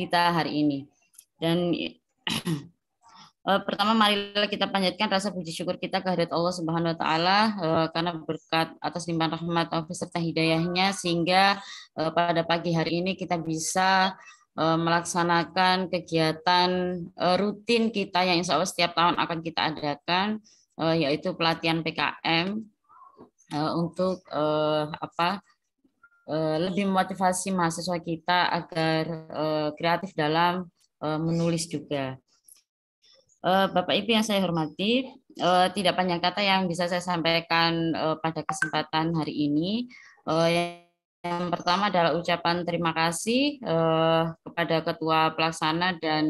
kita hari ini. Dan eh, pertama marilah kita panjatkan rasa puji syukur kita kehadirat Allah Subhanahu wa taala eh, karena berkat atas limpahan rahmat Allah serta hidayahnya sehingga eh, pada pagi hari ini kita bisa melaksanakan kegiatan rutin kita yang insya Allah setiap tahun akan kita adakan yaitu pelatihan PKM untuk apa Eh, lebih memotivasi mahasiswa kita agar eh, kreatif dalam eh, menulis juga. Bapak Ibu yang saya hormati, tidak banyak kata yang bisa saya sampaikan pada kesempatan hari ini. Yang pertama adalah ucapan terima kasih kepada Ketua Pelaksana dan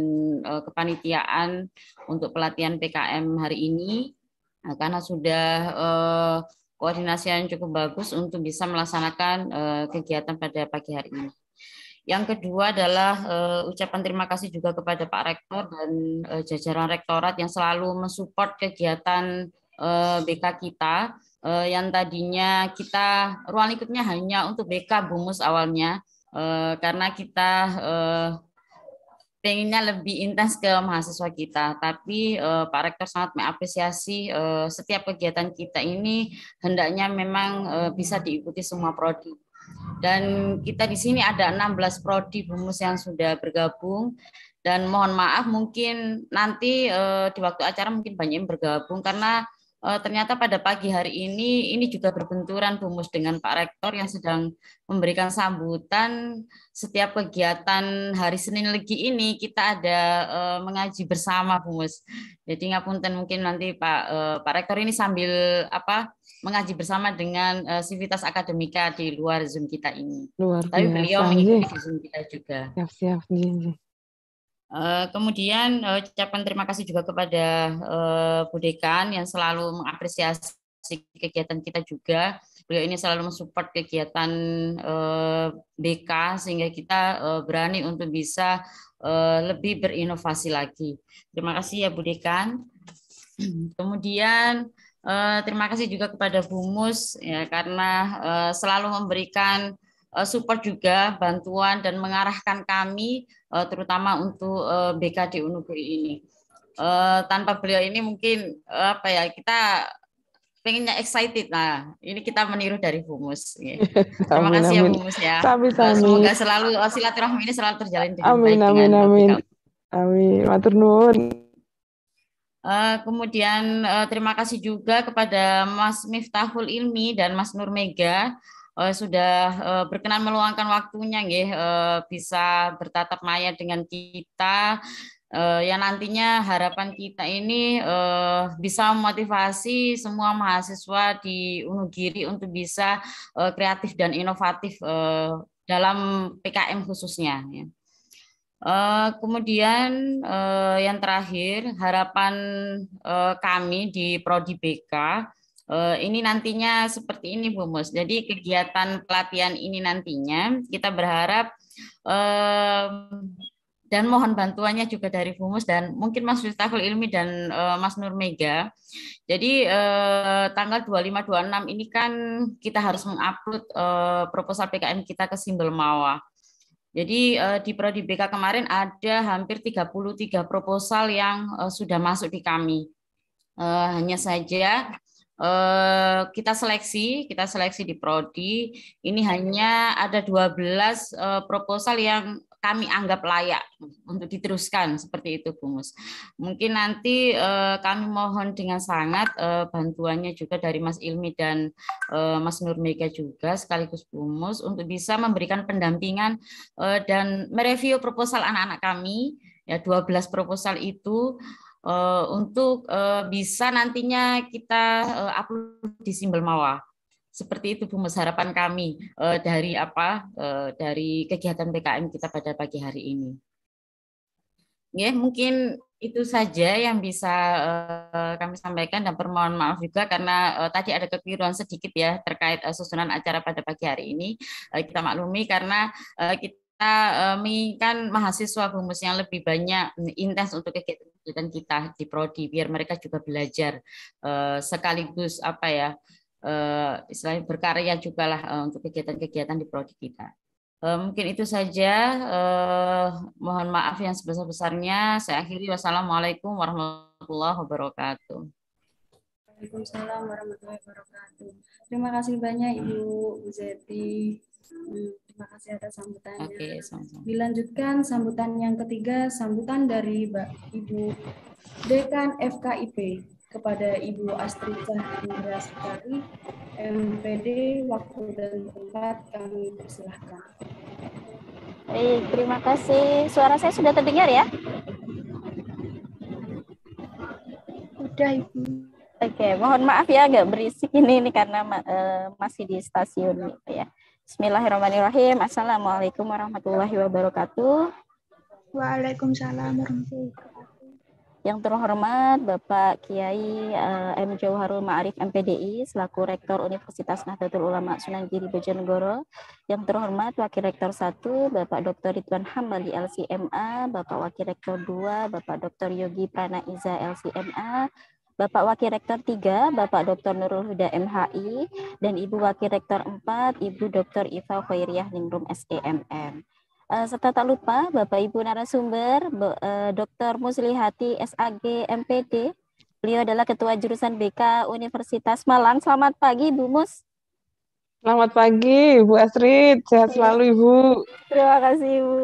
Kepanitiaan untuk pelatihan PKM hari ini, nah, karena sudah koordinasi yang cukup bagus untuk bisa melaksanakan eh, kegiatan pada pagi hari ini. Yang kedua adalah uh, ucapan terima kasih juga kepada Pak Rektor dan uh, jajaran rektorat yang selalu mensupport kegiatan uh, BK kita uh, yang tadinya kita ruang lingkupnya hanya untuk BK Bumus awalnya uh, karena kita uh, pengennya lebih intens ke mahasiswa kita, tapi uh, Pak Rektor sangat mengapresiasi uh, setiap kegiatan kita ini hendaknya memang uh, bisa diikuti semua prodi. Dan kita di sini ada 16 prodi BUMUS yang sudah bergabung dan mohon maaf mungkin nanti uh, di waktu acara mungkin banyak yang bergabung karena Eh, ternyata pada pagi hari ini ini juga berbenturan Bumus dengan Pak Rektor yang sedang memberikan sambutan setiap kegiatan hari Senin Legi ini kita ada uh, mengaji bersama Bumus. Jadi ngapunten mungkin nanti Pak uh, Pak Rektor ini sambil apa mengaji bersama dengan uh, sivitas akademika di luar Zoom kita ini. Luar Tapi beliau mengikuti Zoom kita juga. Siap siap. Eh, kemudian eh, ucapan terima kasih juga kepada uh, yang selalu mengapresiasi kegiatan kita juga. Beliau ini selalu mensupport kegiatan BK sehingga kita berani untuk bisa lebih berinovasi lagi. Terima kasih ya Budekan. Kemudian terima kasih juga kepada Bumus ya karena selalu memberikan Eh, support juga bantuan dan mengarahkan kami eh, terutama untuk eh, BKD Unugri ini. Tanpa beliau ini mungkin apa ya kita pengennya excited nah ini kita meniru dari Humus terima amin, kasih ya, amin. ya Humus ya sami, sami. semoga selalu oh, silaturahmi ini selalu terjalin dengan amin, baik amin, dengan amin. amin matur nuwun kemudian terima kasih juga kepada Mas Miftahul Ilmi dan Mas Nur Mega uh, sudah uh, berkenan meluangkan waktunya nggih uh, bisa bertatap maya dengan kita uh, yang nantinya harapan kita ini uh, bisa memotivasi semua mahasiswa di Unugiri untuk bisa uh, kreatif dan inovatif uh, dalam PKM khususnya. Ya. Uh, kemudian uh, yang terakhir harapan uh, kami di Prodi BK Eh, ini nantinya seperti ini Bu Mus. Jadi kegiatan pelatihan ini nantinya kita berharap eh, dan mohon bantuannya juga dari Mus dan mungkin Mas Wistakul Ilmi dan eh, Mas Nur Mega. Jadi tanggal 25-26 ini kan kita harus mengupload proposal PKM kita ke Simbel Mawa. Jadi di Prodi BK kemarin ada hampir 33 proposal yang sudah masuk di kami. hanya saja Eh, kita seleksi, kita seleksi di prodi. Ini hanya ada 12 belas eh, proposal yang kami anggap layak untuk diteruskan seperti itu, Bungus. Mungkin nanti eh, kami mohon dengan sangat bantuannya juga dari Mas Ilmi dan Mas Nurmega juga sekaligus Bungus untuk bisa memberikan pendampingan dan mereview proposal anak-anak kami ya 12 proposal itu Eh, untuk eh, bisa nantinya kita uh, upload di Simbol Mawa. Seperti itu Bu Mas harapan kami dari apa dari kegiatan PKM kita pada pagi hari ini. Ya, mungkin itu saja yang bisa kami sampaikan dan permohon maaf juga karena tadi ada kekeliruan sedikit ya terkait susunan acara pada pagi hari ini. kita maklumi karena kita kita uh, eh, menginginkan mahasiswa humus yang lebih banyak intens untuk kegiatan kita di prodi biar mereka juga belajar uh, sekaligus apa ya uh, istilahnya berkarya juga lah uh, untuk kegiatan-kegiatan di prodi kita. Uh, mungkin itu saja. Uh, mohon maaf yang sebesar-besarnya. Saya akhiri. Wassalamualaikum warahmatullahi wabarakatuh. Waalaikumsalam warahmatullahi wabarakatuh. Terima kasih banyak Ibu Zeti. Hmm, terima kasih atas sambutannya. Oke, okay, sama-sama. Dilanjutkan sambutan yang ketiga, sambutan dari Mbak Ibu Dekan FKIP kepada Ibu Astri Cahindra Sekari, MPD, waktu dan tempat kami persilahkan. Baik, terima kasih. Suara saya sudah terdengar ya? Sudah, Ibu. Oke, mohon maaf ya agak berisik ini, ini karena uh, masih di stasiun ya. ya. Bismillahirrahmanirrahim. Assalamualaikum warahmatullahi wabarakatuh. Waalaikumsalam warahmatullahi wabarakatuh. Yang terhormat Bapak Kiai uh, M. Jauharul Ma'arif MPDI selaku Rektor Universitas Nahdlatul Ulama Sunan Giri Bojonegoro. Yang terhormat Wakil Rektor 1 Bapak Dr. Ridwan di LCMA, Bapak Wakil Rektor 2 Bapak Dr. Yogi Pranaiza LCMA, Bapak Wakil Rektor 3, Bapak Dr. Nurul Huda MHI, dan Ibu Wakil Rektor 4, Ibu Dr. Iva Khairiyah Ningrum SEMM. Uh, eh, serta tak lupa Bapak Ibu narasumber uh, eh, Dr. Muslihati SAG MPD. Beliau adalah Ketua Jurusan BK Universitas Malang. Selamat pagi Bu Mus. Selamat pagi Bu Astrid, sehat selalu Ibu. Terima kasih Ibu.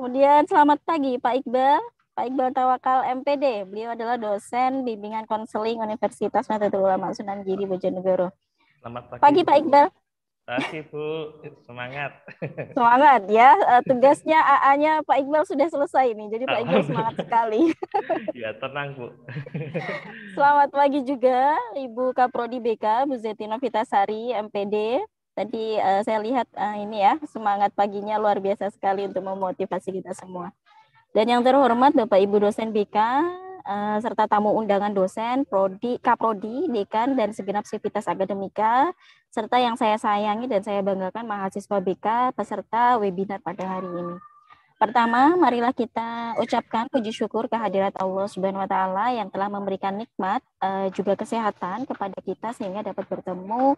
Kemudian selamat pagi Pak Iqbal. Pak Iqbal Tawakal MPD. Beliau adalah dosen bimbingan konseling Universitas Nahdlatul Ulama Sunan Giri Bojonegoro. Selamat pagi. Pagi Pak Iqbal. Terima Bu, semangat. Semangat ya, eh, tugasnya AA-nya Pak Iqbal sudah selesai ini. jadi Pak Iqbal semangat sekali. Ya tenang Bu. Selamat pagi juga Ibu Kaprodi BK, Bu Zetina Vitasari, MPD. Tadi eh, saya lihat uh, ini ya, semangat paginya luar biasa sekali untuk memotivasi kita semua. Dan yang terhormat Bapak Ibu dosen BK eh, serta tamu undangan dosen, prodi, kaprodi, dekan dan segenap sivitas akademika serta yang saya sayangi dan saya banggakan mahasiswa BK peserta webinar pada hari ini. Pertama, marilah kita ucapkan puji syukur kehadirat Allah Subhanahu wa taala yang telah memberikan nikmat uh, juga kesehatan kepada kita sehingga dapat bertemu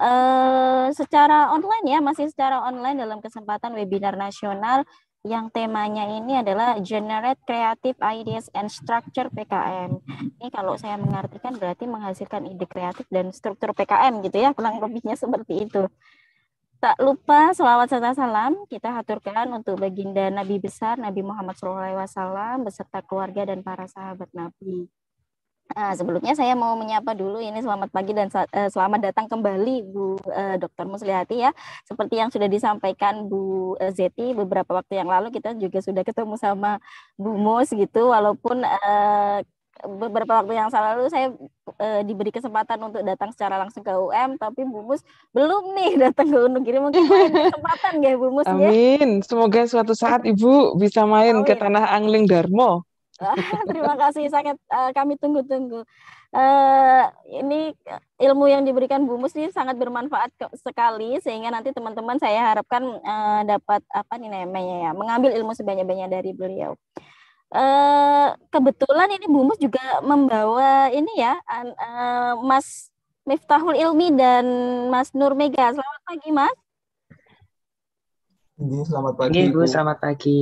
uh, secara online ya, masih secara online dalam kesempatan webinar nasional yang temanya ini adalah Generate Creative Ideas and Structure PKM. Ini kalau saya mengartikan berarti menghasilkan ide kreatif dan struktur PKM gitu ya, kurang lebihnya seperti itu. Tak lupa selawat serta salam kita haturkan untuk baginda Nabi besar Nabi Muhammad SAW beserta keluarga dan para sahabat Nabi. Nah, sebelumnya saya mau menyapa dulu ini selamat pagi dan uh, selamat datang kembali Bu uh, eh, Dr. Muslihati ya. Seperti yang sudah disampaikan Bu uh, Zeti beberapa waktu yang lalu kita juga sudah ketemu sama Bu Mus gitu walaupun uh, beberapa waktu yang lalu saya e, diberi kesempatan untuk datang secara langsung ke UM tapi Bu Mus belum nih datang ke Gunung Kiri mungkin kesempatan ya Bumus ya. Amin. Ya? Semoga suatu saat Ibu bisa main oh, ke iya. Tanah Angling Darmo. Terima kasih sangat uh, kami tunggu-tunggu. Uh, ini ilmu yang diberikan Bumus ini sangat bermanfaat sekali sehingga nanti teman-teman saya harapkan uh, dapat apa nih namanya ya mengambil ilmu sebanyak-banyak dari beliau. Uh, kebetulan ini Bu Mus juga membawa ini ya uh, Mas Miftahul Ilmi dan Mas Nur Mega. Selamat pagi Mas. Selamat pagi. Ibu, selamat pagi.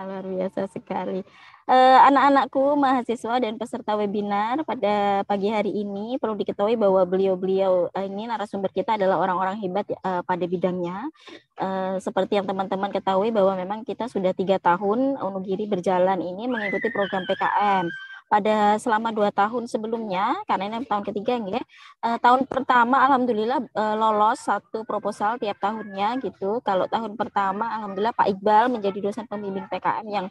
Luar biasa sekali. Eh, anak-anakku, mahasiswa dan peserta webinar pada pagi hari ini perlu diketahui bahwa beliau-beliau uh, ini narasumber kita adalah orang-orang hebat uh, pada bidangnya. uh, seperti yang teman-teman ketahui bahwa memang kita sudah tiga tahun Unugiri berjalan ini mengikuti program PKM pada selama dua tahun sebelumnya karena ini tahun ketiga ya uh, tahun pertama alhamdulillah uh, lolos satu proposal tiap tahunnya gitu kalau tahun pertama alhamdulillah Pak Iqbal menjadi dosen pembimbing PKM yang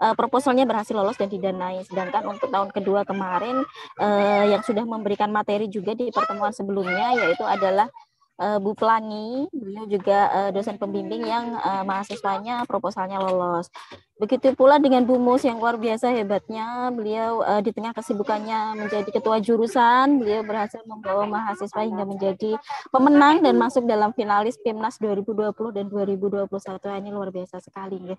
uh, proposalnya berhasil lolos dan didanai. Sedangkan untuk tahun kedua kemarin uh, yang sudah memberikan materi juga di pertemuan sebelumnya yaitu adalah uh, Bu Pelangi, beliau juga uh, dosen pembimbing yang uh, mahasiswanya proposalnya lolos. Begitu pula dengan Bu Mus yang luar biasa hebatnya, beliau uh, di tengah kesibukannya menjadi ketua jurusan, beliau berhasil membawa mahasiswa hingga menjadi pemenang dan masuk dalam finalis PIMNAS 2020 dan 2021 ini luar biasa sekali.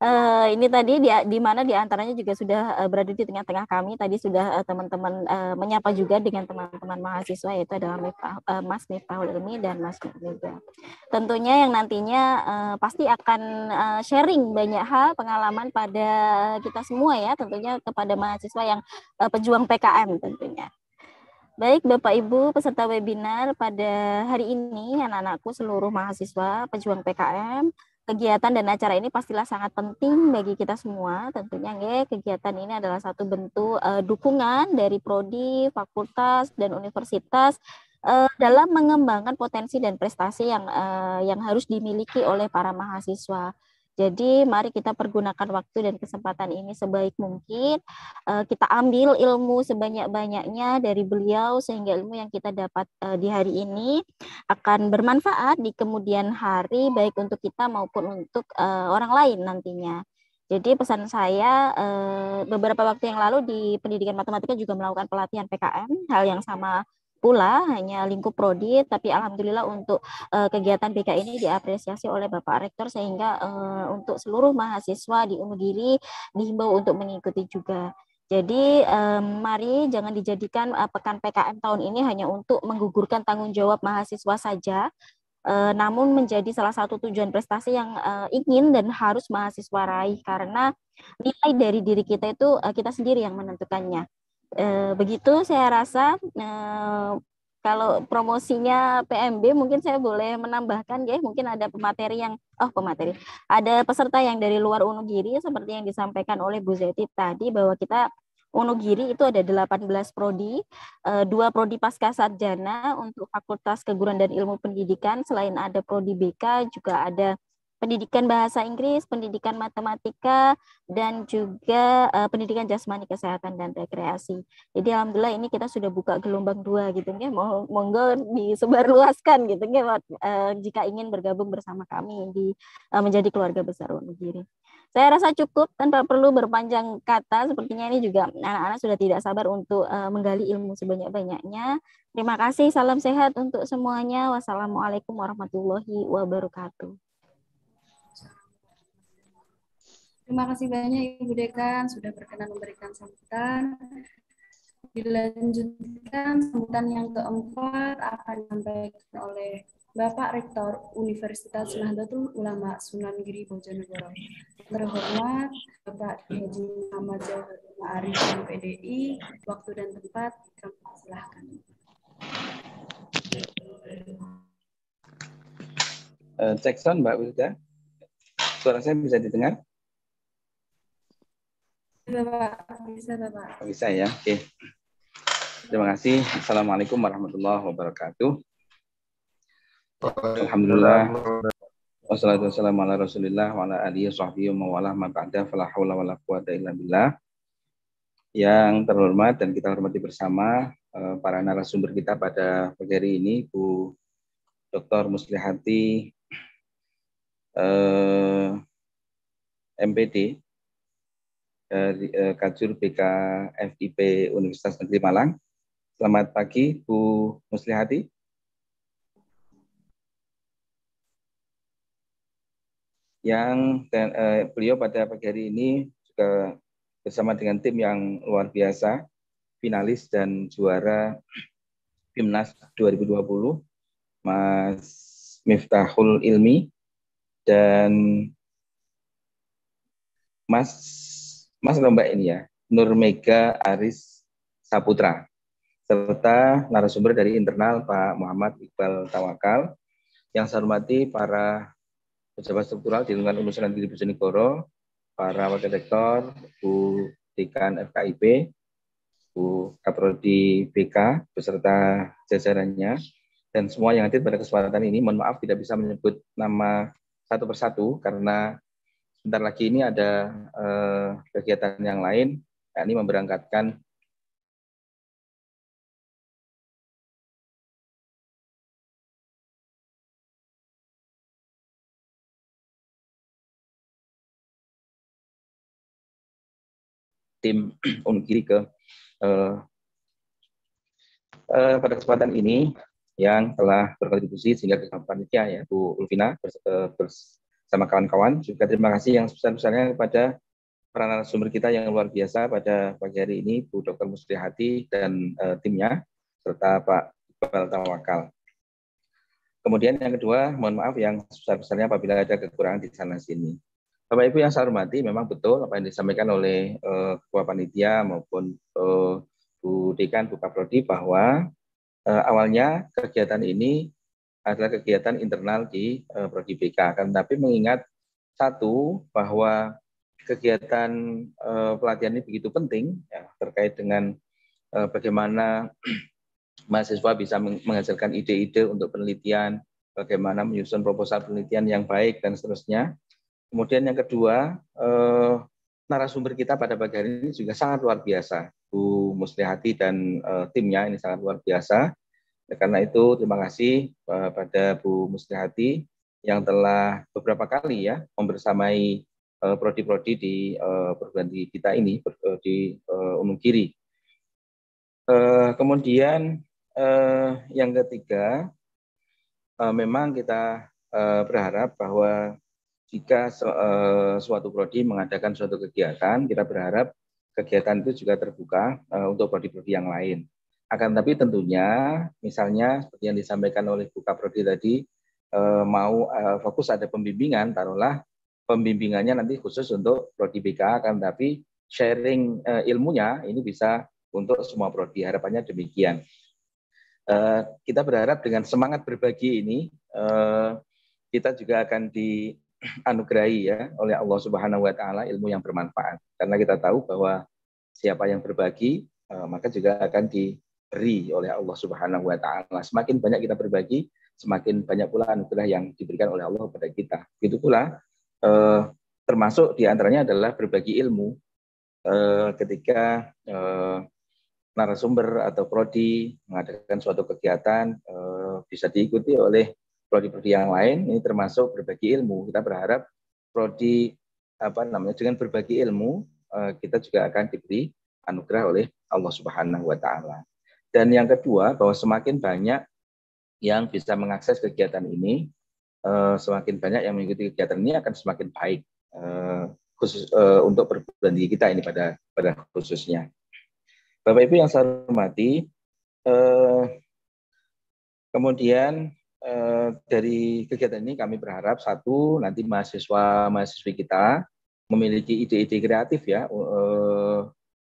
Uh, ini tadi di, di mana di antaranya juga sudah uh, berada di tengah-tengah kami, tadi sudah teman-teman uh, uh, menyapa juga dengan teman-teman mahasiswa yaitu adalah Mifah, uh, Mas Mifahul ini dan Mas Mega. Tentunya yang nantinya uh, pasti akan uh, sharing banyak hal pengalaman pada kita semua ya, tentunya kepada mahasiswa yang uh, pejuang PKM tentunya. Baik Bapak Ibu peserta webinar pada hari ini anak-anakku seluruh mahasiswa pejuang PKM kegiatan dan acara ini pastilah sangat penting bagi kita semua. Tentunya ya, kegiatan ini adalah satu bentuk uh, dukungan dari prodi, fakultas dan universitas uh, dalam mengembangkan potensi dan prestasi yang uh, yang harus dimiliki oleh para mahasiswa. Jadi mari kita pergunakan waktu dan kesempatan ini sebaik mungkin. Eh, kita ambil ilmu sebanyak-banyaknya dari beliau sehingga ilmu yang kita dapat eh, di hari ini akan bermanfaat di kemudian hari baik untuk kita maupun untuk eh, orang lain nantinya. Jadi pesan saya beberapa waktu yang lalu di pendidikan matematika juga melakukan pelatihan PKM, hal yang sama pula hanya lingkup prodi tapi alhamdulillah untuk uh, kegiatan BK ini diapresiasi oleh Bapak Rektor sehingga uh, untuk seluruh mahasiswa di Unugiri dihimbau untuk mengikuti juga. Jadi um, mari jangan dijadikan uh, pekan PKM tahun ini hanya untuk menggugurkan tanggung jawab mahasiswa saja, uh, namun menjadi salah satu tujuan prestasi yang uh, ingin dan harus mahasiswa raih karena nilai dari diri kita itu uh, kita sendiri yang menentukannya. E, begitu saya rasa e, kalau promosinya PMB mungkin saya boleh menambahkan ya mungkin ada pemateri yang oh pemateri ada peserta yang dari luar Unugiri seperti yang disampaikan oleh Bu Zeti tadi bahwa kita Unugiri itu ada 18 prodi, eh, dua prodi pasca sarjana untuk Fakultas Keguruan dan Ilmu Pendidikan, selain ada prodi BK juga ada pendidikan bahasa Inggris, pendidikan matematika, dan juga uh, pendidikan jasmani kesehatan dan rekreasi. Jadi alhamdulillah ini kita sudah buka gelombang dua gitu ya, mau monggo disebarluaskan gitu ya, uh, jika ingin bergabung bersama kami di uh, menjadi keluarga besar Wonogiri. Saya rasa cukup tanpa perlu berpanjang kata. Sepertinya ini juga anak-anak sudah tidak sabar untuk uh, menggali ilmu sebanyak-banyaknya. Terima kasih, salam sehat untuk semuanya. Wassalamualaikum warahmatullahi wabarakatuh. Terima kasih banyak Ibu Dekan sudah berkenan memberikan sambutan. Dilanjutkan sambutan yang keempat akan disampaikan oleh Bapak Rektor Universitas iya. Nahdlatul Ulama Sunan Giri Bojonegoro. Terhormat Bapak Haji Muhammad Jawahar Ma'arif PDI, waktu dan tempat kami silahkan. Uh, eh, cek sound Mbak Wilda. Suara saya bisa didengar? Bisa, Bapak. Bisa ya, oke. Terima kasih. Assalamualaikum warahmatullahi wabarakatuh. Alhamdulillah. Wassalatu wassalamu ala rasulillah wa ala alihi sahbihi wa wala ma ba'da fala hawla wa la quwata illa billah. Yang terhormat dan kita hormati bersama eh, para narasumber kita pada pagi hari ini Bu Dr. Muslihati eh, MPD Eh, dari uh, eh, Kajur BK FIP Universitas Negeri Malang. Selamat pagi Bu Muslihati. Yang dan, uh, beliau pada pagi hari ini juga bersama dengan tim yang luar biasa, finalis dan juara Timnas 2020, Mas Miftahul Ilmi dan Mas Mas Lomba ini ya, Nur Mega Aris Saputra, serta narasumber dari internal Pak Muhammad Iqbal Tawakal, yang saya hormati para pejabat struktural di lingkungan Universitas Negeri Bojonegoro, para wakil rektor, Bu Dekan FKIP, Bu Kaprodi BK beserta jajarannya, dan semua yang hadir pada kesempatan ini, mohon maaf tidak bisa menyebut nama satu persatu karena sebentar lagi ini ada eh, kegiatan yang lain, yakni memberangkatkan tim Unkiri ke eh, eh, pada kesempatan ini yang telah berkontribusi sehingga kesempatan panitia ya Bu Ulfina. bers, eh, bers, sama kawan-kawan. Juga terima kasih yang sebesar-besarnya kepada para narasumber kita yang luar biasa pada pagi hari ini, Bu Dr. Hati dan e, timnya, serta Pak Iqbal Tawakal. Kemudian yang kedua, mohon maaf yang sebesar-besarnya apabila ada kekurangan di sana-sini. Bapak Ibu yang saya hormati, memang betul apa yang disampaikan oleh e, Ketua Panitia maupun e, Bu Dekan, Bu Kaprodi, bahwa awalnya kegiatan ini adalah kegiatan internal di uh, eh, Prodi BK. Tapi mengingat satu bahwa kegiatan uh, pelatihan ini begitu penting ya, terkait dengan uh, bagaimana mahasiswa bisa menghasilkan ide-ide untuk penelitian, bagaimana menyusun proposal penelitian yang baik dan seterusnya. Kemudian yang kedua, uh, narasumber kita pada pagi hari ini juga sangat luar biasa. Bu Muslihati dan uh, timnya ini sangat luar biasa. Ya, karena itu terima kasih eh, pada Bu Musrihati yang telah beberapa kali ya membersamai eh, prodi-prodi di eh, perguruan tinggi kita ini di Umum Kiri. Kemudian yang ketiga, memang kita berharap bahwa jika suatu prodi mengadakan suatu kegiatan, kita berharap kegiatan itu juga terbuka untuk prodi-prodi yang lain. Akan tapi tentunya, misalnya seperti yang disampaikan oleh Bu Kaprodi tadi, eh, mau eh, fokus ada pembimbingan, taruhlah pembimbingannya nanti khusus untuk prodi BK, akan tapi sharing eh, ilmunya ini bisa untuk semua prodi. Harapannya demikian. Kita berharap dengan semangat berbagi ini, kita juga akan dianugerahi ya oleh Allah Subhanahu wa taala ilmu yang bermanfaat. Karena kita tahu bahwa siapa yang berbagi maka juga akan di diberi oleh Allah Subhanahu wa taala. Semakin banyak kita berbagi, semakin banyak pula anugerah yang diberikan oleh Allah kepada kita. Begitu pula eh, termasuk diantaranya adalah berbagi ilmu eh, ketika eh, narasumber atau prodi mengadakan suatu kegiatan eh, bisa diikuti oleh prodi-prodi yang lain. Ini termasuk berbagi ilmu. Kita berharap prodi apa namanya dengan berbagi ilmu eh, kita juga akan diberi anugerah oleh Allah Subhanahu wa taala. Dan yang kedua, bahwa semakin banyak yang bisa mengakses kegiatan ini, eh, semakin banyak yang mengikuti kegiatan ini akan semakin baik eh, khusus eh, untuk perguruan tinggi kita ini pada pada khususnya. Bapak Ibu yang saya hormati, kemudian dari kegiatan ini kami berharap satu nanti mahasiswa mahasiswi kita memiliki ide-ide kreatif ya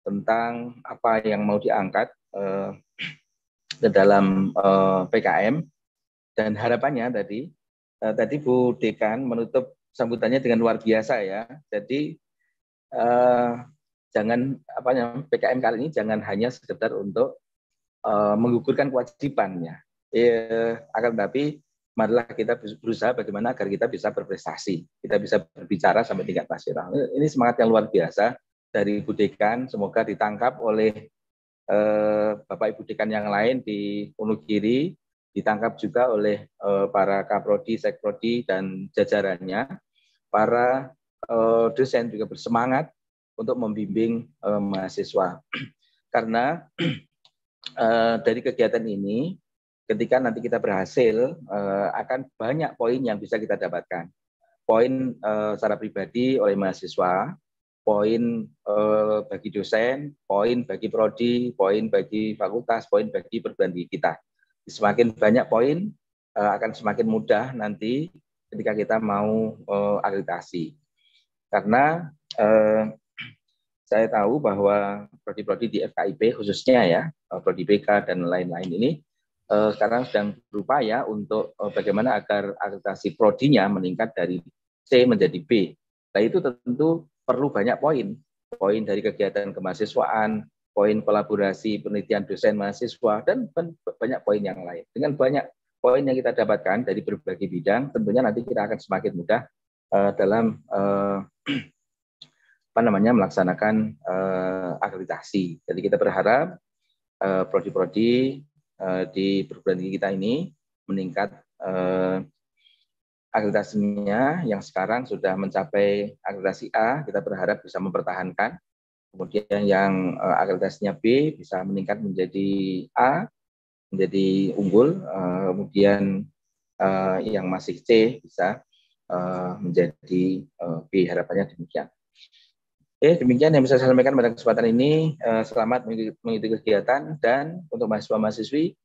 tentang apa yang mau diangkat ke dalam uh, eh, PKM dan harapannya tadi uh, tadi Bu Dekan menutup sambutannya dengan luar biasa ya. Jadi uh, jangan apa namanya PKM kali ini jangan hanya sekedar untuk uh, menggugurkan kewajibannya. Eh, akan tetapi marilah kita berusaha bagaimana agar kita bisa berprestasi, kita bisa berbicara sampai tingkat nasional. Ini semangat yang luar biasa dari Budekan, semoga ditangkap oleh Eh, Bapak Ibu dekan yang lain di Unugiri ditangkap juga oleh eh, para kaprodi, sekprodi dan jajarannya. Para eh, dosen juga bersemangat untuk membimbing mahasiswa. Karena dari kegiatan ini ketika nanti kita berhasil akan banyak poin yang bisa kita dapatkan. Poin secara pribadi oleh mahasiswa, poin eh, bagi dosen, poin bagi prodi, poin bagi fakultas, poin bagi perguruan tinggi kita. Semakin banyak poin eh, akan semakin mudah nanti ketika kita mau eh, akreditasi. Karena eh, saya tahu bahwa prodi-prodi di FKIP khususnya ya, eh, prodi BK dan lain-lain ini eh, sekarang sedang berupaya untuk eh, bagaimana agar akreditasi prodinya meningkat dari C menjadi B. Nah itu tentu perlu banyak poin. Poin dari kegiatan kemahasiswaan, poin kolaborasi penelitian dosen mahasiswa, dan banyak poin yang lain. Dengan banyak poin yang kita dapatkan dari berbagai bidang, tentunya nanti kita akan semakin mudah uh, dalam uh, apa namanya melaksanakan uh, akreditasi. Jadi kita berharap prodi-prodi uh, uh, di perguruan tinggi kita ini meningkat uh, akreditasinya yang sekarang sudah mencapai akreditasi A, kita berharap bisa mempertahankan. Kemudian yang eh, akreditasinya B bisa meningkat menjadi A, menjadi unggul. Eh, kemudian eh, yang masih C bisa menjadi B, harapannya demikian. Oke, demikian yang bisa saya sampaikan pada kesempatan ini. Selamat mengikuti kegiatan dan untuk mahasiswa-mahasiswi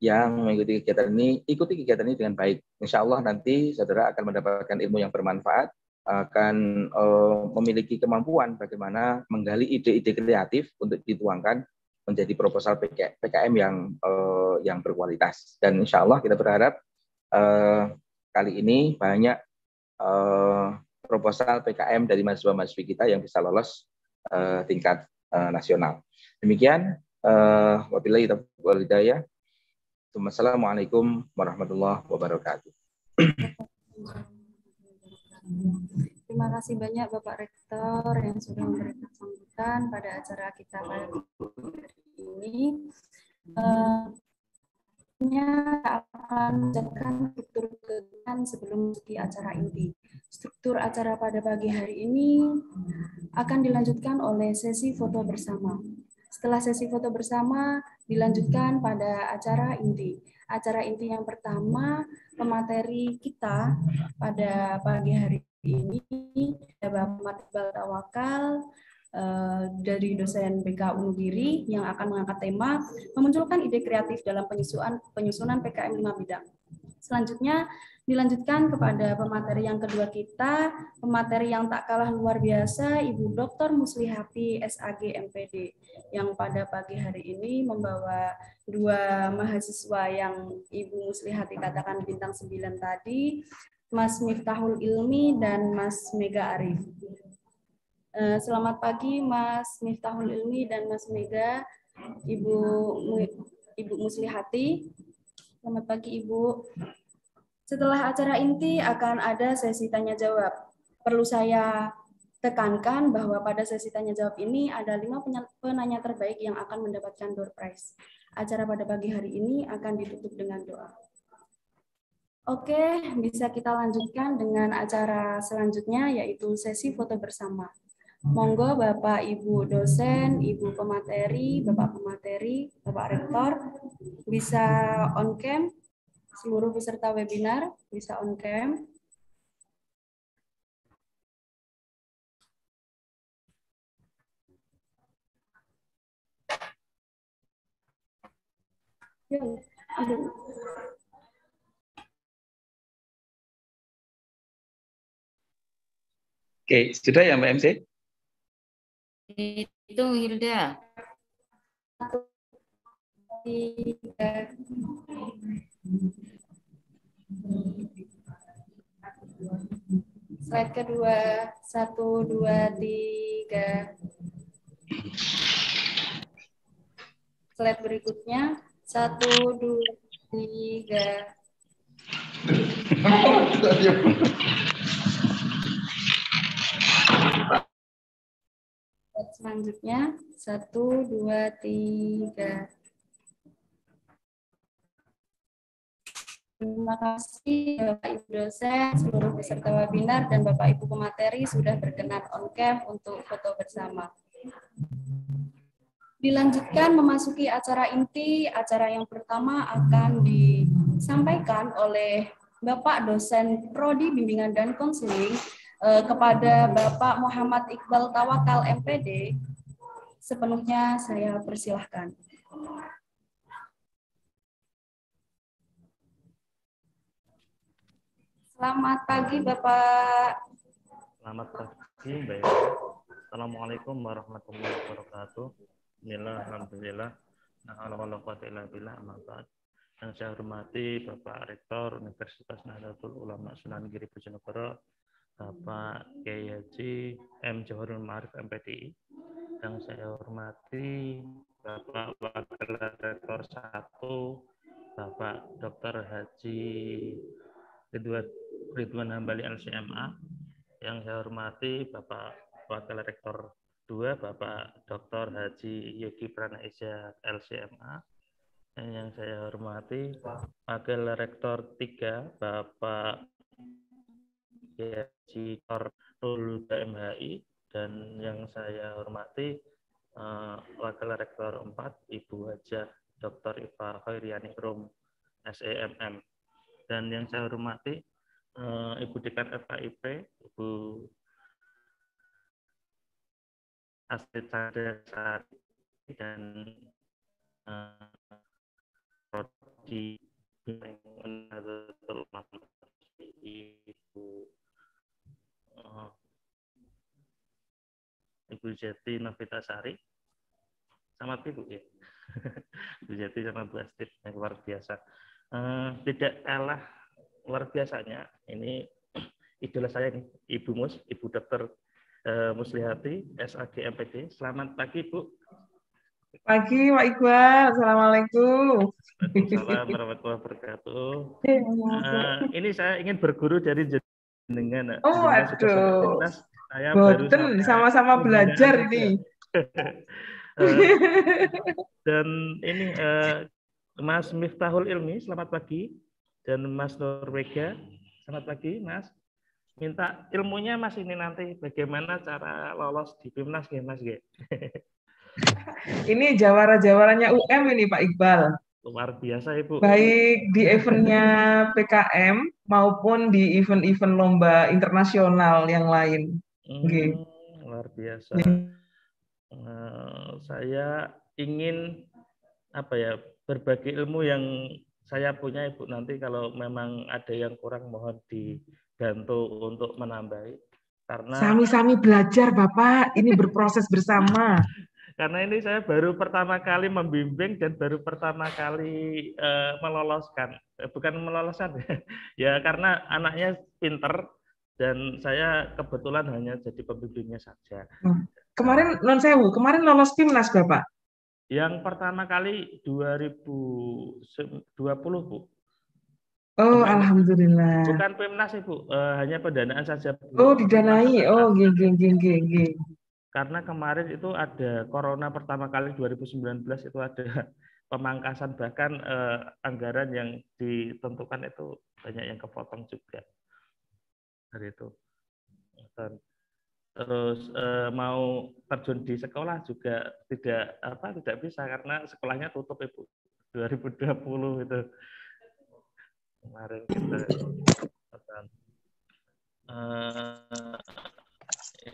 yang mengikuti kegiatan ini, ikuti kegiatan ini dengan baik. Insya Allah nanti saudara akan mendapatkan ilmu yang bermanfaat, akan uh, memiliki kemampuan bagaimana menggali ide-ide kreatif untuk dituangkan menjadi proposal PK, PKM yang uh, yang berkualitas. Dan insya Allah kita berharap uh, kali ini banyak uh, proposal PKM dari mahasiswa mahasiswa kita yang bisa lolos uh, tingkat uh, nasional. Demikian, uh, wabillahi taufiq walhidayah. Assalamualaikum warahmatullahi wabarakatuh. Terima kasih banyak Bapak Rektor yang sudah memberikan sambutan pada acara kita pada ini. Tentunya uh, akan menjelaskan struktur kegiatan sebelum di acara inti. Struktur acara pada pagi hari ini akan dilanjutkan oleh sesi foto bersama. Setelah sesi foto bersama, dilanjutkan pada acara inti. Acara inti yang pertama pemateri kita pada pagi hari ini ada Bapak Iqbal Tawakal eh, dari dosen BK Unugiri yang akan mengangkat tema memunculkan ide kreatif dalam penyusunan penyusunan PKM 5 bidang. Selanjutnya Dilanjutkan kepada pemateri yang kedua kita, pemateri yang tak kalah luar biasa, Ibu Dr. Muslihati SAG MPD, yang pada pagi hari ini membawa dua mahasiswa yang Ibu Muslihati katakan bintang 9 tadi, Mas Miftahul Ilmi dan Mas Mega Arif. Eh, selamat pagi Mas Miftahul Ilmi dan Mas Mega, Ibu Ibu Muslihati. Selamat pagi Ibu. Setelah acara inti akan ada sesi tanya jawab. Perlu saya tekankan bahwa pada sesi tanya jawab ini ada lima penanya terbaik yang akan mendapatkan door prize. Acara pada pagi hari ini akan ditutup dengan doa. Oke, bisa kita lanjutkan dengan acara selanjutnya yaitu sesi foto bersama. Monggo Bapak Ibu dosen, Ibu pemateri, Bapak pemateri, Bapak rektor bisa on cam seluruh peserta webinar bisa on cam. Ya, Oke, sudah ya Mbak MC? Itu Hilda. Tiga. Slide kedua, satu, dua, tiga. Slide berikutnya, satu, dua, tiga. Slide selanjutnya, satu, dua, tiga. Terima kasih Bapak Ibu dosen, seluruh peserta webinar, dan Bapak Ibu pemateri sudah berkenan on cam untuk foto bersama. Dilanjutkan memasuki acara inti, acara yang pertama akan disampaikan oleh Bapak dosen Prodi Bimbingan dan Konseling eh, kepada Bapak Muhammad Iqbal Tawakal MPD. Sepenuhnya saya persilahkan. Selamat pagi, Bapak. Selamat pagi, Mbak. Assalamualaikum warahmatullahi wabarakatuh. Bismillah, alhamdulillah. Nah, amat. yang saya hormati Bapak Rektor Universitas Nahdlatul Ulama Sunan Giri Bojonegoro, Bapak Kiai Haji M Johorul Ma'arif MPTI, yang saya hormati Bapak Wakil Rektor 1, Bapak Dr. Haji kedua Ridwan Hambali LCMA yang saya hormati Bapak Wakil Rektor 2 Bapak Dr. Haji Yogi Pranaisya LCMA dan yang saya hormati Wakil Rektor 3 Bapak Haji Korul MHI dan yang saya hormati uh, Wakil Rektor 4 Ibu Hajah Dr. Iva Khairiani Rum SEMM dan yang saya hormati uh, Ibu Dekan FKIP, Ibu Astrid Sari dan uh, eh, Prodi Ibu eh, Ibu Jati Novita Sari sama Ibu ya. Bu Jati sama Bu Astrid yang luar biasa. Eh, tidak kalah luar biasanya ini idola saya nih, Ibu Mus, Ibu Dokter eh, Muslihati, SAG MPD. Selamat pagi, Bu. Pagi, Pak Iqbal. Assalamualaikum. Assalamualaikum warahmatullahi wabarakatuh. Uh, ini saya ingin berguru dari jenengan. Oh, aduh. saya Boten, sama-sama belajar ini. uh, dan ini uh, Mas Miftahul Ilmi, selamat pagi. Dan Mas Norwega, selamat pagi Mas. Minta ilmunya Mas ini nanti bagaimana cara lolos di PIMNAS ya Mas ya. ini jawara-jawaranya UM ini Pak Iqbal. Luar biasa Ibu. Baik di eventnya PKM maupun di event-event lomba internasional yang lain. Hmm, okay. Luar biasa. Uh, saya ingin apa ya berbagi ilmu yang saya punya Ibu nanti kalau memang ada yang kurang mohon dibantu untuk menambahi karena sami-sami belajar Bapak ini berproses bersama karena ini saya baru pertama kali membimbing dan baru pertama kali uh, meloloskan eh, bukan meloloskan ya. ya karena anaknya pinter dan saya kebetulan hanya jadi pembimbingnya saja hmm. kemarin non sewu kemarin lolos timnas Bapak yang pertama kali 2020, Bu. Oh, alhamdulillah. Bukan Pemnas, Bu. Uh, eh, hanya pendanaan saja. Bu. Oh, didanai. Oh, geng geng geng geng. Karena kemarin itu ada corona pertama kali 2019 itu ada pemangkasan bahkan eh, anggaran yang ditentukan itu banyak yang kepotong juga. Dari itu terus eh, mau terjun di sekolah juga tidak apa tidak bisa karena sekolahnya tutup ibu 2020 itu kemarin kita uh,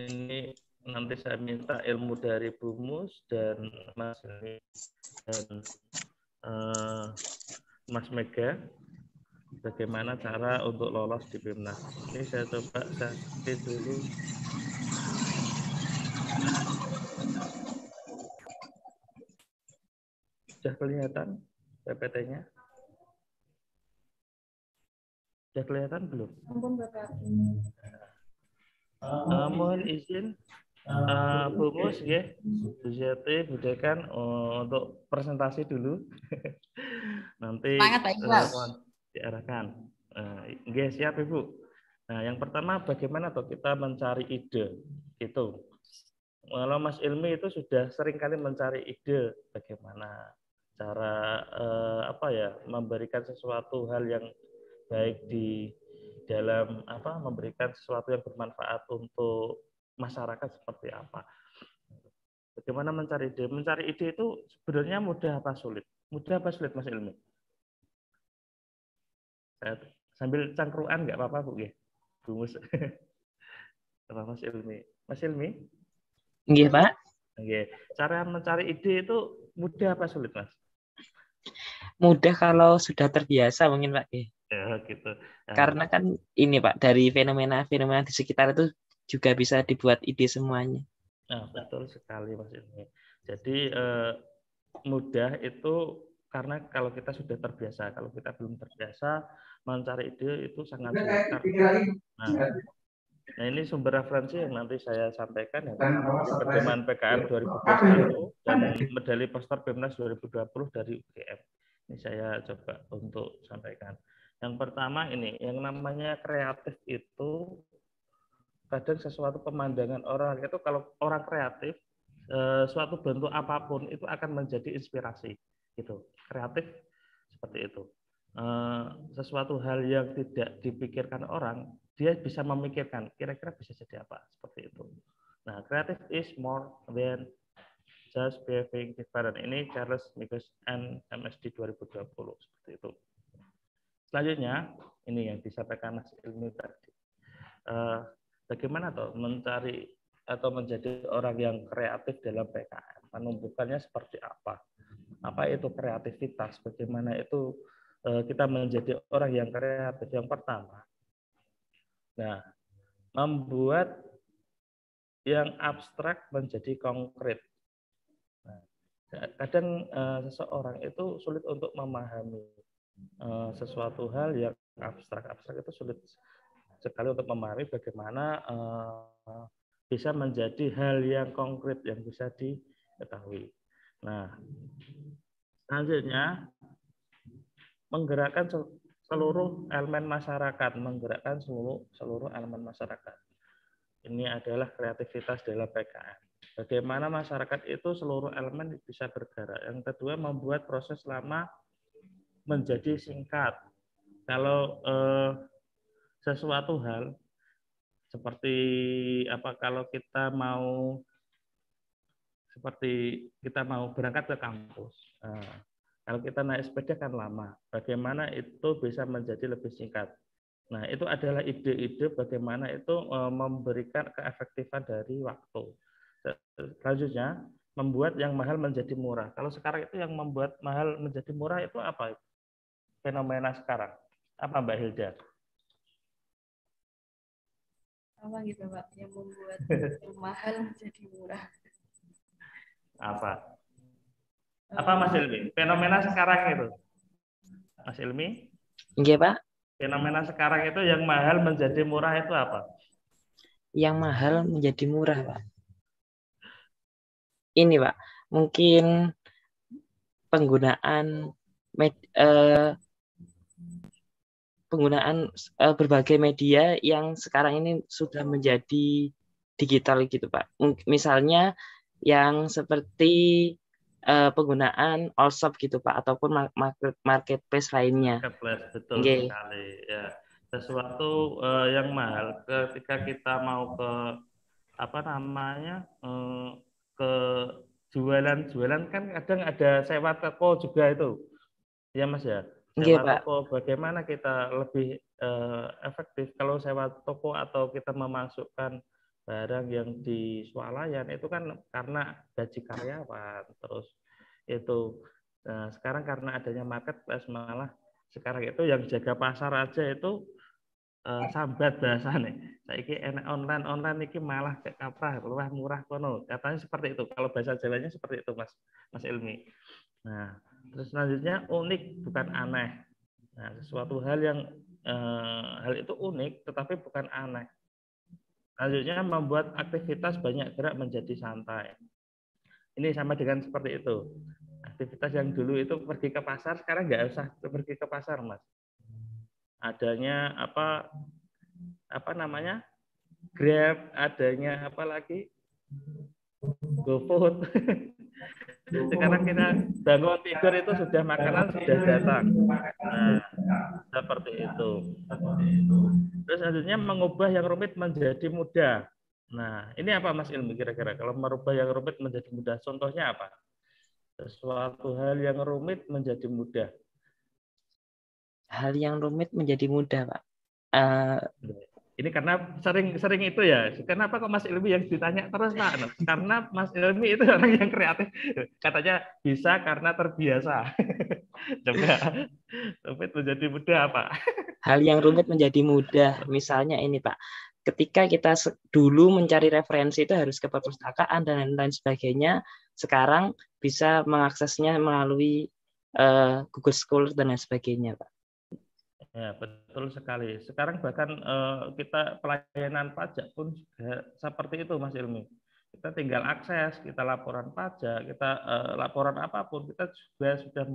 ini nanti saya minta ilmu dari Bu dan Mas dan uh, Mas Mega bagaimana cara untuk lolos di Bimnas. Ini saya coba saya dulu Sudah kelihatan PPT-nya? Sudah kelihatan belum? Ampun Bapak. Eh, mohon izin uh, Bu Mus, ya, Bu Zeti, Bu Dekan uh, untuk presentasi dulu. Nanti Sangat uh, eh, diarahkan. Uh, ya, siap Ibu. Nah, yang pertama bagaimana tuh kita mencari ide itu. Kalau Mas Ilmi itu sudah sering kali mencari ide bagaimana cara eh, apa ya memberikan sesuatu hal yang baik di dalam apa memberikan sesuatu yang bermanfaat untuk masyarakat seperti apa bagaimana mencari ide mencari ide itu sebenarnya mudah apa sulit mudah apa sulit mas ilmi sambil cangkruan nggak apa-apa bu ya gumus mas ilmi mas ilmi Iya, Pak. Oke. Cara mencari ide itu mudah apa sulit, Mas? mudah kalau sudah terbiasa mungkin Pak. Ya, ya gitu. Nah, karena kan ini Pak dari fenomena-fenomena di sekitar itu juga bisa dibuat ide semuanya. Nah, betul sekali Mas ini. Jadi eh, mudah itu karena kalau kita sudah terbiasa, kalau kita belum terbiasa mencari ide itu sangat sulit. Nah, Nah ini sumber referensi yang nanti saya sampaikan ya perdomaan PKM 2021 dan iya, medali poster PEMNAS 2020 dari UGM. Ini saya coba untuk sampaikan. Yang pertama ini, yang namanya kreatif itu kadang sesuatu pemandangan orang itu kalau orang kreatif eh, suatu bentuk apapun itu akan menjadi inspirasi gitu kreatif seperti itu eh, sesuatu hal yang tidak dipikirkan orang dia bisa memikirkan kira-kira bisa jadi apa seperti itu. Nah, creative is more than just behaving different. Ini Charles Mingus and MSD 2020 seperti itu. Selanjutnya, ini yang disampaikan Mas Ilmi tadi. Uh, bagaimana atau mencari atau menjadi orang yang kreatif dalam PKM? Menumbuhkannya seperti apa? Apa itu kreativitas? Bagaimana itu eh, kita menjadi orang yang kreatif? Yang pertama, Nah, membuat yang abstrak menjadi konkret. Nah, kadang e, seseorang itu sulit untuk memahami e, sesuatu hal yang abstrak-abstrak itu sulit sekali untuk memahami bagaimana e, bisa menjadi hal yang konkret yang bisa diketahui. Nah, selanjutnya menggerakkan seluruh elemen masyarakat, menggerakkan seluruh seluruh elemen masyarakat. Ini adalah kreativitas dalam PKM. Bagaimana masyarakat itu seluruh elemen bisa bergerak. Yang kedua membuat proses lama menjadi singkat. Kalau eh, sesuatu hal seperti apa kalau kita mau seperti kita mau berangkat ke kampus. Eh, kalau kita naik sepeda kan lama. Bagaimana itu bisa menjadi lebih singkat? Nah, itu adalah ide-ide bagaimana itu e, memberikan keefektifan dari waktu. Selanjutnya, membuat yang mahal menjadi murah. Kalau sekarang itu yang membuat mahal menjadi murah itu apa? Fenomena sekarang. Apa Mbak Hilda? Apa gitu Mbak, yang membuat mahal menjadi murah? Apa? Apa Mas Ilmi? Fenomena sekarang itu. Mas Ilmi? Iya, Pak. Fenomena sekarang itu yang mahal menjadi murah itu apa? Yang mahal menjadi murah, Pak. Ini, Pak. Mungkin penggunaan med, eh, penggunaan eh, berbagai media yang sekarang ini sudah menjadi digital gitu pak misalnya yang seperti uh, penggunaan shop gitu Pak ataupun market marketplace lainnya. Marketplace betul okay. sekali ya. Sesuatu uh, yang mahal ketika kita mau ke apa namanya uh, ke jualan-jualan kan kadang ada sewa toko juga itu. Ya Mas ya. Iya, sewa yeah, toko bagaimana kita lebih uh, efektif kalau sewa toko atau kita memasukkan barang yang di swalayan itu kan karena gaji karyawan terus itu nah, sekarang karena adanya market marketplace malah sekarang itu yang jaga pasar aja itu eh, sambat bahasa nih saya enak online online ini malah ke kaprah murah murah kono katanya seperti itu kalau bahasa jalannya seperti itu mas mas ilmi nah terus selanjutnya unik bukan aneh nah sesuatu hal yang eh, hal itu unik tetapi bukan aneh Selanjutnya membuat aktivitas banyak gerak menjadi santai. Ini sama dengan seperti itu. Aktivitas yang dulu itu pergi ke pasar, sekarang nggak usah pergi ke pasar, mas. Adanya apa apa namanya Grab, adanya apa lagi GoFood. Nah, sekarang kita bangun tidur itu sudah makanan sudah datang. Nah, seperti itu. Terus selanjutnya mengubah yang rumit menjadi mudah. Nah, ini apa Mas Ilmi kira-kira? Kalau merubah yang rumit menjadi mudah, contohnya apa? Sesuatu hal yang rumit menjadi mudah. Hal yang rumit menjadi mudah, Pak. Uh, ini karena sering-sering itu ya. Kenapa kok Mas Ilmi yang ditanya terus Pak? Nah, karena Mas Ilmi itu orang yang kreatif. Katanya bisa karena terbiasa. Coba rumit menjadi mudah Pak. Hal yang rumit menjadi mudah. Misalnya ini Pak, ketika kita dulu mencari referensi itu harus ke perpustakaan dan lain sebagainya. Sekarang bisa mengaksesnya melalui uh, Google Scholar dan lain sebagainya Pak. Ya, betul sekali. Sekarang bahkan eh, kita pelayanan pajak pun juga seperti itu, Mas Ilmi. Kita tinggal akses, kita laporan pajak, kita eh, laporan apapun, kita juga sudah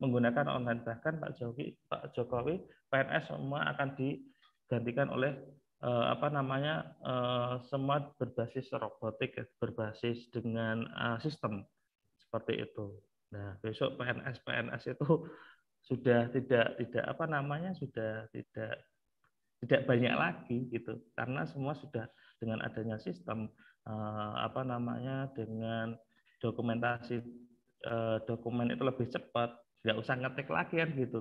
menggunakan online. Bahkan Pak Jokowi, Pak Jokowi PNS semua akan digantikan oleh eh, apa namanya eh, semua berbasis robotik, berbasis dengan eh, sistem seperti itu. Nah, besok PNS PNS itu sudah tidak tidak apa namanya sudah tidak tidak banyak lagi gitu karena semua sudah dengan adanya sistem eh, apa namanya dengan dokumentasi eh, dokumen itu lebih cepat nggak usah ngetik lagi kan gitu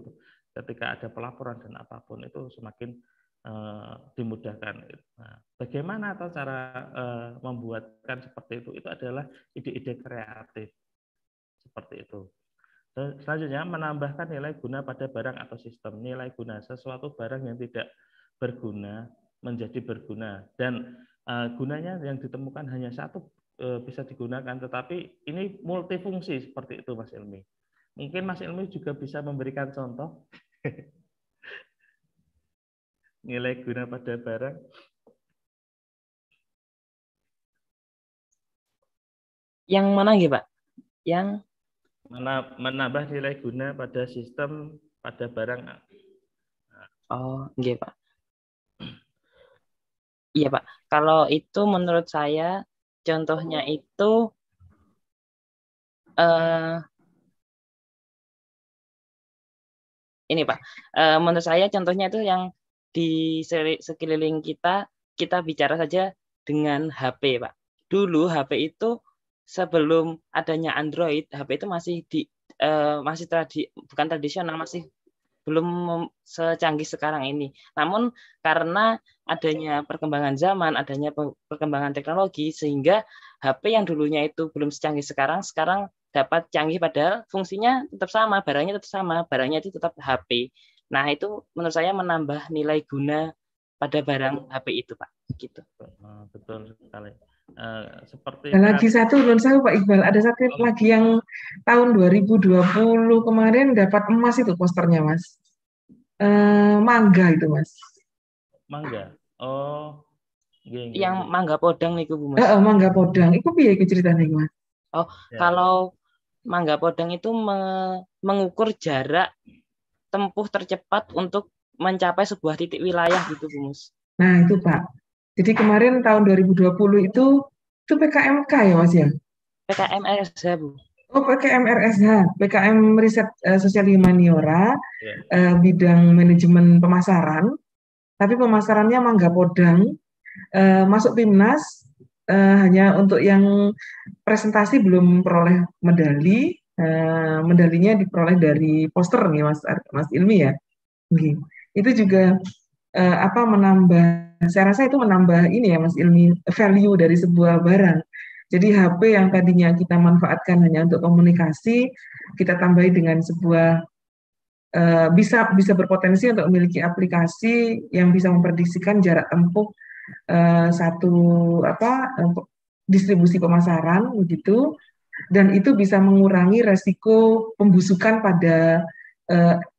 ketika ada pelaporan dan apapun itu semakin eh, dimudahkan nah, bagaimana atau cara eh, membuatkan seperti itu itu adalah ide-ide kreatif seperti itu Selanjutnya, menambahkan nilai guna pada barang atau sistem. Nilai guna sesuatu barang yang tidak berguna menjadi berguna. Dan uh, gunanya yang ditemukan hanya satu uh, bisa digunakan, tetapi ini multifungsi seperti itu, Mas Ilmi. Mungkin Mas Ilmi juga bisa memberikan contoh nilai guna pada barang. Yang mana ya, Pak? Yang menambah nilai guna pada sistem pada barang Oh, iya Pak. Iya Pak, kalau itu menurut saya contohnya itu uh, ini Pak, uh, menurut saya contohnya itu yang di sekeliling kita, kita bicara saja dengan HP Pak. Dulu HP itu sebelum adanya Android, HP itu masih di uh, masih tradi bukan tradisional, masih belum secanggih sekarang ini. Namun karena adanya perkembangan zaman, adanya perkembangan teknologi sehingga HP yang dulunya itu belum secanggih sekarang, sekarang dapat canggih padahal fungsinya tetap sama, barangnya tetap sama, barangnya itu tetap HP. Nah, itu menurut saya menambah nilai guna pada barang HP itu, Pak. Gitu. Betul sekali. Uh, seperti lagi satu belum saya Pak Iqbal ada satu lagi yang tahun 2020 kemarin dapat emas itu posternya Mas uh, mangga itu Mas mangga oh gini, iya, iya, yang mangga podang nih Bu Mas uh, mangga podang itu biaya itu nih Mas oh ya. kalau mangga podang itu me mengukur jarak tempuh tercepat untuk mencapai sebuah titik wilayah gitu Bu Mas nah itu Pak jadi kemarin tahun 2020 itu itu PKMK ya Mas ya? RSH Bu. Oh PKM RSH, PKM Riset uh, Sosial Humaniora, yeah. Ya. uh, bidang manajemen pemasaran. Tapi pemasarannya Mangga Podang, uh, masuk timnas uh, hanya untuk yang presentasi belum peroleh medali. Uh, medalinya diperoleh dari poster nih Mas Mas Ilmi ya. Okay. Itu juga uh, apa menambah Nah, saya rasa itu menambah ini ya Mas Ilmi value dari sebuah barang. Jadi HP yang tadinya kita manfaatkan hanya untuk komunikasi, kita tambahi dengan sebuah uh, bisa bisa berpotensi untuk memiliki aplikasi yang bisa memprediksikan jarak tempuh uh, satu apa uh, distribusi pemasaran begitu dan itu bisa mengurangi resiko pembusukan pada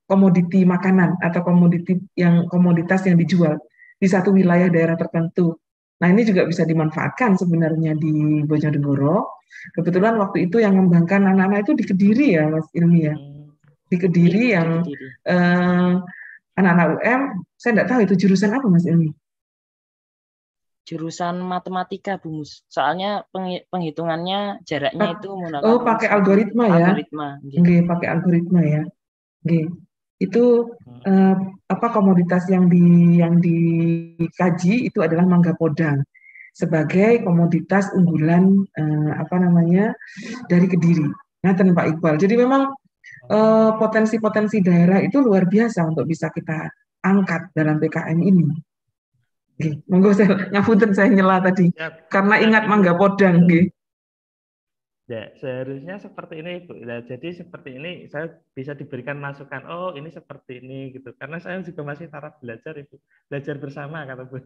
komoditi makanan atau komoditi yang komoditas yang dijual di satu wilayah daerah tertentu. Nah ini juga bisa dimanfaatkan sebenarnya di Bojonegoro. Kebetulan waktu itu yang mengembangkan anak-anak itu di Kediri ya Mas Ilmi ya. Hmm. Di Kediri iya, yang eh, anak-anak UM, saya tidak tahu itu jurusan apa Mas Ilmi? Jurusan matematika Bu Mus. Soalnya penghitungannya jaraknya ah, itu menggunakan Oh, pakai algoritma ya. Algoritma. Gitu. Oke, pakai algoritma ya. Oke. Itu hmm. eh, apa komoditas yang di yang dikaji itu adalah mangga podang sebagai komoditas unggulan eh, apa namanya dari Kediri. Nah, Pak Iqbal. Jadi memang potensi eh, potensi-potensi daerah itu luar biasa untuk bisa kita angkat dalam PKN ini. Oke, monggo saya nyaputin saya nyela tadi. Ya. Karena ingat mangga podang gitu Ya, seharusnya seperti ini, Bu. Ya, jadi seperti ini saya bisa diberikan masukan, oh ini seperti ini gitu. Karena saya juga masih taraf belajar, Ibu. Belajar bersama kata Bu.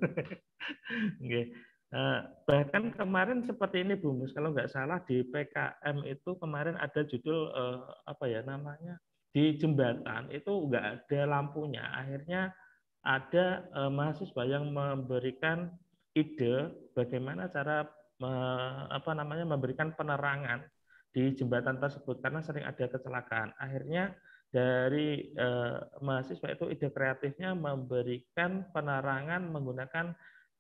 okay. Eh, bahkan kemarin seperti ini Bu Mus, kalau nggak salah di PKM itu kemarin ada judul eh, apa ya namanya? Di jembatan itu nggak ada lampunya. Akhirnya ada eh, mahasiswa yang memberikan ide bagaimana cara me, apa namanya memberikan penerangan di jembatan tersebut karena sering ada kecelakaan. Akhirnya dari eh, mahasiswa itu ide kreatifnya memberikan penerangan menggunakan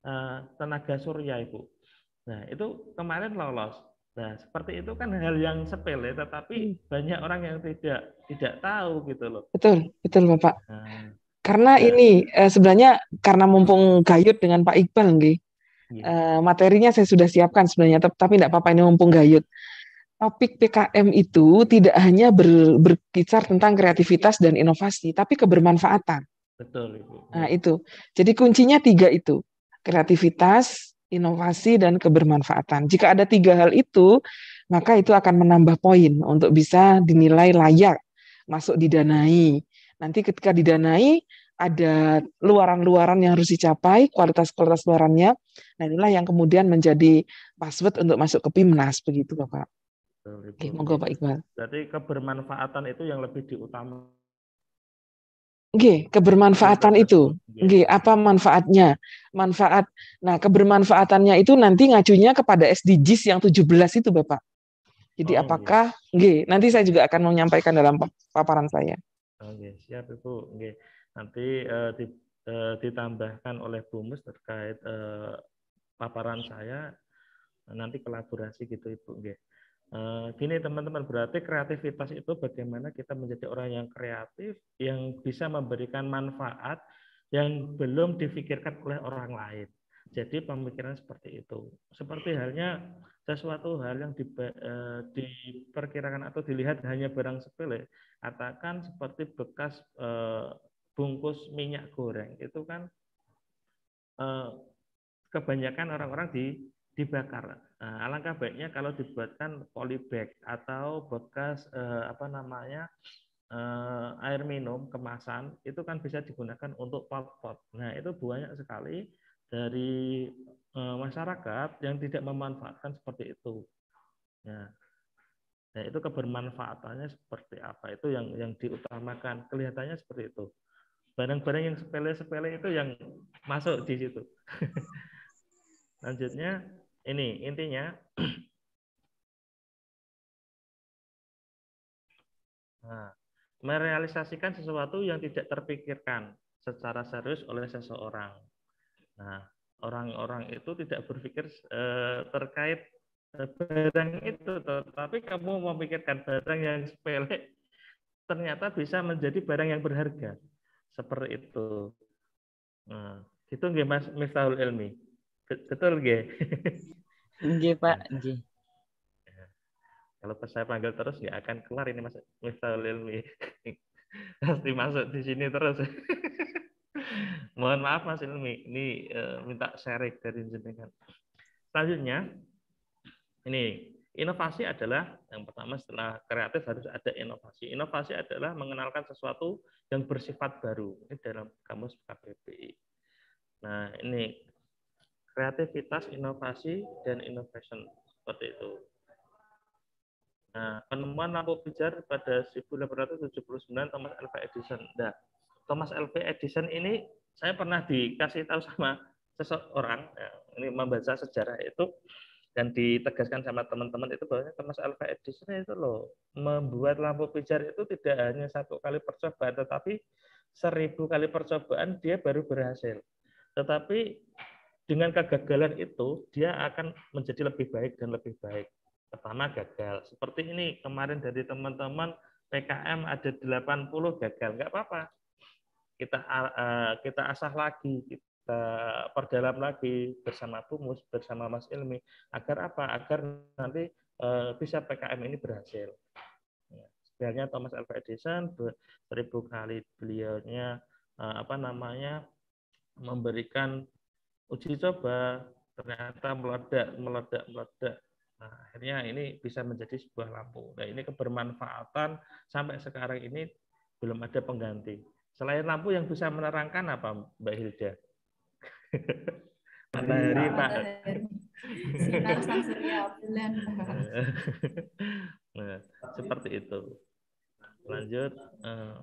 eh, tenaga surya itu. Nah, itu kemarin lolos. Nah, seperti itu kan hal yang sepele tetapi hmm. banyak orang yang tidak tidak tahu gitu loh. Betul, betul Bapak. Nah. Karena ini eh, sebenarnya karena mumpung gayut dengan Pak Iqbal nggih. Uh, materinya saya sudah siapkan sebenarnya, tapi tidak apa-apa ini mumpung gayut. Topik PKM itu tidak hanya ber, berkisar tentang kreativitas dan inovasi, tapi kebermanfaatan. Betul, Nah, itu. Jadi kuncinya tiga itu. Kreativitas, inovasi, dan kebermanfaatan. Jika ada tiga hal itu, maka itu akan menambah poin untuk bisa dinilai layak masuk didanai. Nanti ketika didanai, ada luaran-luaran yang harus dicapai, kualitas-kualitas luarannya. Nah inilah yang kemudian menjadi password untuk masuk ke PIMNAS begitu Bapak. Oke, monggo Pak Iqbal. Jadi kebermanfaatan itu yang lebih diutamakan. Oke, kebermanfaatan itu. Oke, apa manfaatnya? Manfaat. Nah, kebermanfaatannya itu nanti ngacunya kepada SDGs yang 17 itu, Bapak. Jadi oh, apakah, Oke, nanti saya juga akan menyampaikan dalam paparan saya. Oke, oh, siap itu. Oke nanti eh, di, eh, ditambahkan oleh Bumus terkait eh, paparan saya nanti kolaborasi gitu Ibu nggih. Eh, gini teman-teman, berarti kreativitas itu bagaimana kita menjadi orang yang kreatif, yang bisa memberikan manfaat yang belum difikirkan oleh orang lain. Jadi pemikiran seperti itu. Seperti halnya sesuatu hal yang di, eh, diperkirakan atau dilihat hanya barang sepele, katakan seperti bekas eh, bungkus minyak goreng itu kan eh, kebanyakan orang-orang di dibakar. Nah, alangkah baiknya kalau dibuatkan polybag atau bekas eh, apa namanya eh, air minum kemasan itu kan bisa digunakan untuk pot-pot. Nah itu banyak sekali dari eh, masyarakat yang tidak memanfaatkan seperti itu. Nah, nah itu kebermanfaatannya seperti apa itu yang yang diutamakan kelihatannya seperti itu barang-barang yang sepele-sepele itu yang masuk di situ. Lanjutnya ini intinya nah, merealisasikan sesuatu yang tidak terpikirkan secara serius oleh seseorang. Nah, orang-orang itu tidak berpikir eh, terkait barang itu, tetapi kamu memikirkan barang yang sepele ternyata bisa menjadi barang yang berharga seperti itu. Nah, hmm. itu nggih Mas Miftahul Ilmi. Betul nggih. Nggih Pak, ya. nggih. Kalau saya panggil terus ya akan kelar ini Mas Miftahul Ilmi. Pasti masuk di sini terus. Mohon maaf Mas Ilmi, ini uh, minta sharing dari jenengan. Selanjutnya ini Inovasi adalah yang pertama setelah kreatif harus ada inovasi. Inovasi adalah mengenalkan sesuatu yang bersifat baru. Ini dalam kamus KBBI. Nah, ini kreativitas, inovasi, dan innovation seperti itu. Nah, penemuan lampu pijar pada 1879 Thomas Alva Edison. Nah, Thomas Alva Edison ini saya pernah dikasih tahu sama seseorang, ya, ini membaca sejarah itu dan ditegaskan sama teman-teman itu bahwa Thomas Alva Edison itu loh membuat lampu pijar itu tidak hanya satu kali percobaan tetapi seribu kali percobaan dia baru berhasil tetapi dengan kegagalan itu dia akan menjadi lebih baik dan lebih baik pertama gagal seperti ini kemarin dari teman-teman PKM ada 80 gagal nggak apa-apa kita eh, kita asah lagi gitu kita perdalam lagi bersama Pumus, bersama Mas Ilmi, agar apa? Agar nanti eh, bisa PKM ini berhasil. Ya. Sebenarnya Thomas Alva Edison seribu kali beliaunya eh, apa namanya memberikan uji coba ternyata meledak meledak meledak Nah, akhirnya ini bisa menjadi sebuah lampu. Nah, ini kebermanfaatan sampai sekarang ini belum ada pengganti. Selain lampu yang bisa menerangkan apa, Mbak Hilda? Matahari, iya. Pak. Nah, seperti itu. Lanjut. Eh,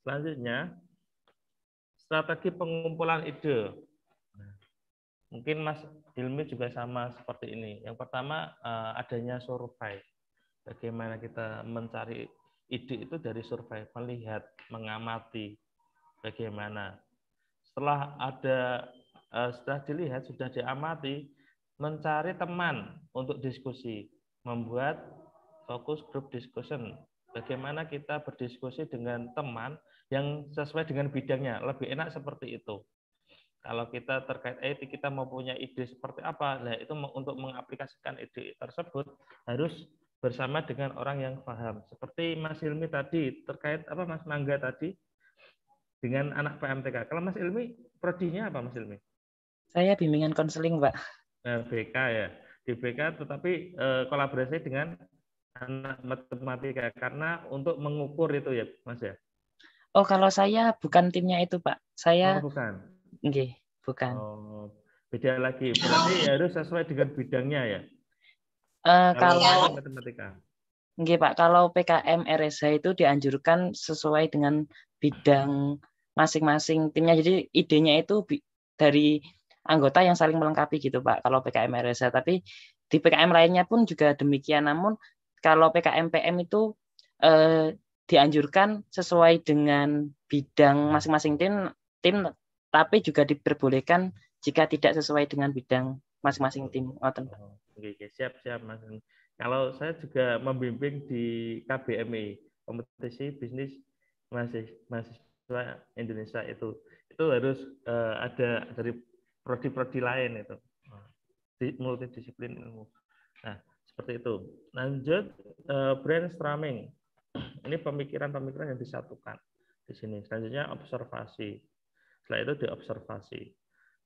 selanjutnya, strategi pengumpulan ide. Mungkin Mas Hilmi juga sama seperti ini. Yang pertama, eh, adanya survei. Bagaimana kita mencari ide itu dari survei, melihat, mengamati bagaimana setelah ada uh, eh, sudah dilihat, sudah diamati, mencari teman untuk diskusi, membuat fokus grup discussion. Bagaimana kita berdiskusi dengan teman yang sesuai dengan bidangnya, lebih enak seperti itu. Kalau kita terkait IT kita mau punya ide seperti apa, nah itu untuk mengaplikasikan ide tersebut harus bersama dengan orang yang paham. Seperti Mas Hilmi tadi terkait apa Mas Mangga tadi dengan anak PMTK. Kalau Mas Ilmi, prodinya apa Mas Ilmi? Saya bimbingan konseling, Pak. Nah, eh, BK ya. Di BK tetapi eh, kolaborasi dengan anak matematika karena untuk mengukur itu ya, Mas ya. Oh, kalau saya bukan timnya itu, Pak. Saya Oh, bukan. Nggih, bukan. Oh, beda lagi. Berarti ya harus sesuai dengan bidangnya ya. Uh, kalau, kalau matematika. Nggih, Pak. Kalau PKM RSH itu dianjurkan sesuai dengan bidang masing-masing timnya. Jadi idenya itu dari anggota yang saling melengkapi gitu Pak kalau PKM RSA. Tapi di PKM lainnya pun juga demikian. Namun kalau PKM PM itu eh, dianjurkan sesuai dengan bidang masing-masing tim tim tapi juga diperbolehkan jika tidak sesuai dengan bidang masing-masing tim. Oh, Oke, oke, siap siap Mas. Kalau saya juga membimbing di KBMI, e, kompetisi bisnis masih masih mahasiswa Indonesia itu itu harus uh, ada dari prodi-prodi lain itu di multidisiplin ilmu. Nah seperti itu. Lanjut uh, brainstorming. Ini pemikiran-pemikiran yang disatukan di sini. Selanjutnya observasi. Setelah itu diobservasi.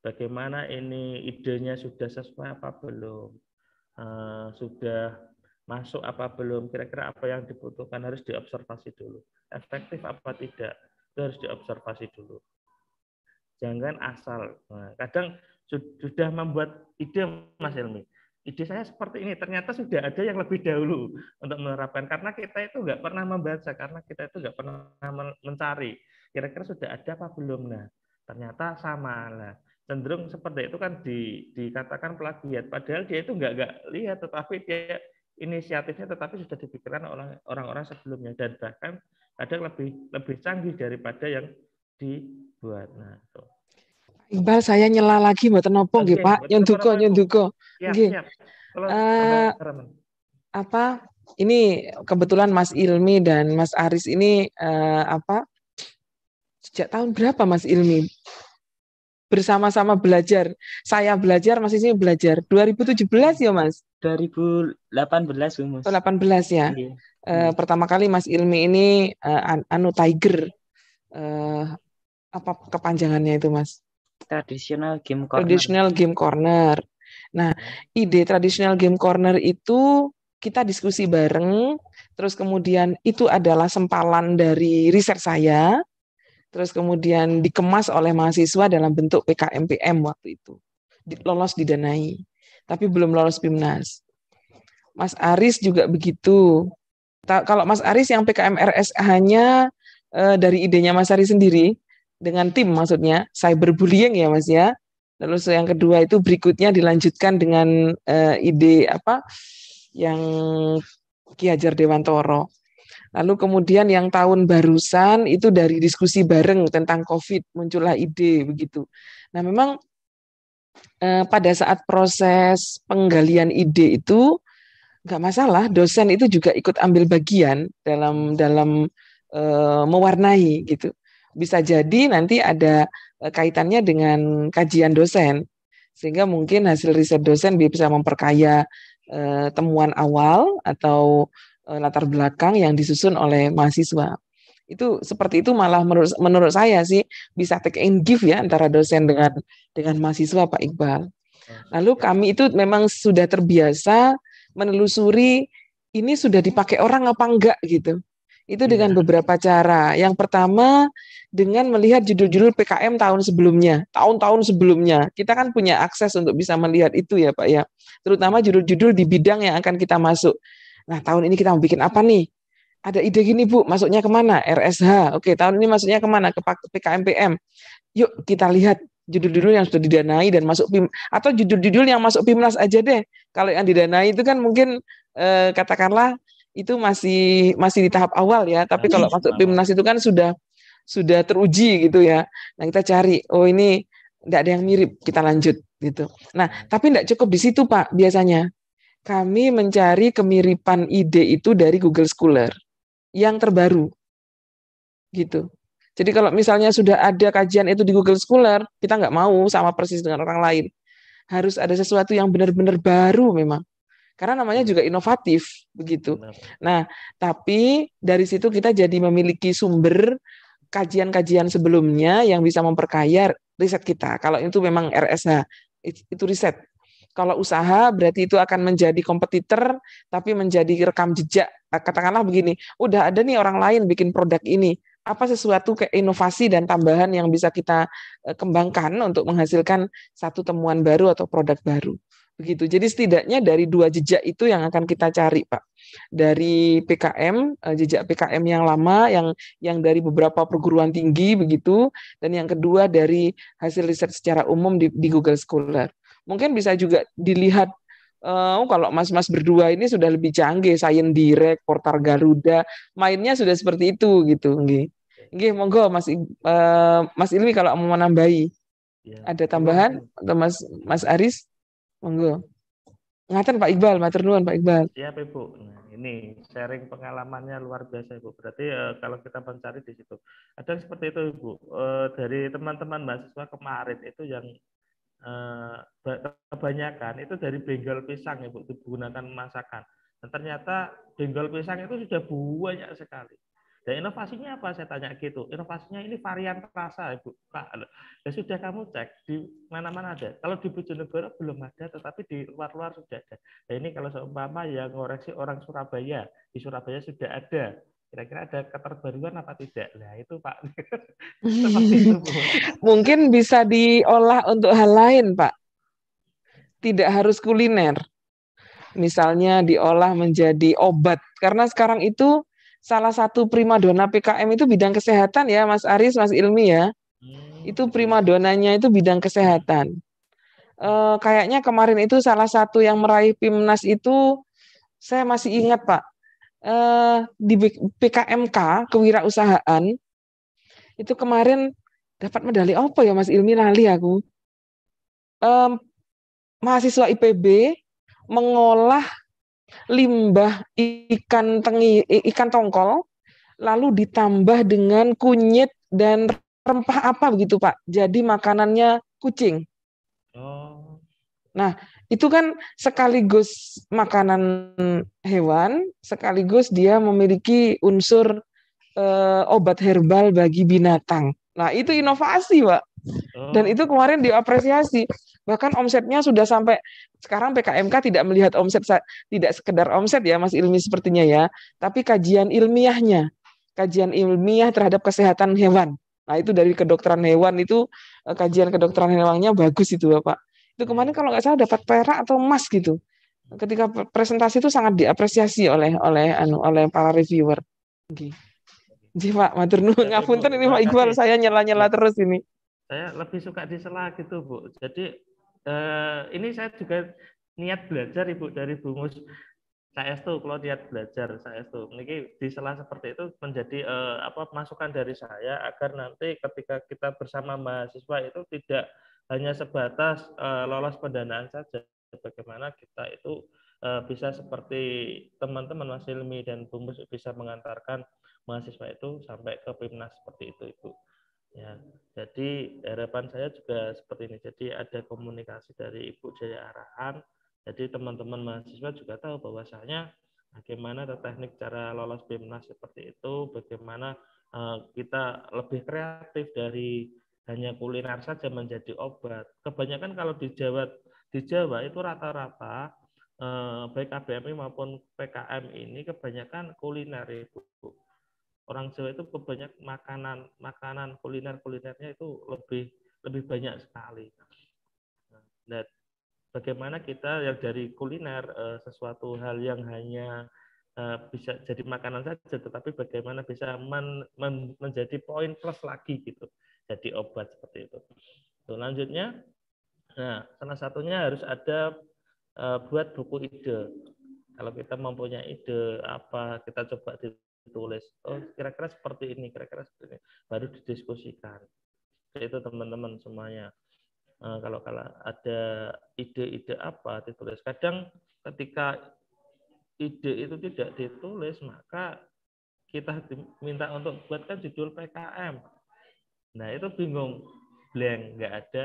Bagaimana ini idenya sudah sesuai apa belum? Uh, sudah masuk apa belum? Kira-kira apa yang dibutuhkan harus diobservasi dulu. Efektif apa tidak? itu harus diobservasi dulu. Jangan asal. Nah, kadang sudah membuat ide Mas Ilmi. Ide saya seperti ini, ternyata sudah ada yang lebih dahulu untuk menerapkan. Karena kita itu nggak pernah membaca, karena kita itu nggak pernah mencari. Kira-kira sudah ada apa belum? Nah, ternyata sama. Nah, cenderung seperti itu kan di, dikatakan plagiat. Padahal dia itu nggak nggak lihat, tetapi dia inisiatifnya tetapi sudah dipikirkan oleh orang-orang sebelumnya dan bahkan kadang lebih lebih canggih daripada yang dibuat. Nah, tuh. Iqbal saya nyela lagi mbak Tenopo okay, Pak, nyenduko nyenduko. Nggih. Uh, apa ini kebetulan Mas Ilmi dan Mas Aris ini uh, apa sejak tahun berapa Mas Ilmi bersama-sama belajar. Saya belajar, Mas Ismi belajar. 2017 ya, Mas? 2018, Mas. 2018 ya. Iya. Uh, pertama kali Mas Ilmi ini uh, anu Tiger. Uh, apa kepanjangannya itu, Mas? Traditional Game Corner. Traditional Game Corner. Nah, ide Traditional Game Corner itu kita diskusi bareng, terus kemudian itu adalah sempalan dari riset saya terus kemudian dikemas oleh mahasiswa dalam bentuk PKMPM waktu itu. Lolos didanai, tapi belum lolos PIMNAS. Mas Aris juga begitu. Ta kalau Mas Aris yang pkmrsh hanya e, eh, dari idenya Mas Aris sendiri, dengan tim maksudnya, cyberbullying ya Mas ya. Lalu yang kedua itu berikutnya dilanjutkan dengan e, ide apa yang Ki Hajar Dewantoro. Lalu kemudian yang tahun barusan itu dari diskusi bareng tentang COVID muncullah ide begitu. Nah memang eh, pada saat proses penggalian ide itu nggak masalah dosen itu juga ikut ambil bagian dalam dalam eh, mewarnai gitu bisa jadi nanti ada eh, kaitannya dengan kajian dosen sehingga mungkin hasil riset dosen bisa memperkaya eh, temuan awal atau Eh, latar belakang yang disusun oleh mahasiswa. Itu seperti itu malah menurut menurut saya sih bisa take and give ya antara dosen dengan dengan mahasiswa Pak Iqbal. Lalu kami itu memang sudah terbiasa menelusuri ini sudah dipakai orang apa enggak gitu. Itu iya. dengan beberapa cara. Yang pertama dengan melihat judul-judul PKM tahun sebelumnya, tahun-tahun sebelumnya. Kita kan punya akses untuk bisa melihat itu ya Pak ya. Terutama judul-judul di bidang yang akan kita masuk. Nah tahun ini kita mau bikin apa nih? Ada ide gini Bu, masuknya kemana? RSH. Oke, tahun ini masuknya kemana? Ke PKMPM. Yuk kita lihat judul-judul yang sudah didanai dan masuk PIM atau judul-judul yang masuk PIMNAS aja deh. Kalau yang didanai itu kan mungkin eh, katakanlah itu masih masih di tahap awal ya, tapi kalau masuk PIMNAS itu kan sudah sudah teruji gitu ya. Nah, kita cari oh ini tidak ada yang mirip, kita lanjut gitu. Nah, tapi tidak cukup di situ Pak biasanya kami mencari kemiripan ide itu dari Google Scholar yang terbaru. Gitu. Jadi kalau misalnya sudah ada kajian itu di Google Scholar, kita nggak mau sama persis dengan orang lain. Harus ada sesuatu yang benar-benar baru memang. Karena namanya juga inovatif begitu. Benar. Nah, tapi dari situ kita jadi memiliki sumber kajian-kajian sebelumnya yang bisa memperkaya riset kita. Kalau itu memang RSH, itu riset kalau usaha berarti itu akan menjadi kompetitor tapi menjadi rekam jejak. Nah, katakanlah begini, udah ada nih orang lain bikin produk ini. Apa sesuatu ke inovasi dan tambahan yang bisa kita eh, kembangkan untuk menghasilkan satu temuan baru atau produk baru begitu. Jadi setidaknya dari dua jejak itu yang akan kita cari, Pak. Dari PKM, eh, jejak PKM yang lama yang yang dari beberapa perguruan tinggi begitu dan yang kedua dari hasil riset secara umum di, di Google Scholar mungkin bisa juga dilihat Uh, kalau mas-mas berdua ini sudah lebih canggih, Sayen Direct, Portar Garuda, mainnya sudah seperti itu gitu, nggih. Nggih, monggo Mas uh, Mas Ilmi kalau mau menambahi. Ya. Ada tambahan atau Mas Mas Aris? Monggo. Ngaten Pak Iqbal, matur nuwun Pak Iqbal. Iya, Bu. Nah, ini sharing pengalamannya luar biasa, Bu. Berarti uh, kalau kita mencari di situ. Ada seperti itu, Bu. Uh, dari teman-teman mahasiswa kemarin itu yang Eh, kebanyakan itu dari benggol pisang ya Bu digunakan masakan. Dan ternyata benggol pisang itu sudah banyak sekali. Dan inovasinya apa? Saya tanya gitu. Inovasinya ini varian rasa, Ibu. Ya, Pak, ya sudah kamu cek di mana-mana ada. Kalau di Bojonegoro belum ada, tetapi di luar-luar sudah ada. dan nah, ini kalau seumpama yang ngoreksi orang Surabaya, di Surabaya sudah ada kira-kira ada keterbaruan apa tidak lah itu pak itu, mungkin bisa diolah untuk hal lain pak tidak harus kuliner misalnya diolah menjadi obat karena sekarang itu salah satu primadona PKM itu bidang kesehatan ya Mas Aris Mas Ilmi ya hmm. itu primadonanya itu bidang kesehatan e, kayaknya kemarin itu salah satu yang meraih Pimnas itu saya masih ingat Pak eh, di PKMK kewirausahaan itu kemarin dapat medali apa ya Mas Ilmi lali aku. Eh, mahasiswa IPB mengolah limbah ikan tengi ikan tongkol lalu ditambah dengan kunyit dan rempah apa begitu Pak. Jadi makanannya kucing. Oh. Nah, itu kan sekaligus makanan hewan, sekaligus dia memiliki unsur eh, obat herbal bagi binatang. Nah, itu inovasi, Pak. Oh. Dan itu kemarin diapresiasi. Bahkan omsetnya sudah sampai sekarang PKMK tidak melihat omset tidak sekedar omset ya Mas Ilmi sepertinya ya, tapi kajian ilmiahnya, kajian ilmiah terhadap kesehatan hewan. Nah, itu dari kedokteran hewan itu eh, kajian kedokteran hewannya bagus itu, Bapak itu hmm. kemarin kalau nggak salah dapat perak atau emas gitu ketika presentasi itu sangat diapresiasi oleh oleh anu oleh para reviewer. Jadi Nggih Pak, matur nuwun iya, ngapunten ini Pak Iqbal saya nyela-nyela iya. terus ini. Saya lebih suka di sela gitu, Bu. Jadi eh, ini saya juga niat belajar Ibu dari Bungus saya itu kalau niat belajar saya itu niki sela seperti itu menjadi eh, apa masukan dari saya agar nanti ketika kita bersama mahasiswa itu tidak hanya sebatas uh, lolos pendanaan saja bagaimana kita itu uh, bisa seperti teman-teman Mas Ilmi dan bumbus bisa mengantarkan mahasiswa itu sampai ke PIMNAS seperti itu Ibu. Ya, jadi harapan saya juga seperti ini. Jadi ada komunikasi dari Ibu Jaya arahan. Jadi teman-teman mahasiswa juga tahu bahwasanya bagaimana teknik cara lolos BIMNAS seperti itu, bagaimana uh, kita lebih kreatif dari hanya kuliner saja menjadi obat. Kebanyakan kalau di Jawa di Jawa itu rata-rata eh, baik ABMI maupun PKM ini kebanyakan kuliner itu. Orang Jawa itu kebanyakan makanan makanan kuliner kulinernya itu lebih lebih banyak sekali. Nah, bagaimana kita yang dari kuliner eh, sesuatu hal yang hanya eh, bisa jadi makanan saja, tetapi bagaimana bisa men, men, menjadi poin plus lagi gitu jadi obat seperti itu. Tuh, lanjutnya, nah salah satunya harus ada e, buat buku ide. Kalau kita mempunyai ide apa, kita coba ditulis. Oh, kira-kira seperti ini, kira-kira seperti ini. Baru didiskusikan. Itu teman-teman semuanya. E, kalau kalau ada ide-ide apa ditulis. Kadang ketika ide itu tidak ditulis, maka kita minta untuk buatkan judul PKM Nah itu bingung, blank, nggak ada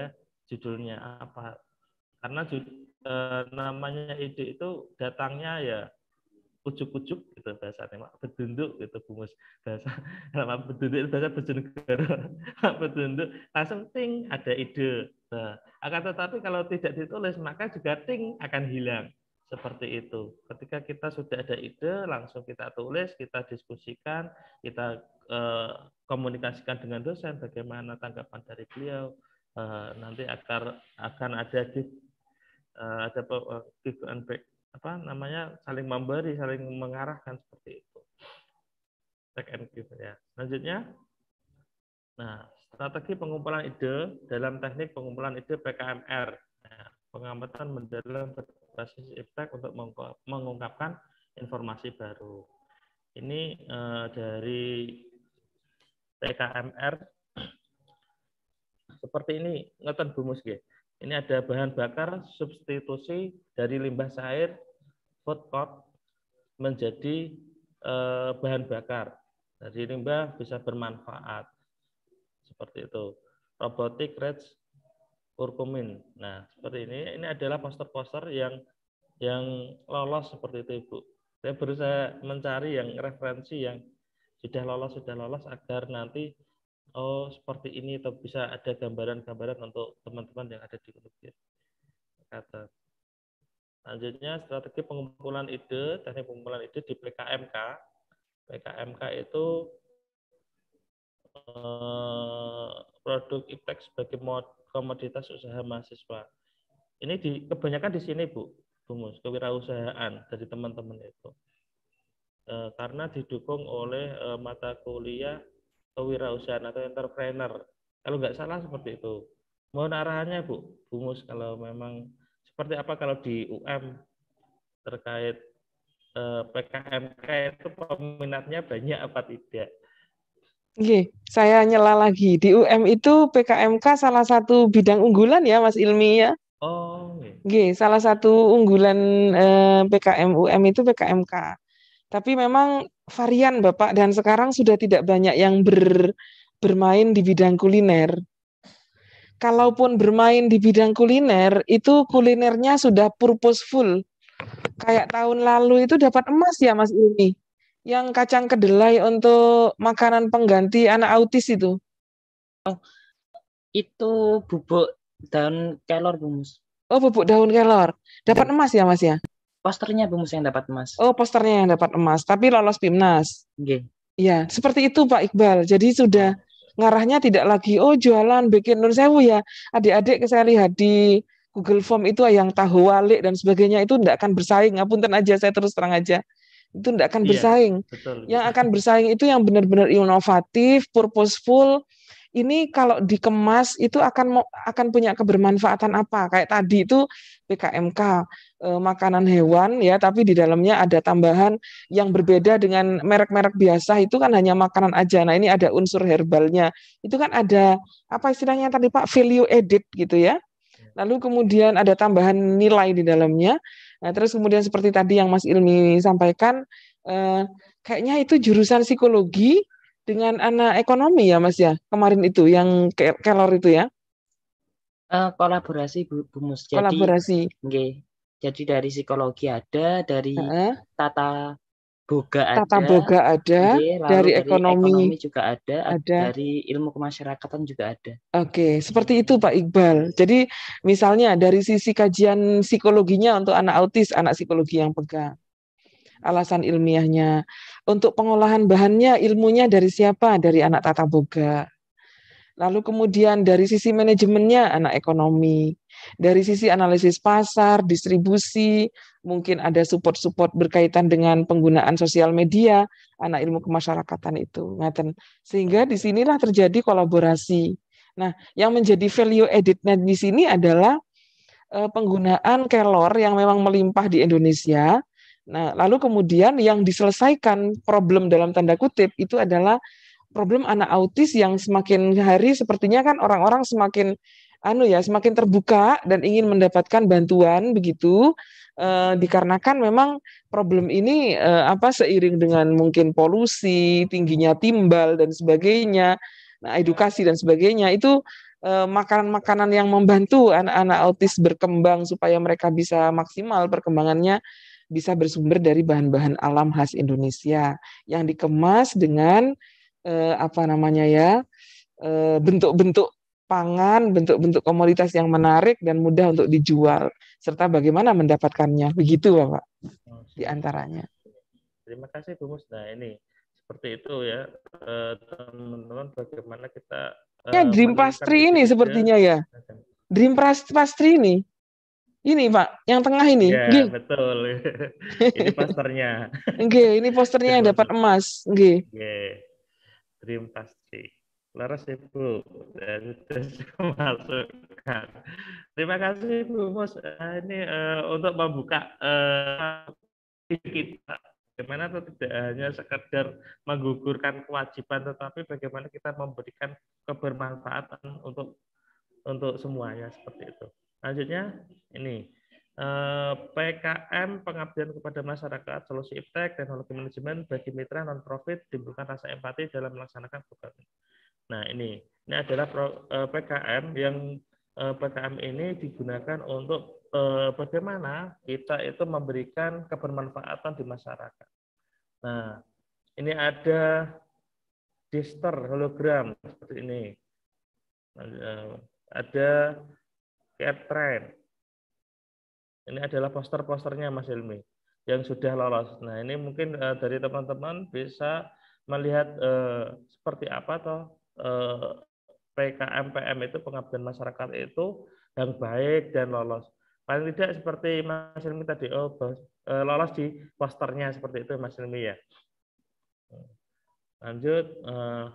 judulnya apa. Karena e, namanya ide itu datangnya ya ujuk-ujuk gitu bahasanya, mak bedunduk gitu bungus bahasa lama bedunduk itu bahasa bejonegoro bedunduk langsung ting ada ide nah, akan tetapi kalau tidak ditulis maka juga ting akan hilang seperti itu ketika kita sudah ada ide langsung kita tulis kita diskusikan kita eh, komunikasikan dengan dosen bagaimana tanggapan dari beliau uh, nanti akan akan ada di uh, ada give and back apa namanya saling memberi saling mengarahkan seperti itu check and give ya selanjutnya nah strategi pengumpulan ide dalam teknik pengumpulan ide PKMR nah, pengamatan mendalam berbasis efek untuk mengungkapkan informasi baru ini uh, dari PKMR seperti ini ngeten bumus ya. Ini ada bahan bakar substitusi dari limbah cair food crop menjadi eh, bahan bakar. Jadi limbah bisa bermanfaat. Seperti itu. Robotic Reds Kurkumin. Nah, seperti ini. Ini adalah poster-poster yang yang lolos seperti itu, Ibu. Saya berusaha mencari yang referensi yang sudah lolos sudah lolos agar nanti oh seperti ini atau bisa ada gambaran-gambaran untuk teman-teman yang ada di Unugir. Kata. Selanjutnya strategi pengumpulan ide, teknik pengumpulan ide di PKMK. PKMK itu eh, produk iptek sebagai mod, komoditas usaha mahasiswa. Ini di kebanyakan di sini Bu, Bumus, kewirausahaan dari teman-teman itu. Eh, karena didukung oleh eh, mata kuliah kewirausahaan atau entrepreneur. Kalau nggak salah seperti itu. Mohon arahannya Bu, Bungus kalau memang seperti apa kalau di UM terkait eh, PKMK itu peminatnya banyak apa tidak? Oke, saya nyela lagi. Di UM itu PKMK salah satu bidang unggulan ya, Mas Ilmi ya. Oh. Iya. Oke, salah satu unggulan eh, PKM UM itu PKMK. Tapi memang varian Bapak dan sekarang sudah tidak banyak yang ber, bermain di bidang kuliner. Kalaupun bermain di bidang kuliner, itu kulinernya sudah purposeful. Kayak tahun lalu itu dapat emas ya Mas Ilmi. Yang kacang kedelai untuk makanan pengganti anak autis itu. Oh, itu bubuk daun kelor, Bumus. Oh, bubuk daun kelor. Dapat iya. emas ya, Mas ya? posternya Bu yang dapat emas. Oh, posternya yang dapat emas, tapi lolos Timnas. Iya. Okay. Ya, seperti itu Pak Iqbal. Jadi sudah ngarahnya tidak lagi oh jualan bikin Nur Sewu ya. Adik-adik saya lihat di Google Form itu yang tahu wali dan sebagainya itu tidak akan bersaing. Ngapunten aja saya terus terang aja. Itu tidak akan iya, bersaing. Iya, betul. Yang akan bersaing itu yang benar-benar inovatif, purposeful, ini kalau dikemas itu akan akan punya kebermanfaatan apa? Kayak tadi itu PKMK e, makanan hewan ya, tapi di dalamnya ada tambahan yang berbeda dengan merek-merek biasa itu kan hanya makanan aja. Nah, ini ada unsur herbalnya. Itu kan ada apa istilahnya tadi Pak value added gitu ya. ya. Lalu kemudian ada tambahan nilai di dalamnya. Nah, terus kemudian seperti tadi yang Mas Ilmi sampaikan eh, kayaknya itu jurusan psikologi dengan anak ekonomi ya Mas ya kemarin itu yang ke kelor itu ya uh, kolaborasi Bu, Bu jadi, kolaborasi okay. jadi dari psikologi ada dari uh -huh. tata boga ada tata boga ada okay, dari, dari ekonomi, ekonomi juga ada, ada dari ilmu kemasyarakatan juga ada oke okay. seperti itu Pak Iqbal jadi misalnya dari sisi kajian psikologinya untuk anak autis anak psikologi yang pegang alasan ilmiahnya. Untuk pengolahan bahannya, ilmunya dari siapa? Dari anak tata boga. Lalu kemudian dari sisi manajemennya anak ekonomi, dari sisi analisis pasar, distribusi, mungkin ada support-support berkaitan dengan penggunaan sosial media, anak ilmu kemasyarakatan itu. Ngaten. Sehingga disinilah terjadi kolaborasi. Nah, yang menjadi value added di sini adalah eh, penggunaan kelor yang memang melimpah di Indonesia Nah, lalu kemudian yang diselesaikan problem dalam tanda kutip itu adalah problem anak autis yang semakin hari sepertinya kan orang-orang semakin anu ya semakin terbuka dan ingin mendapatkan bantuan begitu eh, dikarenakan memang problem ini eh, apa seiring dengan mungkin polusi tingginya timbal dan sebagainya nah edukasi dan sebagainya itu eh, makanan-makanan eh, yang membantu anak-anak autis berkembang supaya mereka bisa maksimal perkembangannya bisa bersumber dari bahan-bahan alam khas Indonesia yang dikemas dengan eh, apa namanya ya bentuk eh, bentuk-bentuk pangan, bentuk-bentuk komoditas yang menarik dan mudah untuk dijual serta bagaimana mendapatkannya. Begitu, Bapak. Di antaranya. Terima kasih, Bu Musda. Nah, ini seperti itu ya, eh, teman-teman bagaimana kita eh, Ya, Dream Pastri ini sepertinya ya. ya. Dream Pastri ini ini Pak, yang tengah ini. Iya, betul. ini posternya. Oke, ini posternya yang dapat emas. Oke. dream pasti. Laras ya Bu, dan masukkan. Terima kasih Bu Mus. Eh, ini uh, untuk membuka uh, kita bagaimana tidak hanya sekedar menggugurkan kewajiban tetapi bagaimana kita memberikan kebermanfaatan untuk untuk semuanya seperti itu. Selanjutnya ini eh, PKM pengabdian kepada masyarakat, solusi iptek, teknologi manajemen bagi mitra non profit timbulkan rasa empati dalam melaksanakan program. Nah ini ini adalah PKM eh, yang eh, PKM ini digunakan untuk bagaimana kita itu memberikan kebermanfaatan di masyarakat. Nah ini ada dister hologram seperti ini. Nah, ada care trend. Ini adalah poster-posternya Mas Ilmi yang sudah lolos. Nah, ini mungkin uh, dari teman-teman bisa melihat uh, seperti apa toh uh, eh, PKMPM itu pengabdian masyarakat itu yang baik dan lolos. Paling tidak seperti Mas Ilmi tadi, oh lolos di posternya seperti itu Mas Ilmi ya. Lanjut, uh,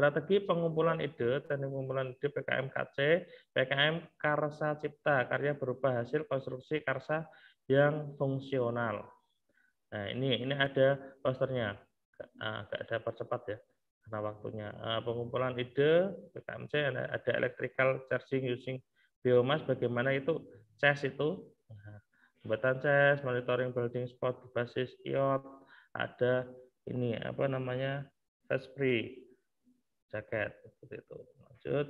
Strategi pengumpulan ide, teknik pengumpulan ide PKM KC, PKM Karsa Cipta, karya berupa hasil konstruksi karsa yang fungsional. Nah, ini ini ada posternya. Agak ah, ada percepat ya karena waktunya. Ah, pengumpulan ide PKMC ada, ada electrical charging using biomass bagaimana itu CES itu nah, pembuatan CES, monitoring building spot basis IOT, ada ini apa namanya fast free jaket seperti itu. Lanjut.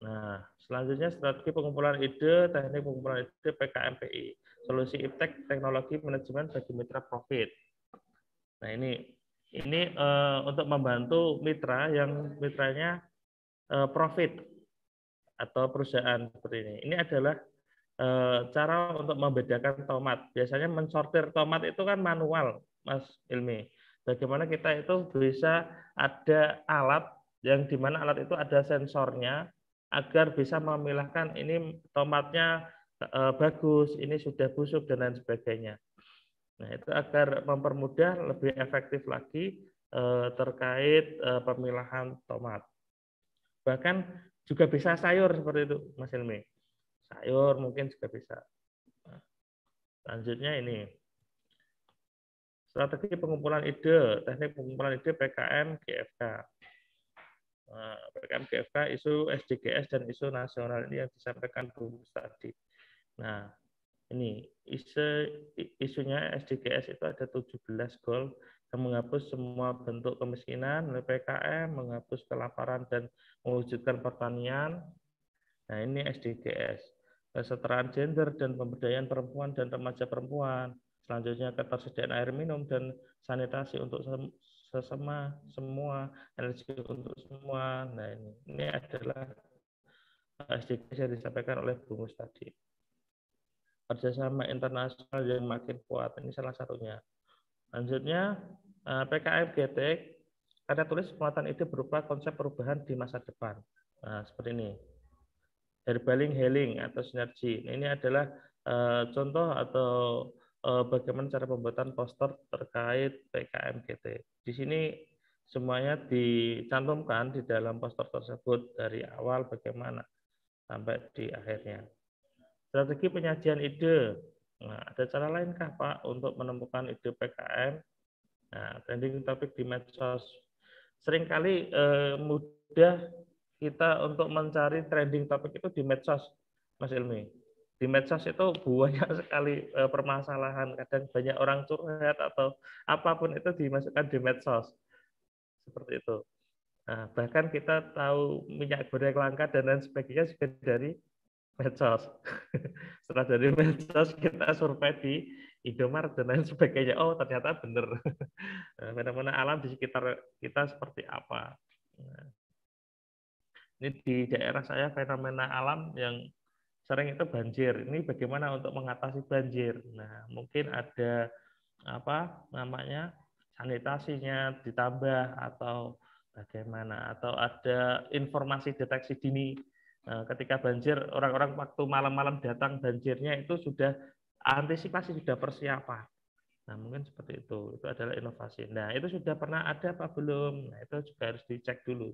Nah, selanjutnya strategi pengumpulan ide, teknik pengumpulan ide PKMPI, solusi iptek teknologi manajemen bagi mitra profit. Nah, ini ini uh, untuk membantu mitra yang mitranya uh, profit atau perusahaan seperti ini. Ini adalah eh, cara untuk membedakan tomat. Biasanya mensortir tomat itu kan manual, Mas Ilmi. Bagaimana kita itu bisa ada alat yang dimana alat itu ada sensornya agar bisa memilahkan ini tomatnya eh, bagus, ini sudah busuk dan lain sebagainya. Nah, itu agar mempermudah lebih efektif lagi eh, terkait eh, pemilahan tomat. Bahkan juga bisa sayur seperti itu, Mas Ilmi. Sayur mungkin juga bisa. Nah, selanjutnya ini strategi pengumpulan ide, teknik pengumpulan ide PKM GFK. Nah, PKM GFK, isu SDGs dan isu nasional ini yang disampaikan Bu tadi. Nah, ini isu isunya SDGs itu ada 17 goal yang menghapus semua bentuk kemiskinan PKM, menghapus kelaparan dan mewujudkan pertanian. Nah, ini SDGs. Kesetaraan gender dan pemberdayaan perempuan dan remaja perempuan selanjutnya ketersediaan air minum dan sanitasi untuk sesama semua energi untuk semua nah ini ini adalah SDGs eh, yang disampaikan oleh Bungus tadi kerjasama internasional yang makin kuat ini salah satunya selanjutnya eh, PKM Getek ada tulis penguatan itu berupa konsep perubahan di masa depan nah, seperti ini herbaling healing atau sinergi nah, ini adalah eh, contoh atau Eh, bagaimana cara pembuatan poster terkait PKMGT. Di sini semuanya dicantumkan di dalam poster tersebut dari awal bagaimana sampai di akhirnya. Strategi penyajian ide. Nah, ada cara lainkah Pak untuk menemukan ide PKM? Nah, trending topic di medsos. Seringkali eh, mudah kita untuk mencari trending topic itu di medsos, Mas Ilmi di medsos itu banyak sekali eh, permasalahan kadang banyak orang curhat atau apapun itu dimasukkan di medsos seperti itu nah, bahkan kita tahu minyak goreng langka dan lain sebagainya juga dari medsos setelah dari medsos kita survei di Indomaret dan lain sebagainya oh ternyata benar nah, fenomena alam di sekitar kita seperti apa nah, ini di daerah saya fenomena alam yang sering itu banjir. Ini bagaimana untuk mengatasi banjir? Nah, mungkin ada apa namanya sanitasinya ditambah atau bagaimana atau ada informasi deteksi dini nah, ketika banjir orang-orang waktu malam-malam datang banjirnya itu sudah antisipasi sudah persiapan nah mungkin seperti itu itu adalah inovasi nah itu sudah pernah ada apa belum nah itu juga harus dicek dulu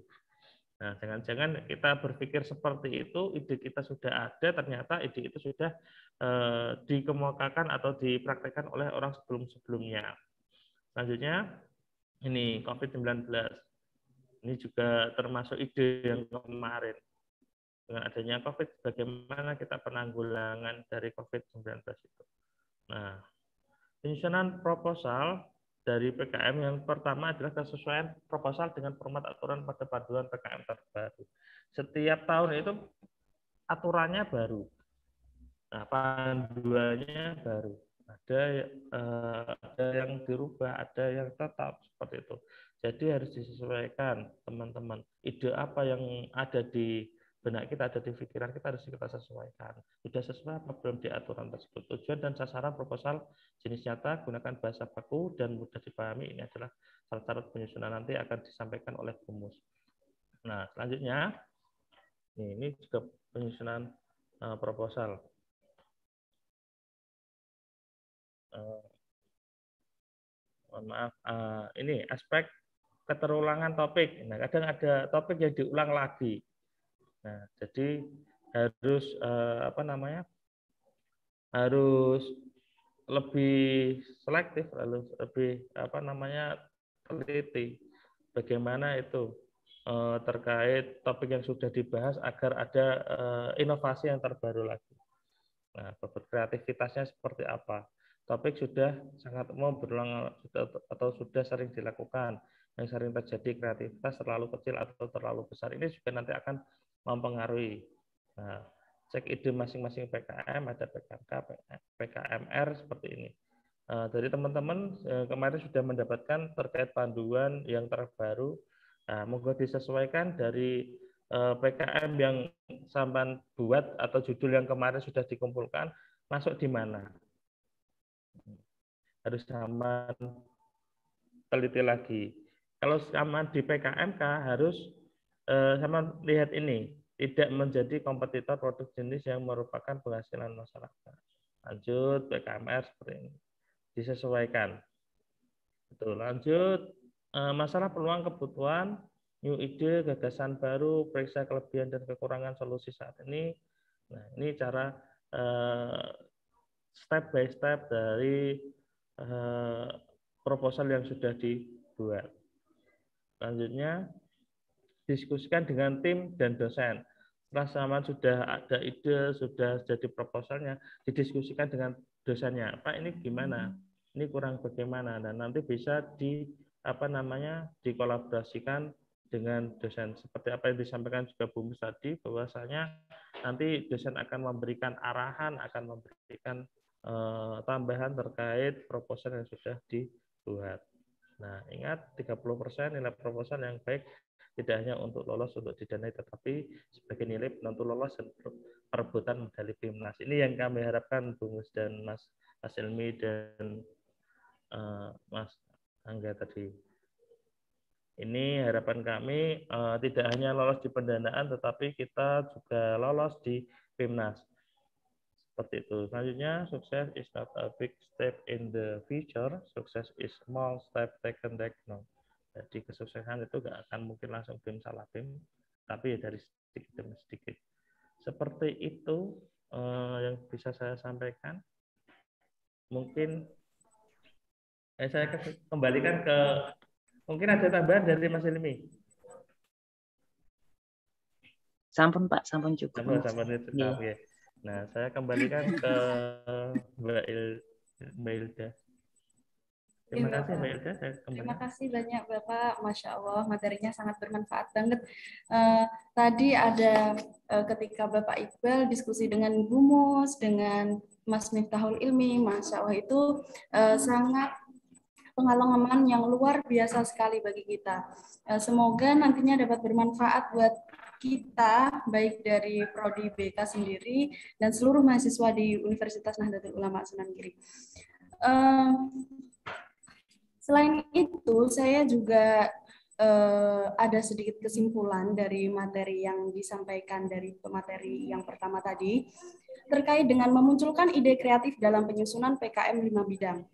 Nah, jangan-jangan kita berpikir seperti itu, ide kita sudah ada, ternyata ide itu sudah eh, dikemukakan atau dipraktekkan oleh orang sebelum-sebelumnya. Selanjutnya, ini COVID-19. Ini juga termasuk ide yang kemarin. Dengan adanya COVID, bagaimana kita penanggulangan dari COVID-19 itu. Nah, penyusunan proposal dari PKM yang pertama adalah kesesuaian proposal dengan format aturan pada paduan PKM terbaru. Setiap tahun itu aturannya baru, nah, panduannya baru. Ada eh, ada yang dirubah, ada yang tetap seperti itu. Jadi harus disesuaikan teman-teman. Ide apa yang ada di benak kita ada di pikiran kita harus kita sesuaikan. Sudah sesuai apa belum di aturan tersebut. Tujuan dan sasaran proposal jenis nyata gunakan bahasa baku dan mudah dipahami. Ini adalah syarat-syarat penyusunan nanti akan disampaikan oleh rumus. Nah, selanjutnya ini juga penyusunan eh, proposal. Eh, mohon maaf eh, ini aspek keterulangan topik. Nah, kadang ada topik yang diulang lagi Nah, jadi harus eh, apa namanya? harus lebih selektif, harus lebih apa namanya? teliti bagaimana itu eh, terkait topik yang sudah dibahas agar ada eh, inovasi yang terbaru lagi. Nah, bobot kreativitasnya seperti apa? Topik sudah sangat umum berulang atau sudah sering dilakukan yang sering terjadi kreativitas terlalu kecil atau terlalu besar ini juga nanti akan mempengaruhi. Nah, cek ide masing-masing PKM, ada PKK, PKMR seperti ini. Nah, dari teman-teman eh, kemarin sudah mendapatkan terkait panduan yang terbaru. Nah, moga disesuaikan dari eh, PKM yang sampan buat atau judul yang kemarin sudah dikumpulkan masuk di mana. Harus sama teliti lagi. Kalau sama di PKMK harus Eh, sama lihat ini tidak menjadi kompetitor produk jenis yang merupakan penghasilan masyarakat. Lanjut PKMR seperti ini. Disesuaikan. Betul. Lanjut eh, masalah peluang kebutuhan, new ide, gagasan baru, periksa kelebihan dan kekurangan solusi saat ini. Nah, ini cara eh, step by step dari proposal yang sudah dibuat. Selanjutnya diskusikan dengan tim dan dosen. Setelah sama sudah ada ide, sudah jadi proposalnya, didiskusikan dengan dosennya. Pak ini gimana? Hmm. Ini kurang bagaimana? Dan nah, nanti bisa di apa namanya dikolaborasikan dengan dosen seperti apa yang disampaikan juga Bu Mus bahwasanya nanti dosen akan memberikan arahan akan memberikan uh, tambahan terkait proposal yang sudah dibuat. Nah, ingat 30% nilai proposal yang baik tidak hanya untuk lolos untuk didanai tetapi sebagai nilai penentu lolos untuk perebutan medali PIMNAS. Ini yang kami harapkan Bungus dan Mas Mas Ilmi dan uh, Mas Angga tadi. Ini harapan kami uh, tidak hanya lolos di pendanaan tetapi kita juga lolos di PIMNAS. Seperti itu. Selanjutnya, sukses is not a big step in the future. Sukses is small step taken diagonal. Jadi kesuksesan itu gak akan mungkin langsung BIM salah BIM, tapi ya dari sedikit demi sedikit. Seperti itu eh, yang bisa saya sampaikan. Mungkin eh, saya kembalikan ke mungkin ada tambahan dari Mas Ilmi. Sampun Pak, sampun cukup. Sampun, sampun itu. Ya. Okay. Nah, saya kembalikan ke Mbak, Il, Mbak Ilda. Terima iya, kasih Mbak Ilda. Saya Terima kasih banyak Bapak. Masya Allah, materinya sangat bermanfaat banget. Uh, tadi ada uh, ketika Bapak Iqbal diskusi dengan Gumus dengan Mas Miftahul Ilmi, Masya Allah itu uh, sangat pengalaman yang luar biasa sekali bagi kita. Semoga nantinya dapat bermanfaat buat kita baik dari prodi BK sendiri dan seluruh mahasiswa di Universitas Nahdlatul Ulama Sunan Giri. Uh, eh, selain itu saya juga uh, ada sedikit kesimpulan dari materi yang disampaikan dari pemateri yang pertama tadi terkait dengan memunculkan ide kreatif dalam penyusunan PKM lima bidang.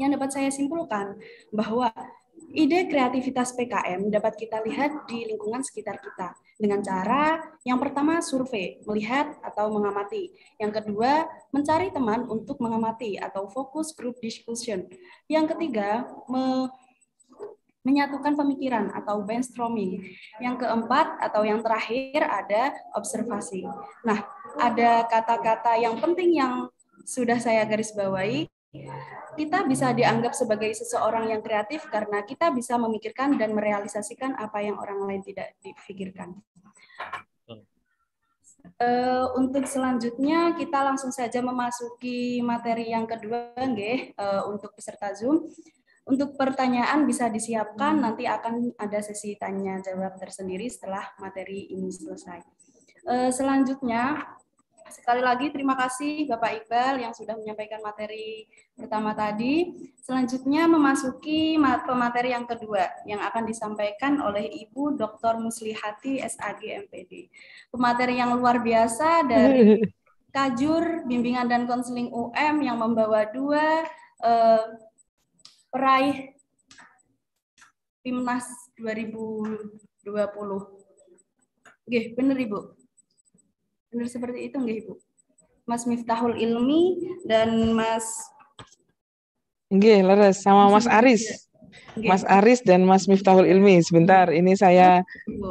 Yang dapat saya simpulkan bahwa ide kreativitas PKM dapat kita lihat di lingkungan sekitar kita dengan cara yang pertama survei, melihat atau mengamati. Yang kedua, mencari teman untuk mengamati atau fokus group discussion. Yang ketiga, me menyatukan pemikiran atau brainstorming. Yang keempat atau yang terakhir ada observasi. Nah, ada kata-kata yang penting yang sudah saya garis bawahi kita bisa dianggap sebagai seseorang yang kreatif karena kita bisa memikirkan dan merealisasikan apa yang orang lain tidak dipikirkan. Eh, untuk selanjutnya kita langsung saja memasuki materi yang kedua, nge, eh, untuk peserta Zoom. Untuk pertanyaan bisa disiapkan, nanti akan ada sesi tanya jawab tersendiri setelah materi ini selesai. Eh, selanjutnya Sekali lagi terima kasih Bapak Iqbal yang sudah menyampaikan materi pertama tadi. Selanjutnya memasuki pemateri yang kedua yang akan disampaikan oleh Ibu Dr. Muslihati SAG MPD. Pemateri yang luar biasa dari Kajur Bimbingan dan Konseling UM yang membawa dua eh, peraih Timnas 2020. Oke, benar Ibu. Benar seperti itu enggak Ibu? Mas Miftahul Ilmi dan Mas Nggih, Laras sama Mas Aris. Mas Aris dan Mas Miftahul Ilmi. Sebentar, ini saya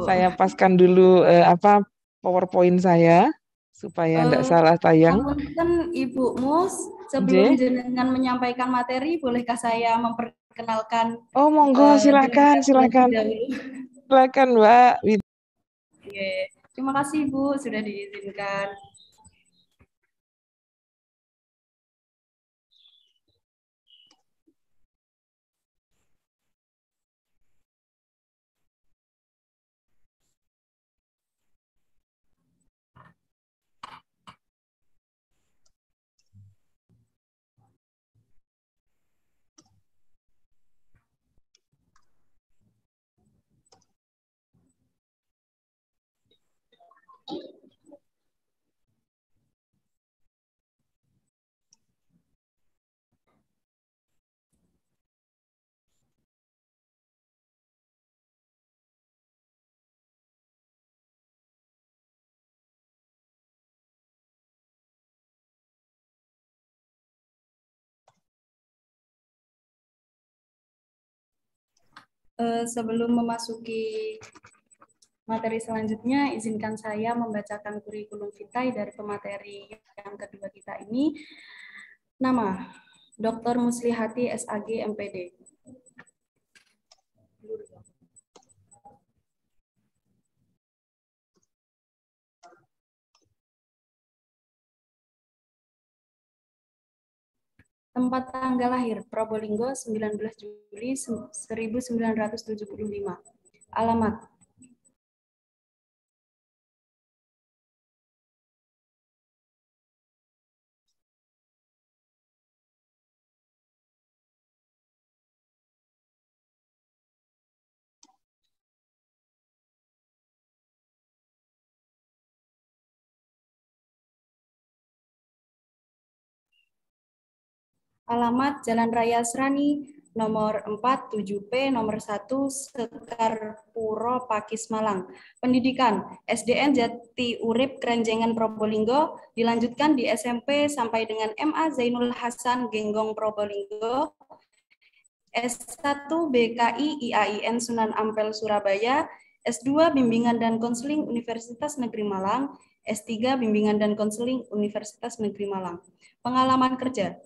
saya paskan dulu eh, apa PowerPoint saya supaya tidak uh, eh, salah tayang. Kan Ibu Mus, sebelum jenengan menyampaikan materi, bolehkah saya memperkenalkan? Oh, monggo uh, silakan, silakan. Silakan, Mbak. Yeah. Terima kasih Bu sudah diizinkan. Eh, sebelum memasuki materi selanjutnya, izinkan saya membacakan kurikulum vitae dari pemateri yang kedua kita ini. Nama, Dr. Muslihati SAG MPD. Tempat tanggal lahir, Probolinggo 19 Juli 1975. Alamat, Alamat Jalan Raya Serani, nomor 47P, nomor 1, Puro Pakis, Malang. Pendidikan, SDN Jati Urip, Kerenjengan, Probolinggo, dilanjutkan di SMP sampai dengan MA Zainul Hasan, Genggong, Probolinggo, S1 BKI IAIN Sunan Ampel, Surabaya, S2 Bimbingan dan Konseling Universitas Negeri Malang, S3 Bimbingan dan Konseling Universitas Negeri Malang. Pengalaman kerja,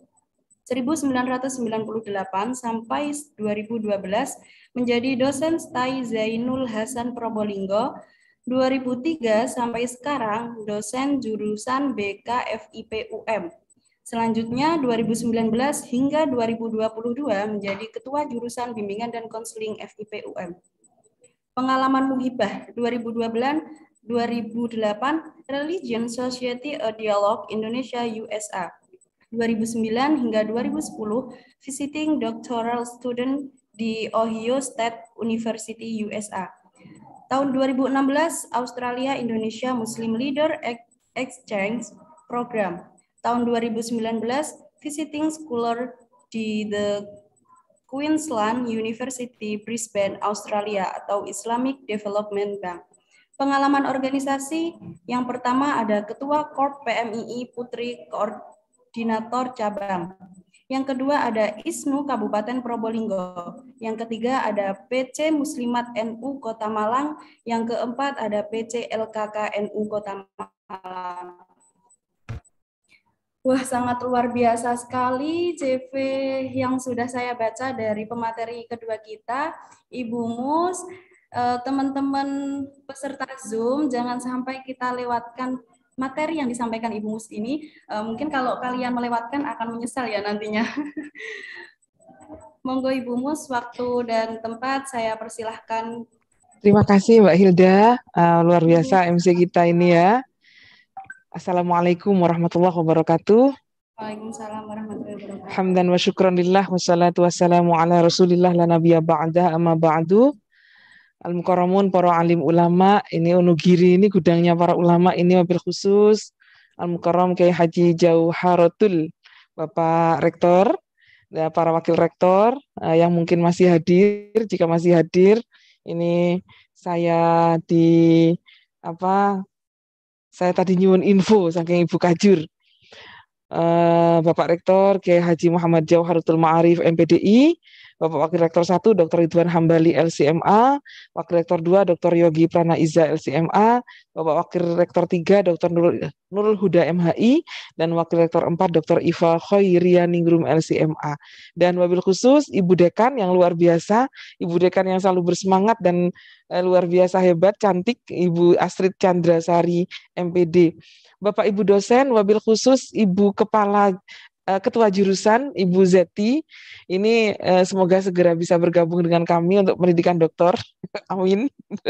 1998 sampai 2012 menjadi dosen STAI Zainul Hasan Probolinggo 2003 sampai sekarang dosen jurusan BK FIPUM. Selanjutnya 2019 hingga 2022 menjadi ketua jurusan bimbingan dan konseling FIPUM. Pengalaman muhibah 2012 2008 Religion Society a Dialogue Indonesia USA 2009 hingga 2010 visiting doctoral student di Ohio State University USA. Tahun 2016 Australia Indonesia Muslim Leader Exchange Program. Tahun 2019 visiting scholar di the Queensland University Brisbane, Australia atau Islamic Development Bank. Pengalaman organisasi yang pertama ada Ketua Korp PMII Putri Dinator Cabang. Yang kedua ada ISNU Kabupaten Probolinggo. Yang ketiga ada PC Muslimat NU Kota Malang. Yang keempat ada PC LKK NU Kota Malang. Wah, sangat luar biasa sekali CV yang sudah saya baca dari pemateri kedua kita, Ibu Mus. Eh, teman-teman peserta Zoom, jangan sampai kita lewatkan materi yang disampaikan Ibu Mus ini. Uh, mungkin kalau kalian melewatkan akan menyesal ya nantinya. Monggo Ibu Mus, waktu dan tempat saya persilahkan. Terima kasih Mbak Hilda, uh, luar biasa MC kita ini ya. Assalamualaikum warahmatullahi wabarakatuh. Waalaikumsalam warahmatullahi wabarakatuh. Hamdan wa syukran lillah wassalatu wassalamu ala rasulillah la nabiyya ba'dah amma ba'du al mukaramun para alim ulama ini unugiri ini gudangnya para ulama ini wabil khusus al mukaram Kiai Haji Jauharatul Bapak Rektor ya, para wakil rektor eh, yang mungkin masih hadir jika masih hadir ini saya di apa saya tadi nyuwun info saking Ibu Kajur eh, Bapak Rektor Kiai Haji Muhammad Jauharatul Ma'arif MPDI Bapak Wakil Rektor 1 Dr. Ridwan Hambali LCMA, Wakil Rektor 2 Dr. Yogi Prana Iza LCMA, Bapak Wakil Rektor 3 Dr. Nurul, Nurul Huda MHI, dan Wakil Rektor 4 Dr. Iva Khoirianingrum LCMA. Dan wabil khusus Ibu Dekan yang luar biasa, Ibu Dekan yang selalu bersemangat dan eh, luar biasa hebat, cantik, Ibu Astrid Chandrasari MPD. Bapak Ibu dosen, wabil khusus Ibu Kepala Eh, ketua Jurusan Ibu Zeti. Ini eh, semoga segera bisa bergabung dengan kami untuk pendidikan dokter. Amin.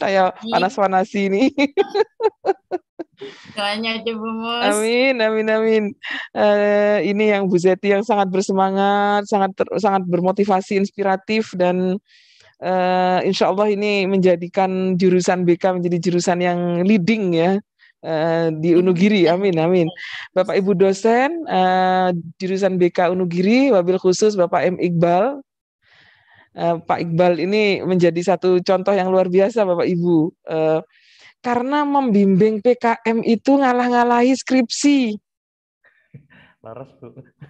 Saya panas panas ini. Doanya aja Bu Mus. Amin, amin, amin. Uh, ini yang Bu Zeti yang sangat bersemangat, sangat ter, sangat bermotivasi, inspiratif dan uh, insya Allah ini menjadikan jurusan BK menjadi jurusan yang leading ya Eh, di Unugiri. Amin, amin. Bapak Ibu dosen uh, jurusan BK Unugiri, wabil khusus Bapak M Iqbal. Uh, Pak Iqbal ini menjadi satu contoh yang luar biasa Bapak Ibu. Uh, karena membimbing PKM itu ngalah-ngalahi skripsi. Laras,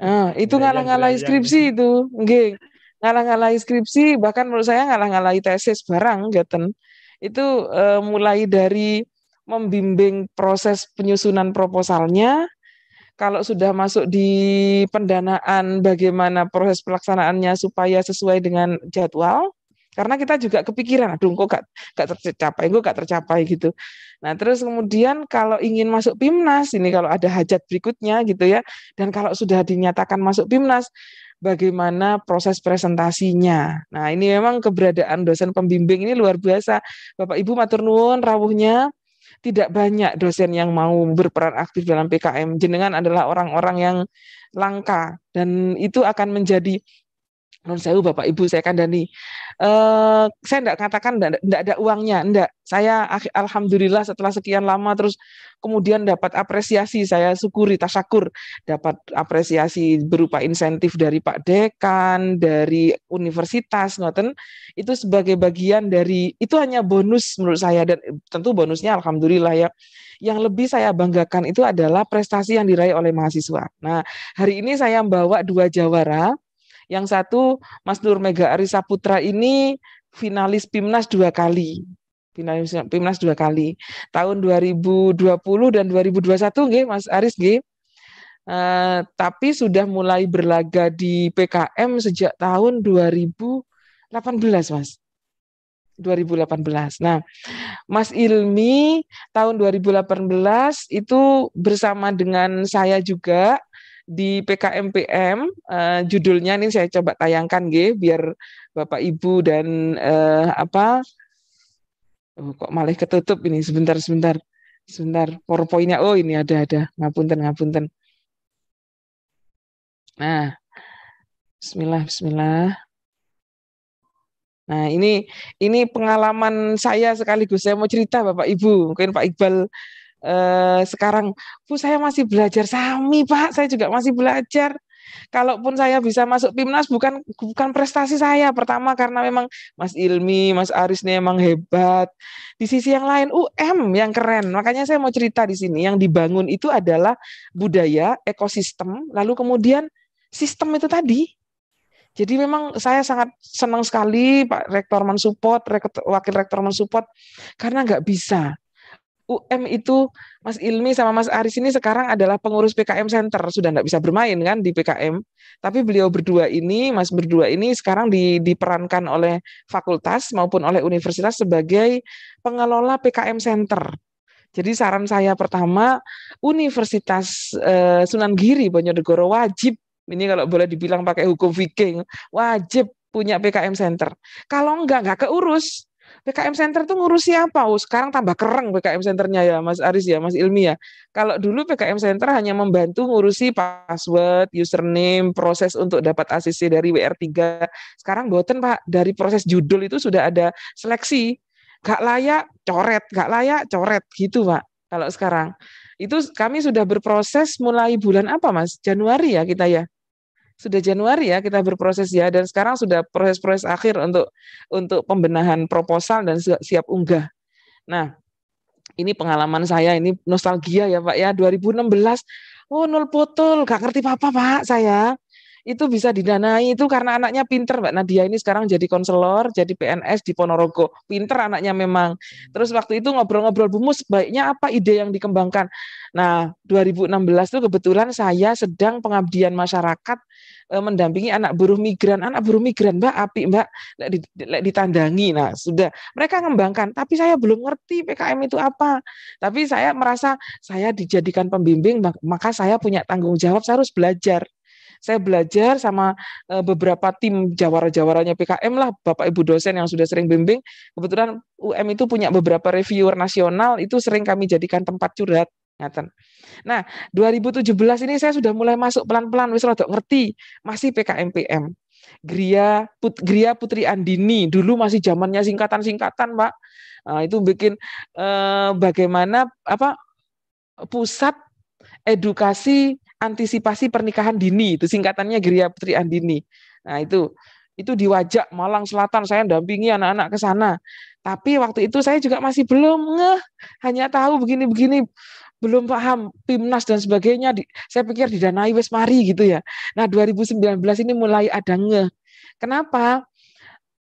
Uh, itu ngalah-ngalahi skripsi itu. Nggih. Ngalah-ngalahi skripsi bahkan menurut saya ngalah-ngalahi tesis barang gaten. Itu uh, mulai dari membimbing proses penyusunan proposalnya. Kalau sudah masuk di pendanaan, bagaimana proses pelaksanaannya supaya sesuai dengan jadwal. Karena kita juga kepikiran, aduh kok gak, gak tercapai, kok gak tercapai gitu. Nah terus kemudian kalau ingin masuk PIMNAS, ini kalau ada hajat berikutnya gitu ya, dan kalau sudah dinyatakan masuk PIMNAS, bagaimana proses presentasinya. Nah, ini memang keberadaan dosen pembimbing ini luar biasa. Bapak Ibu matur nuwun rawuhnya tidak banyak dosen yang mau berperan aktif dalam PKM. Jenengan adalah orang-orang yang langka dan itu akan menjadi non saya bapak ibu saya kan uh, saya tidak katakan tidak ada uangnya tidak saya alhamdulillah setelah sekian lama terus kemudian dapat apresiasi saya syukuri tasakur dapat apresiasi berupa insentif dari Pak Dekan dari universitas ngoten itu sebagai bagian dari itu hanya bonus menurut saya dan tentu bonusnya alhamdulillah ya yang lebih saya banggakan itu adalah prestasi yang diraih oleh mahasiswa. Nah, hari ini saya membawa dua jawara yang satu Mas Nur Mega Arisa Putra ini finalis Pimnas dua kali. Finalis Pimnas dua kali. Tahun 2020 dan 2021 nggih Mas Aris nggih. Uh, tapi sudah mulai berlaga di PKM sejak tahun 2018, Mas. 2018. Nah, Mas Ilmi tahun 2018 itu bersama dengan saya juga di PKMPM uh, eh, judulnya ini saya coba tayangkan g biar Bapak Ibu dan uh, apa uh, kok malah ketutup ini sebentar sebentar sebentar powerpoint oh ini ada ada ngapunten ngapunten nah bismillah bismillah Nah, ini ini pengalaman saya sekaligus saya mau cerita Bapak Ibu, mungkin Pak Iqbal Eh, sekarang bu saya masih belajar sami pak saya juga masih belajar kalaupun saya bisa masuk timnas bukan bukan prestasi saya pertama karena memang Mas Ilmi, Mas Aris ini emang hebat. Di sisi yang lain UM yang keren. Makanya saya mau cerita di sini yang dibangun itu adalah budaya, ekosistem, lalu kemudian sistem itu tadi. Jadi memang saya sangat senang sekali Pak Rektor mensupport, Rektor, Wakil Rektor mensupport karena nggak bisa UM itu Mas Ilmi sama Mas Aris ini sekarang adalah pengurus PKM Center sudah tidak bisa bermain kan di PKM tapi beliau berdua ini Mas berdua ini sekarang di, diperankan oleh fakultas maupun oleh universitas sebagai pengelola PKM Center jadi saran saya pertama Universitas eh, Sunan Giri Bonyodegoro wajib ini kalau boleh dibilang pakai hukum Viking wajib punya PKM Center kalau enggak enggak keurus PKM Center tuh ngurusi apa? Oh, sekarang tambah kereng PKM Centernya ya, Mas Aris ya, Mas Ilmi ya. Kalau dulu PKM Center hanya membantu ngurusi password, username, proses untuk dapat ACC dari WR3. Sekarang boten Pak, dari proses judul itu sudah ada seleksi. Gak layak, coret. Gak layak, coret. Gitu Pak, kalau sekarang. Itu kami sudah berproses mulai bulan apa Mas? Januari ya kita ya? sudah Januari ya kita berproses ya dan sekarang sudah proses-proses akhir untuk untuk pembenahan proposal dan siap unggah. Nah, ini pengalaman saya ini nostalgia ya Pak ya 2016 oh nol botol gak ngerti apa-apa Pak saya itu bisa didanai itu karena anaknya pinter Mbak Nadia ini sekarang jadi konselor jadi PNS di Ponorogo pinter anaknya memang terus waktu itu ngobrol-ngobrol bumus baiknya apa ide yang dikembangkan nah 2016 itu kebetulan saya sedang pengabdian masyarakat Eh, mendampingi anak buruh migran. Anak buruh migran, Mbak, api, Mbak, lek ditandangi. Nah, sudah. Mereka ngembangkan, tapi saya belum ngerti PKM itu apa. Tapi saya merasa saya dijadikan pembimbing, maka saya punya tanggung jawab, saya harus belajar saya belajar sama eh, beberapa tim jawara-jawaranya PKM lah, Bapak Ibu dosen yang sudah sering bimbing. Kebetulan UM itu punya beberapa reviewer nasional, itu sering kami jadikan tempat curhat ngaten. Nah, 2017 ini saya sudah mulai masuk pelan-pelan wis rada ngerti, masih PKMPM. Gria Put, Gria Putri Andini dulu masih zamannya singkatan-singkatan, Pak. Nah, itu bikin eh, bagaimana apa pusat edukasi antisipasi pernikahan dini itu singkatannya Gria Putri Andini. Nah, itu itu di Wajak Malang Selatan saya dampingi anak-anak ke sana. Tapi waktu itu saya juga masih belum ngeh, hanya tahu begini-begini belum paham timnas dan sebagainya di, saya pikir didanai wes mari gitu ya nah 2019 ini mulai ada nge kenapa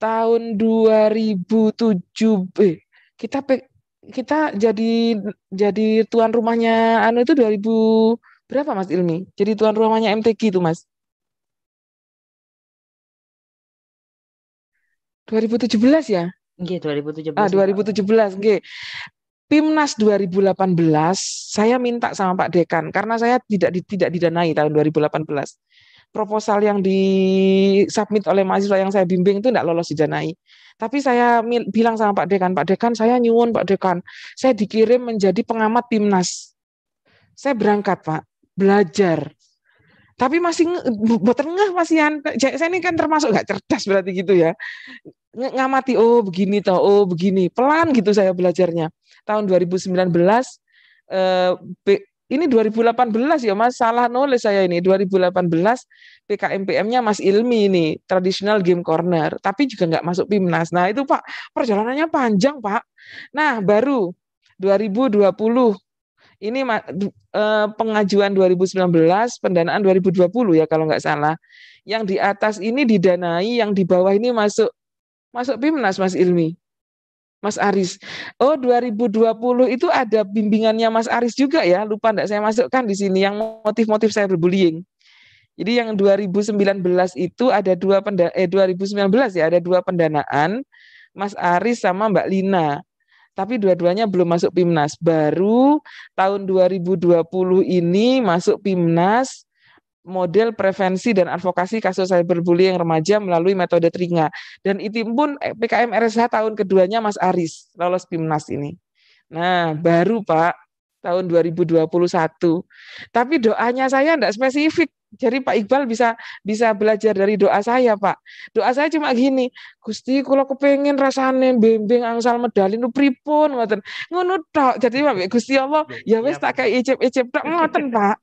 tahun 2007 eh, kita kita jadi jadi tuan rumahnya anu itu 2000 berapa Mas Ilmi jadi tuan rumahnya MTQ itu Mas 2017 ya? Nggih, 2017. Ah, 2017, ya, nggih. Timnas 2018 saya minta sama Pak Dekan karena saya tidak tidak didanai tahun 2018. Proposal yang disubmit oleh mahasiswa yang saya bimbing itu tidak lolos didanai. Tapi saya bilang sama Pak Dekan, Pak Dekan saya nyuwun Pak Dekan, saya dikirim menjadi pengamat timnas. Saya berangkat Pak, belajar. Tapi masih buat tengah masih saya ini kan termasuk nggak cerdas berarti gitu ya ng ngamati oh begini tau oh begini pelan gitu saya belajarnya tahun 2019 eh, ini 2018 ya Mas salah nulis saya ini 2018 PKMPM-nya Mas Ilmi ini traditional game corner tapi juga nggak masuk PIMNAS nah itu Pak perjalanannya panjang Pak nah baru 2020 ini eh, pengajuan 2019 pendanaan 2020 ya kalau nggak salah yang di atas ini didanai yang di bawah ini masuk masuk bimnas Mas Ilmi. Mas Aris. Oh, 2020 itu ada bimbingannya Mas Aris juga ya. Lupa enggak saya masukkan di sini yang motif-motif saya cyberbullying. Jadi yang 2019 itu ada dua penda eh 2019 ya ada dua pendanaan Mas Aris sama Mbak Lina. Tapi dua-duanya belum masuk PIMNAS. Baru tahun 2020 ini masuk PIMNAS model prevensi dan advokasi kasus cyberbullying remaja melalui metode Tringa. Dan itu pun eh, PKM RSH tahun keduanya Mas Aris lolos PIMNAS ini. Nah, baru Pak tahun 2021. Tapi doanya saya tidak spesifik. Jadi Pak Iqbal bisa bisa belajar dari doa saya, Pak. Doa saya cuma gini, Gusti kalau kepengen rasane bembeng angsal medali nu pripun ngoten. Ngono tok. Jadi Pak Gusti Allah, ya wis iya, tak kayak icip-icip tok ngoten, Pak.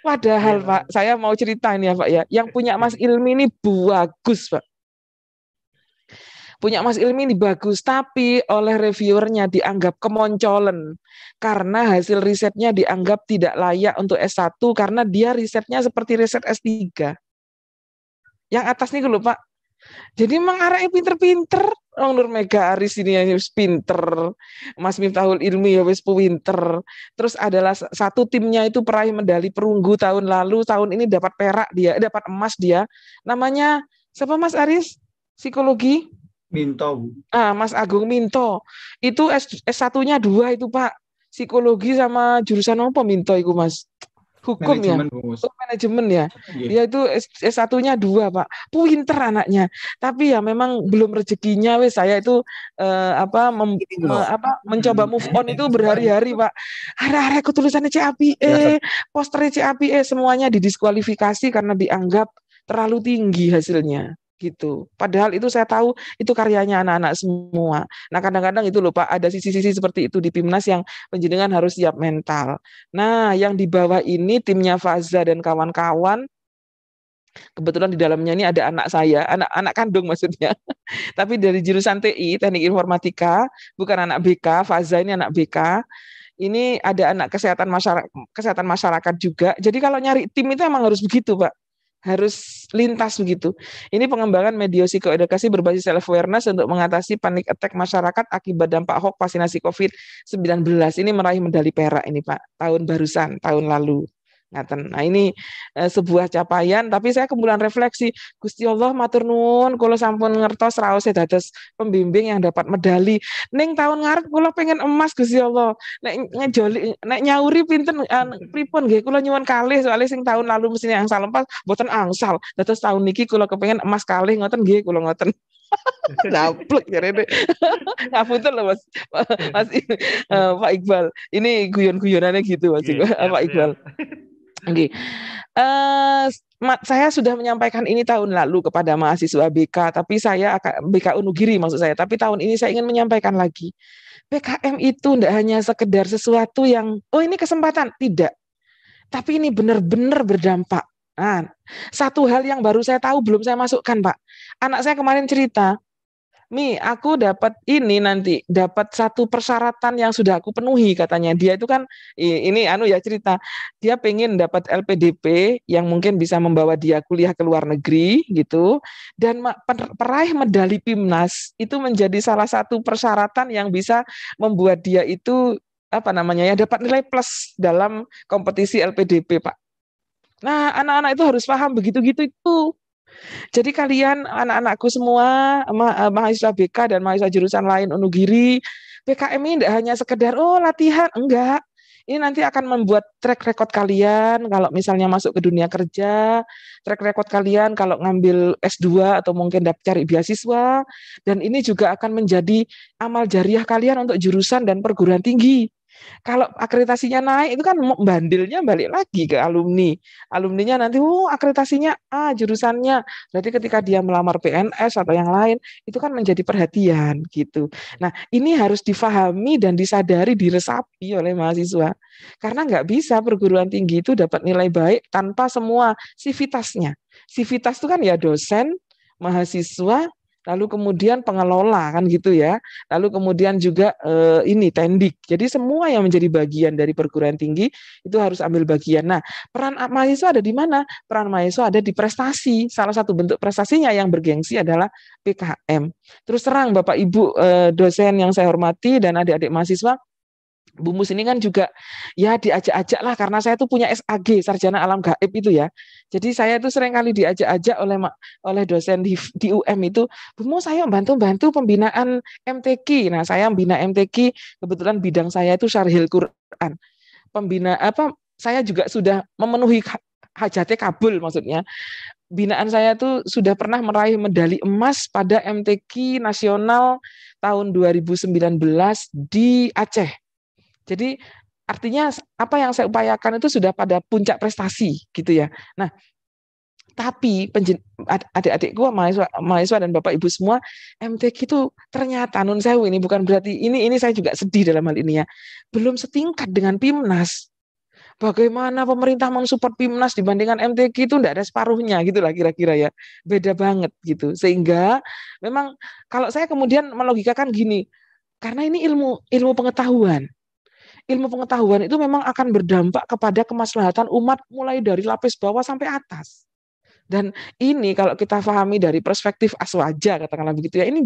Padahal ya. Pak, saya mau cerita ini ya Pak ya, yang punya Mas Ilmi ini bagus Pak. Punya Mas Ilmi ini bagus, tapi oleh reviewernya dianggap kemoncolan. karena hasil risetnya dianggap tidak layak untuk S1 karena dia risetnya seperti riset S3. Yang atas nih dulu Pak, jadi emang arahnya pinter-pinter. Orang Nur Mega Aris ini yang pinter. Mas Miftahul Ilmi ya wis pinter. Terus adalah satu timnya itu peraih medali perunggu tahun lalu. Tahun ini dapat perak dia, eh, dapat emas dia. Namanya siapa Mas Aris? Psikologi? Minto. Ah, Mas Agung Minto. Itu S, S1-nya dua itu Pak. Psikologi sama jurusan apa Minto itu Mas? hukum ya? Oh, manajemen, ya hukum iya. manajemen ya yeah. dia itu S satunya dua pak pinter anaknya tapi ya memang belum rezekinya wes saya itu uh, apa mem, me eh, apa mencoba move on itu berhari-hari pak Hari-hari aku tulisannya CAPI eh ya, posternya CAPE semuanya didiskualifikasi karena dianggap terlalu tinggi hasilnya gitu. Padahal itu saya tahu itu karyanya anak-anak semua. Nah kadang-kadang itu lupa ada sisi-sisi seperti itu di timnas yang penjenengan harus siap mental. Nah yang di bawah ini timnya Faza dan kawan-kawan kebetulan di dalamnya ini ada anak saya, anak-anak kandung maksudnya. Tapi dari jurusan TI, Teknik Informatika, bukan anak BK, Faza ini anak BK. Ini ada anak kesehatan masyarakat, kesehatan masyarakat juga. Jadi kalau nyari tim itu emang harus begitu, Pak harus lintas begitu. Ini pengembangan media psikoedukasi berbasis self awareness untuk mengatasi panic attack masyarakat akibat dampak hoax vaksinasi COVID-19. Ini meraih medali perak ini Pak, tahun barusan, tahun lalu. Ngaten. Nah ini e, sebuah capaian tapi saya kemudian refleksi Gusti Allah matur nuwun kula sampun ngertos raos dados pembimbing yang dapat medali ning tahun ngarep kula pengen emas Gusti Allah nek ngejoli nek nyauri pinten pripun nggih kula nyuwun kalih soalnya sing tahun lalu mestinya yang lepas boten angsal dados tahun niki kula kepengen emas kalih ngoten nggih kula ngoten Naplek ya Rene. Ngapunten loh Mas. Mas uh, Pak Iqbal. Ini guyon-guyonannya gitu Mas iya, iya. Iqbal. Pak Iqbal. Oke, okay. uh, eh, saya sudah menyampaikan ini tahun lalu kepada mahasiswa BK, tapi saya akan BK Unugiri maksud saya. Tapi tahun ini saya ingin menyampaikan lagi, PKM itu tidak hanya sekedar sesuatu yang oh ini kesempatan tidak, tapi ini benar-benar berdampak. Nah, satu hal yang baru saya tahu belum saya masukkan pak, anak saya kemarin cerita Mi, aku dapat ini nanti, dapat satu persyaratan yang sudah aku penuhi katanya. Dia itu kan ini anu ya cerita, dia pengen dapat LPDP yang mungkin bisa membawa dia kuliah ke luar negeri gitu. Dan peraih medali PIMNAS itu menjadi salah satu persyaratan yang bisa membuat dia itu apa namanya ya dapat nilai plus dalam kompetisi LPDP, Pak. Nah, anak-anak itu harus paham begitu gitu itu jadi kalian anak-anakku semua ma eh, mahasiswa BK dan mahasiswa jurusan lain Unugiri, PKM ini tidak hanya sekedar oh latihan, enggak. Ini nanti akan membuat track record kalian kalau misalnya masuk ke dunia kerja, track record kalian kalau ngambil S2 atau mungkin cari beasiswa dan ini juga akan menjadi amal jariah kalian untuk jurusan dan perguruan tinggi. Kalau akreditasinya naik itu kan bandilnya balik lagi ke alumni. Alumninya nanti oh akreditasinya A ah, jurusannya. Berarti ketika dia melamar PNS atau yang lain itu kan menjadi perhatian gitu. Nah, ini harus difahami dan disadari diresapi oleh mahasiswa. Karena nggak bisa perguruan tinggi itu dapat nilai baik tanpa semua sivitasnya. Sivitas itu kan ya dosen, mahasiswa, lalu kemudian pengelola kan gitu ya, lalu kemudian juga eh, ini tendik. Jadi semua yang menjadi bagian dari perguruan tinggi itu harus ambil bagian. Nah, peran mahasiswa ada di mana? Peran mahasiswa ada di prestasi. Salah satu bentuk prestasinya yang bergengsi adalah PKM. Terus terang Bapak Ibu eh, dosen yang saya hormati dan adik-adik mahasiswa, Mus ini kan juga ya diajak-ajak lah karena saya tuh punya SAG sarjana alam gaib itu ya. Jadi saya tuh sering kali diajak-ajak oleh oleh dosen di, di UM itu, Mus saya bantu-bantu pembinaan MTQ. Nah, saya membina MTQ kebetulan bidang saya itu syarhil Quran. Pembina apa saya juga sudah memenuhi hajatnya kabul maksudnya. Binaan saya tuh sudah pernah meraih medali emas pada MTQ nasional tahun 2019 di Aceh jadi artinya apa yang saya upayakan itu sudah pada puncak prestasi gitu ya. Nah, tapi adik-adikku mahasiswa mahasiswa dan bapak ibu semua MTQ itu ternyata nun sewu ini bukan berarti ini ini saya juga sedih dalam hal ini ya belum setingkat dengan Pimnas bagaimana pemerintah mensupport Pimnas dibandingkan MTQ itu tidak ada separuhnya gitu lah kira-kira ya beda banget gitu sehingga memang kalau saya kemudian melogikakan gini karena ini ilmu ilmu pengetahuan ilmu pengetahuan itu memang akan berdampak kepada kemaslahatan umat mulai dari lapis bawah sampai atas. Dan ini kalau kita pahami dari perspektif aswaja katakanlah begitu ya ini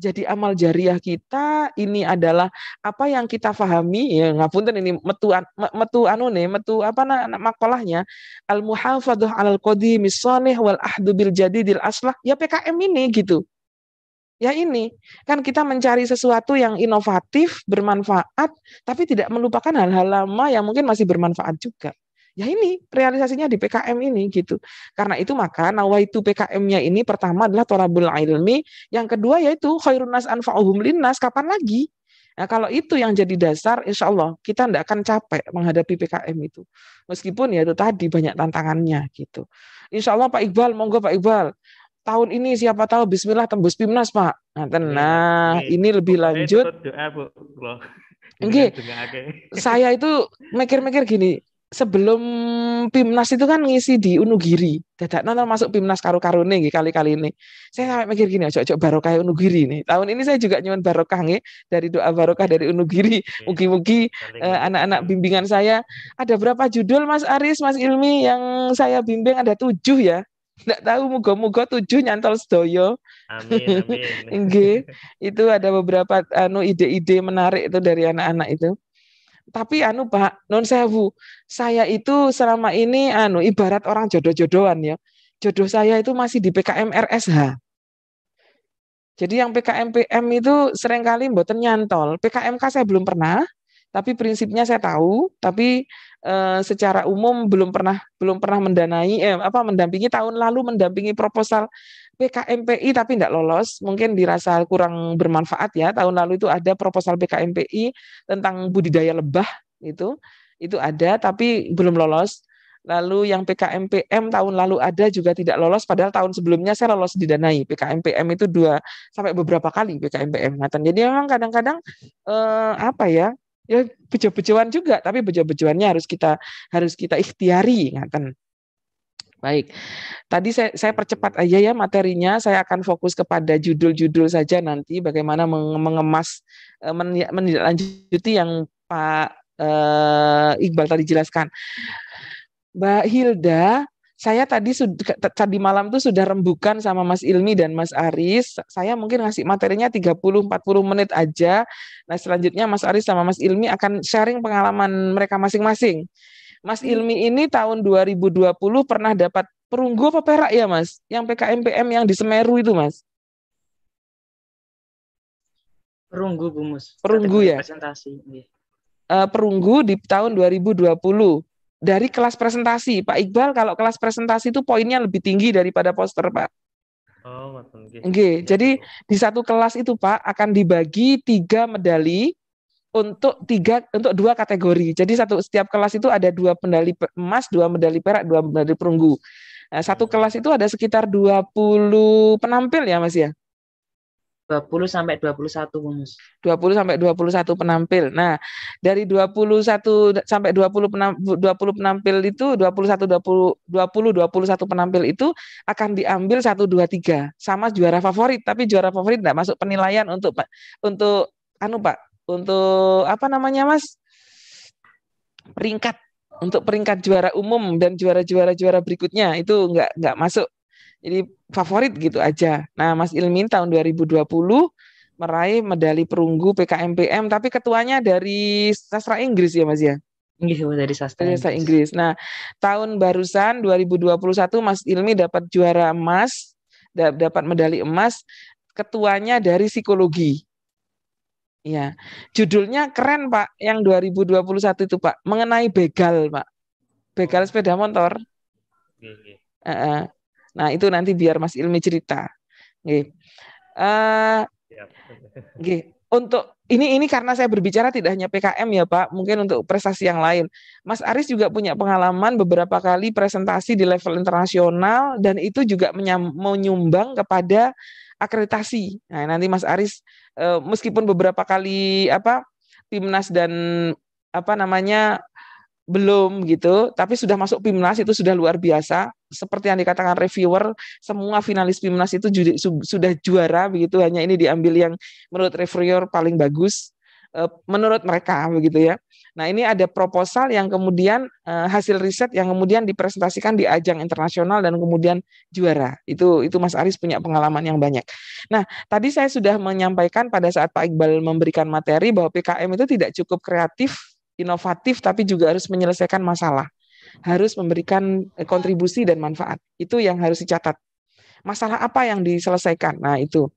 jadi amal jariah kita ini adalah apa yang kita pahami ya ngapunten ini metu metu anu nih metu apa na, na, makalahnya al muhafadah al kodi salih wal ahdu bil jadidil aslah ya PKM ini gitu. Ya ini, kan kita mencari sesuatu yang inovatif, bermanfaat, tapi tidak melupakan hal-hal lama yang mungkin masih bermanfaat juga. Ya ini, realisasinya di PKM ini gitu. Karena itu maka nawaitu PKM-nya ini pertama adalah torabul ilmi, yang kedua yaitu khairunas anfa'uhum linnas, kapan lagi? Nah, kalau itu yang jadi dasar, insya Allah kita tidak akan capek menghadapi PKM itu. Meskipun ya itu tadi banyak tantangannya gitu. Insya Allah Pak Iqbal, monggo Pak Iqbal tahun ini siapa tahu Bismillah tembus Pimnas Pak. Nah, iya, iya. tenang. ini lebih lanjut. Oke. Saya itu mikir-mikir gini, sebelum Pimnas itu kan ngisi di Unugiri. Dadak nonton masuk Pimnas karu-karune nggih kali-kali ini. Saya sampai mikir gini, ojo-ojo barokah Unugiri nih. Tahun ini saya juga nyuwun barokah nggih dari doa barokah dari Unugiri. Iya, Mugi-mugi eh, anak-anak bimbingan saya ada berapa judul Mas Aris, Mas Ilmi yang saya bimbing ada tujuh ya tidak tahu moga-moga tujuh nyantol sedoyo. Amin, amin. itu ada beberapa anu ide-ide menarik itu dari anak-anak itu. Tapi anu Pak, non sewu, saya itu selama ini anu ibarat orang jodoh-jodohan ya. Jodoh saya itu masih di PKM RSH. Jadi yang PKM PM itu seringkali mboten nyantol. PKMK saya belum pernah, tapi prinsipnya saya tahu, tapi Eh, secara umum belum pernah belum pernah mendanai eh, apa mendampingi tahun lalu mendampingi proposal PKMPI tapi tidak lolos mungkin dirasa kurang bermanfaat ya tahun lalu itu ada proposal PKMPI tentang budidaya lebah itu itu ada tapi belum lolos lalu yang PKMPM tahun lalu ada juga tidak lolos padahal tahun sebelumnya saya lolos didanai PKMPM itu dua sampai beberapa kali PKMPM Nathan jadi memang kadang-kadang eh, apa ya ya bejo-bejoan juga tapi bejo-bejoannya harus kita harus kita ikhtiari ngaten baik tadi saya saya percepat aja ya materinya saya akan fokus kepada judul-judul saja nanti bagaimana mengemas e, menindaklanjuti yang Pak e, Iqbal tadi jelaskan Mbak Hilda saya tadi tadi malam tuh sudah rembukan sama Mas Ilmi dan Mas Aris. Saya mungkin ngasih materinya 30 40 menit aja. Nah, selanjutnya Mas Aris sama Mas Ilmi akan sharing pengalaman mereka masing-masing. Mas hmm. Ilmi ini tahun 2020 pernah dapat perunggu apa perak ya, Mas? Yang PKMPM yang di Semeru itu, Mas. Perunggu, Bu Mus. Perunggu ya. Presentasi. Uh, perunggu di tahun 2020 dari kelas presentasi, Pak Iqbal. Kalau kelas presentasi itu poinnya lebih tinggi daripada poster, Pak. Oh, Oke, okay. Iya, iya. jadi di satu kelas itu Pak akan dibagi tiga medali untuk tiga untuk dua kategori. Jadi satu setiap kelas itu ada dua medali emas, dua medali perak, dua medali perunggu. Nah, satu hmm. kelas itu ada sekitar 20 penampil ya Mas ya? 20 sampai 21 bonus. 20 sampai 21 penampil. Nah, dari 21 sampai 20 penampil, 20 penampil itu 21 20 20 21 penampil itu akan diambil 1 2 3 sama juara favorit, tapi juara favorit enggak masuk penilaian untuk untuk anu Pak, untuk apa namanya Mas? peringkat untuk peringkat juara umum dan juara-juara juara berikutnya itu enggak enggak masuk jadi favorit gitu aja. Nah, Mas Ilmin tahun 2020 meraih medali perunggu PKMPM tapi ketuanya dari sastra Inggris ya Mas ya. Inggris dari sastra. Dari sastra Inggris. Nah, tahun barusan 2021 Mas Ilmi dapat juara emas, dapat medali emas, ketuanya dari psikologi. Ya, judulnya keren Pak, yang 2021 itu Pak, mengenai begal Pak, begal sepeda motor. Uh -uh. Nah itu nanti biar Mas Ilmi cerita. Okay. Eh, uh, okay. Untuk ini ini karena saya berbicara tidak hanya PKM ya Pak, mungkin untuk prestasi yang lain. Mas Aris juga punya pengalaman beberapa kali presentasi di level internasional dan itu juga menyumbang kepada akreditasi. Nah nanti Mas Aris eh, meskipun beberapa kali apa timnas dan apa namanya belum gitu, tapi sudah masuk PIMNAS itu sudah luar biasa. Seperti yang dikatakan reviewer, semua finalis PIMNAS itu su, sudah juara begitu, hanya ini diambil yang menurut reviewer paling bagus eh, menurut mereka begitu ya. Nah, ini ada proposal yang kemudian eh, hasil riset yang kemudian dipresentasikan di ajang internasional dan kemudian juara. Itu itu Mas Aris punya pengalaman yang banyak. Nah, tadi saya sudah menyampaikan pada saat Pak Iqbal memberikan materi bahwa PKM itu tidak cukup kreatif inovatif tapi juga harus menyelesaikan masalah. Harus memberikan eh, kontribusi dan manfaat. Itu yang harus dicatat. Masalah apa yang diselesaikan? Nah, itu.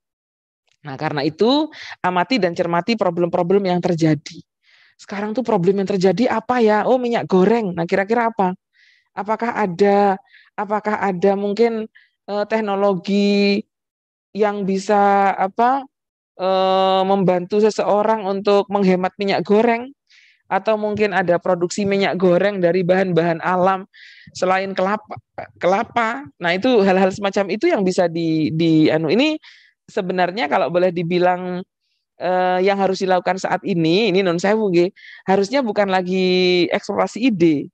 Nah, karena itu amati dan cermati problem-problem yang terjadi. Sekarang tuh problem yang terjadi apa ya? Oh, minyak goreng. Nah, kira-kira apa? Apakah ada apakah ada mungkin eh, teknologi yang bisa apa eh, membantu seseorang untuk menghemat minyak goreng? atau mungkin ada produksi minyak goreng dari bahan-bahan alam selain kelapa kelapa nah itu hal-hal semacam itu yang bisa di di anu ini sebenarnya kalau boleh dibilang eh, yang harus dilakukan saat ini ini non saya sewu harusnya bukan lagi eksplorasi ide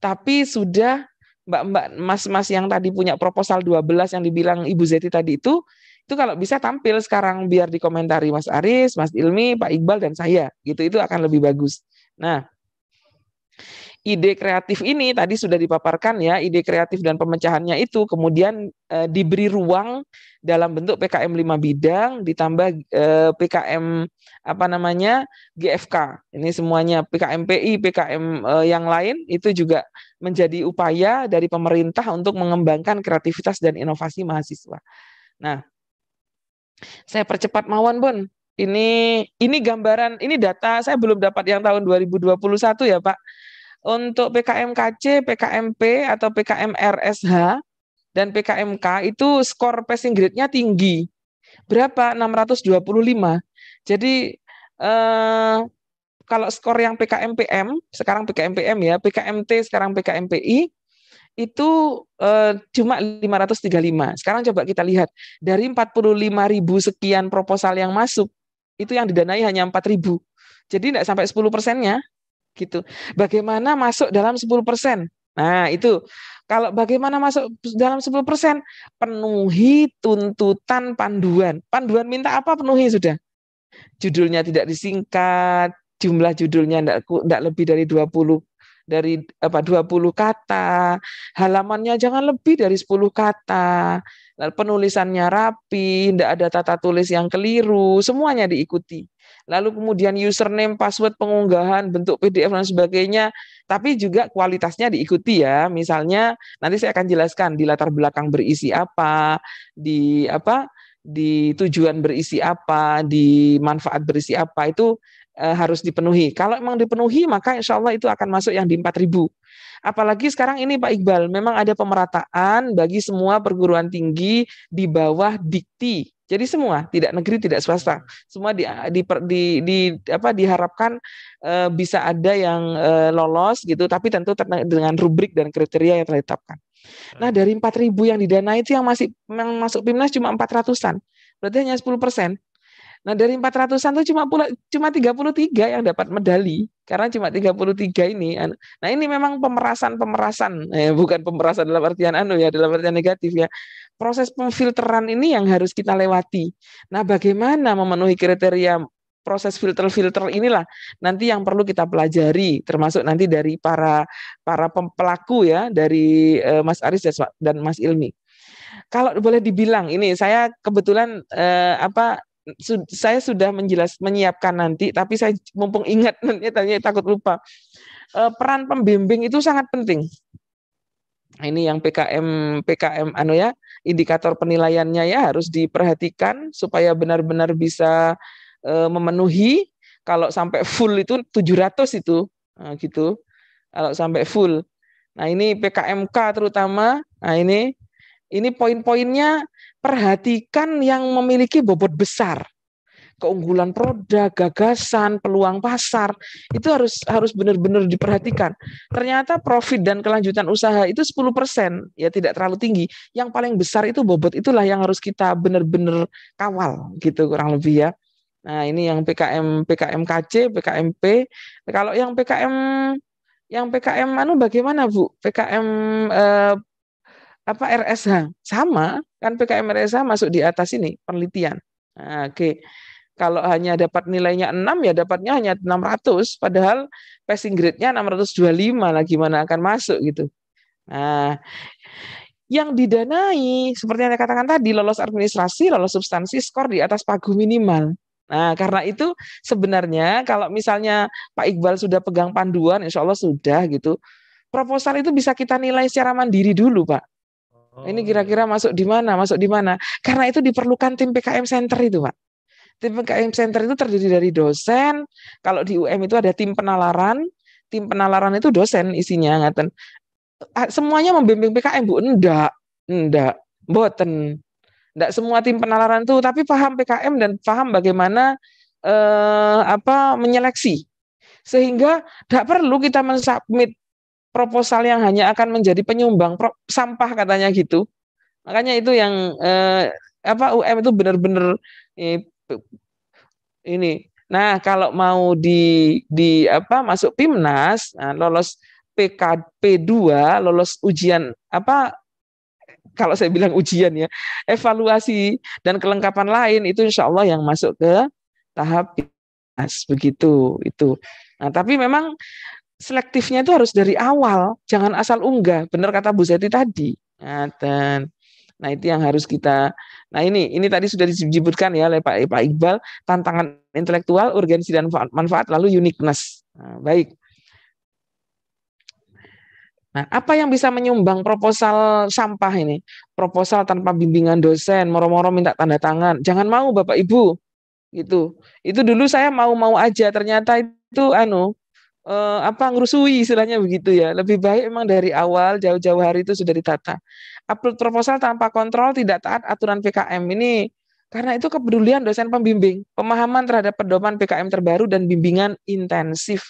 tapi sudah mbak-mbak mas-mas yang tadi punya proposal 12 yang dibilang Ibu Zeti tadi itu itu kalau bisa tampil sekarang biar dikomentari Mas Aris, Mas Ilmi, Pak Iqbal dan saya gitu itu akan lebih bagus. Nah, ide kreatif ini tadi sudah dipaparkan ya, ide kreatif dan pemecahannya itu kemudian e, diberi ruang dalam bentuk PKM 5 bidang ditambah e, eh, PKM apa namanya? GFK. Ini semuanya PKMPI, PKM e, eh, yang lain itu juga menjadi upaya dari pemerintah untuk mengembangkan kreativitas dan inovasi mahasiswa. Nah, saya percepat mawon, Bun. Ini ini gambaran, ini data saya belum dapat yang tahun 2021 ya, Pak. Untuk PKMKC, PKMP atau PKMRSH dan PKMK itu skor passing grade-nya tinggi. Berapa? 625. Jadi eh, kalau skor yang PKMPM, sekarang PKMPM ya, PKMT sekarang PKMPI, itu eh, cuma 535. Sekarang coba kita lihat, dari lima ribu sekian proposal yang masuk, itu yang didanai hanya ribu, Jadi tidak sampai 10 persennya gitu. Bagaimana masuk dalam 10 persen? Nah itu kalau bagaimana masuk dalam 10 persen penuhi tuntutan panduan. Panduan minta apa penuhi sudah. Judulnya tidak disingkat, jumlah judulnya tidak lebih dari 20 dari apa 20 kata, halamannya jangan lebih dari 10 kata, penulisannya rapi, tidak ada tata tulis yang keliru, semuanya diikuti. Lalu kemudian username, password, pengunggahan, bentuk PDF dan sebagainya, tapi juga kualitasnya diikuti ya. Misalnya nanti saya akan jelaskan di latar belakang berisi apa, di apa di tujuan berisi apa, di manfaat berisi apa itu Eh, harus dipenuhi. Kalau memang dipenuhi, maka insya Allah itu akan masuk yang di 4000. Apalagi sekarang ini Pak Iqbal, memang ada pemerataan bagi semua perguruan tinggi di bawah dikti. Jadi semua, tidak negeri, tidak swasta. Semua di, di, di, di apa diharapkan e, bisa ada yang e, lolos gitu, tapi tentu dengan rubrik dan kriteria yang telah ditetapkan. Nah, dari 4000 yang didanai itu yang masih yang masuk Pimnas cuma 400-an. Berarti hanya 10 persen Nah, dari 400-an tuh cuma pula, cuma 33 yang dapat medali karena cuma 33 ini. Nah, ini memang pemerasan-pemerasan, eh, bukan pemerasan dalam artian anu ya, dalam artian negatif ya. Proses pemfilteran ini yang harus kita lewati. Nah, bagaimana memenuhi kriteria proses filter-filter inilah nanti yang perlu kita pelajari termasuk nanti dari para para pelaku ya dari eh, Mas Aris dan Mas Ilmi. Kalau boleh dibilang ini saya kebetulan eh, apa su saya sudah menjelas menyiapkan nanti, tapi saya mumpung ingat nanti tanya takut lupa. E, peran pembimbing itu sangat penting. Ini yang PKM PKM anu ya, indikator penilaiannya ya harus diperhatikan supaya benar-benar bisa e, memenuhi kalau sampai full itu 700 itu e, gitu. Kalau sampai full. Nah, ini PKMK terutama. Nah, ini ini poin-poinnya perhatikan yang memiliki bobot besar keunggulan produk, gagasan, peluang pasar itu harus harus benar-benar diperhatikan. Ternyata profit dan kelanjutan usaha itu 10% ya tidak terlalu tinggi. Yang paling besar itu bobot itulah yang harus kita benar-benar kawal gitu kurang lebih ya. Nah, ini yang PKM PKM PKMKC, PKMP. Kalau yang PKM yang PKM anu bagaimana Bu? PKM eh, apa RSH sama kan PKM RSH masuk di atas ini penelitian. Nah, Oke. Okay. Kalau hanya dapat nilainya 6 ya dapatnya hanya 600 padahal passing grade-nya 625 lah gimana akan masuk gitu. Nah, yang didanai seperti yang saya katakan tadi lolos administrasi, lolos substansi, skor di atas pagu minimal. Nah, karena itu sebenarnya kalau misalnya Pak Iqbal sudah pegang panduan, insya Allah sudah gitu, proposal itu bisa kita nilai secara mandiri dulu, Pak. Oh. Ini iya. kira-kira masuk di mana? Masuk di mana? Karena itu diperlukan tim PKM Center itu, Pak. Tim PKM Center itu terdiri dari dosen. Kalau di UM itu ada tim penalaran. Tim penalaran itu dosen isinya ngaten. Semuanya membimbing PKM, Bu? Enggak. Enggak. Boten. Enggak semua tim penalaran itu, tapi paham PKM dan paham bagaimana eh, apa menyeleksi. Sehingga tidak perlu kita mensubmit proposal yang hanya akan menjadi penyumbang pro, sampah katanya gitu. Makanya itu yang eh, apa UM itu benar-benar eh, ini. Nah, kalau mau di di apa masuk Pimnas, nah, lolos pkp 2 lolos ujian apa kalau saya bilang ujian ya, evaluasi dan kelengkapan lain itu insya Allah yang masuk ke tahap Pimnas begitu itu. Nah, tapi memang selektifnya itu harus dari awal, jangan asal unggah. Benar kata Bu Zeti tadi. Ngaten. Nah, itu yang harus kita Nah, ini ini tadi sudah disebutkan ya oleh Pak Pak Iqbal, tantangan intelektual, urgensi dan manfaat lalu uniqueness. Nah, baik. Nah, apa yang bisa menyumbang proposal sampah ini? Proposal tanpa bimbingan dosen, moro-moro minta tanda tangan. Jangan mau Bapak Ibu. Gitu. Itu dulu saya mau-mau aja ternyata itu anu eh, apa ngerusui istilahnya begitu ya. Lebih baik memang dari awal jauh-jauh hari itu sudah ditata. Upload proposal tanpa kontrol tidak taat aturan PKM ini karena itu kepedulian dosen pembimbing, pemahaman terhadap pedoman PKM terbaru dan bimbingan intensif.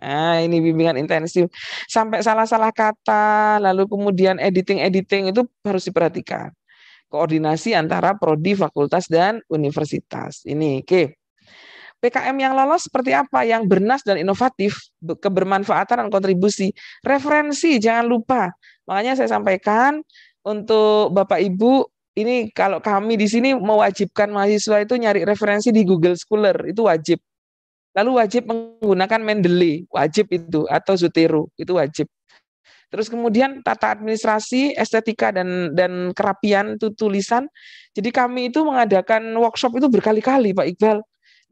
Nah, ini bimbingan intensif. Sampai salah-salah kata, lalu kemudian editing-editing itu harus diperhatikan. Koordinasi antara prodi, fakultas dan universitas. Ini oke. Okay. PKM yang lolos seperti apa, yang bernas dan inovatif, kebermanfaatan dan kontribusi. Referensi jangan lupa. Makanya saya sampaikan untuk Bapak Ibu ini kalau kami di sini mewajibkan mahasiswa itu nyari referensi di Google Scholar, itu wajib. Lalu wajib menggunakan Mendeley, wajib itu atau Zotero, itu wajib. Terus kemudian tata administrasi, estetika dan dan kerapian itu tulisan. Jadi kami itu mengadakan workshop itu berkali-kali Pak Iqbal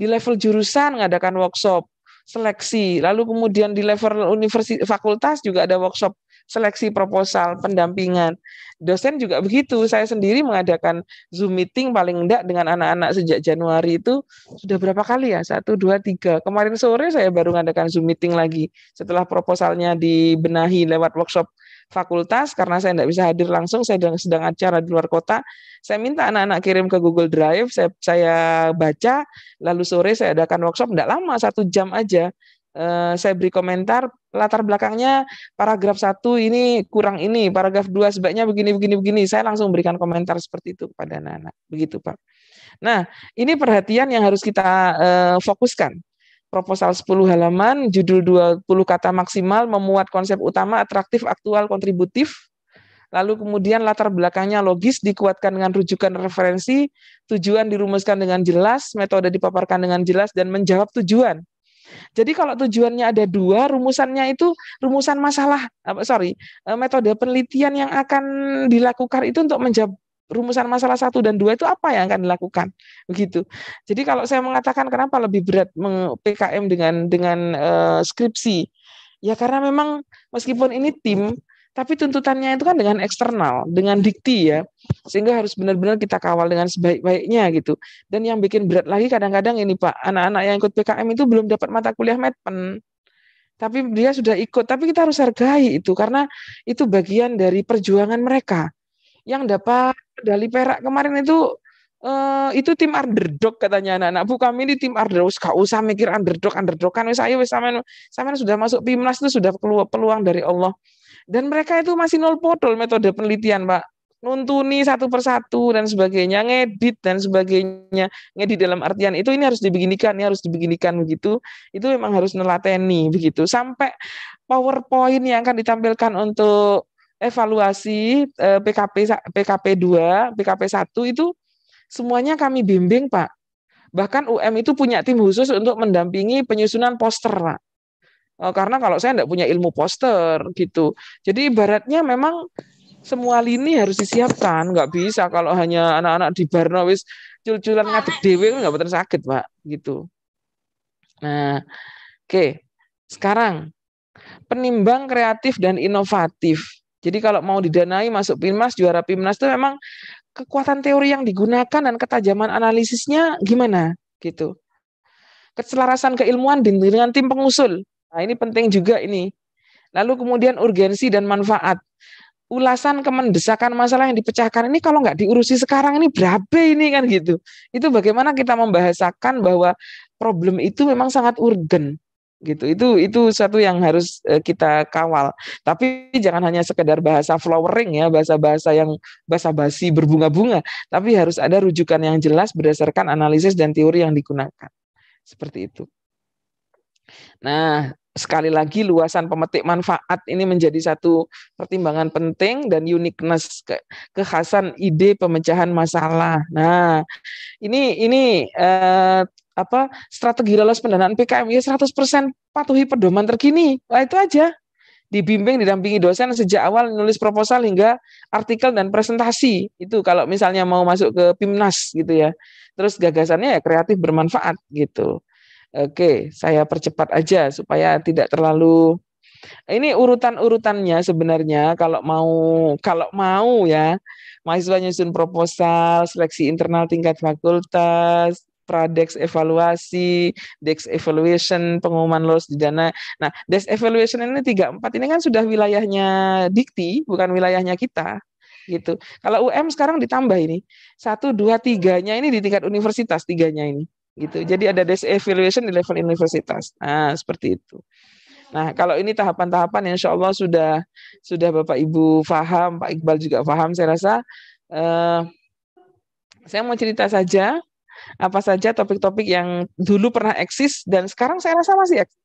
di level jurusan mengadakan workshop seleksi, lalu kemudian di level universitas fakultas juga ada workshop seleksi proposal, pendampingan. Dosen juga begitu. Saya sendiri mengadakan Zoom meeting paling enggak dengan anak-anak sejak Januari itu sudah berapa kali ya? Satu, dua, tiga. Kemarin sore saya baru mengadakan Zoom meeting lagi setelah proposalnya dibenahi lewat workshop fakultas karena saya tidak bisa hadir langsung saya sedang, sedang acara di luar kota saya minta anak-anak kirim ke Google Drive saya, saya baca lalu sore saya adakan workshop tidak lama satu jam aja eh, saya beri komentar latar belakangnya paragraf satu ini kurang ini paragraf dua sebaiknya begini begini begini saya langsung berikan komentar seperti itu kepada anak-anak begitu pak nah ini perhatian yang harus kita eh, fokuskan proposal 10 halaman, judul 20 kata maksimal, memuat konsep utama, atraktif, aktual, kontributif, lalu kemudian latar belakangnya logis, dikuatkan dengan rujukan referensi, tujuan dirumuskan dengan jelas, metode dipaparkan dengan jelas, dan menjawab tujuan. Jadi kalau tujuannya ada dua, rumusannya itu rumusan masalah, sorry, eh, metode penelitian yang akan dilakukan itu untuk menjawab rumusan masalah satu dan dua itu apa yang akan dilakukan begitu. Jadi kalau saya mengatakan kenapa lebih berat PKM dengan dengan uh, skripsi ya karena memang meskipun ini tim tapi tuntutannya itu kan dengan eksternal, dengan dikti ya, sehingga harus benar-benar kita kawal dengan sebaik-baiknya gitu. Dan yang bikin berat lagi kadang-kadang ini Pak, anak-anak yang ikut PKM itu belum dapat mata kuliah medpen, tapi dia sudah ikut. Tapi kita harus hargai itu karena itu bagian dari perjuangan mereka yang dapat dari perak kemarin itu Uh, itu tim underdog katanya anak-anak bu kami ini tim underdog gak usah mikir underdog underdog kan saya wes sudah masuk timnas itu sudah keluar peluang dari Allah dan mereka itu masih nol potol metode penelitian pak nuntuni satu persatu dan sebagainya ngedit dan sebagainya ngedit dalam artian itu ini harus dibeginikan ini harus dibeginikan begitu itu memang harus nelateni begitu sampai powerpoint yang akan ditampilkan untuk evaluasi eh, PKP PKP 2, PKP 1 itu semuanya kami bimbing, Pak. Bahkan UM itu punya tim khusus untuk mendampingi penyusunan poster, Pak. Oh, karena kalau saya tidak punya ilmu poster gitu. Jadi ibaratnya memang semua lini harus disiapkan, nggak bisa kalau hanya anak-anak di barnowis cul-culan ngadeg dhewe nggak betul sakit, Pak, gitu. Nah, oke. Okay. Sekarang penimbang kreatif dan inovatif jadi kalau mau didanai masuk Pimnas, juara Pimnas itu memang kekuatan teori yang digunakan dan ketajaman analisisnya gimana gitu. Keselarasan keilmuan dengan tim pengusul. Nah, ini penting juga ini. Lalu kemudian urgensi dan manfaat. Ulasan kemendesakan masalah yang dipecahkan ini kalau nggak diurusi sekarang ini berapa ini kan gitu. Itu bagaimana kita membahasakan bahwa problem itu memang sangat urgen gitu itu itu satu yang harus eh, kita kawal tapi jangan hanya sekedar bahasa flowering ya bahasa-bahasa yang basa-basi berbunga-bunga tapi harus ada rujukan yang jelas berdasarkan analisis dan teori yang digunakan seperti itu nah sekali lagi luasan pemetik manfaat ini menjadi satu pertimbangan penting dan uniqueness ke, kekhasan ide pemecahan masalah. Nah, ini ini uh, apa strategi lolos pendanaan PKM ya 100% patuhi pedoman terkini. Nah, itu aja. Dibimbing, didampingi dosen sejak awal nulis proposal hingga artikel dan presentasi. Itu kalau misalnya mau masuk ke PIMNAS gitu ya. Terus gagasannya ya kreatif bermanfaat gitu. Oke, saya percepat aja supaya tidak terlalu ini urutan-urutannya sebenarnya kalau mau kalau mau ya mahasiswa nyusun proposal, seleksi internal tingkat fakultas, pradex evaluasi, dex evaluation, pengumuman lolos di dana. Nah, dex evaluation ini tiga empat ini kan sudah wilayahnya Dikti, bukan wilayahnya kita gitu. Kalau UM sekarang ditambah ini satu dua tiganya ini di tingkat universitas tiganya ini gitu. Jadi ada desk evaluation di level universitas. Nah seperti itu. Nah kalau ini tahapan-tahapan insya Allah sudah sudah Bapak Ibu faham, Pak Iqbal juga faham. Saya rasa eh, saya mau cerita saja apa saja topik-topik yang dulu pernah eksis dan sekarang saya rasa masih eksis.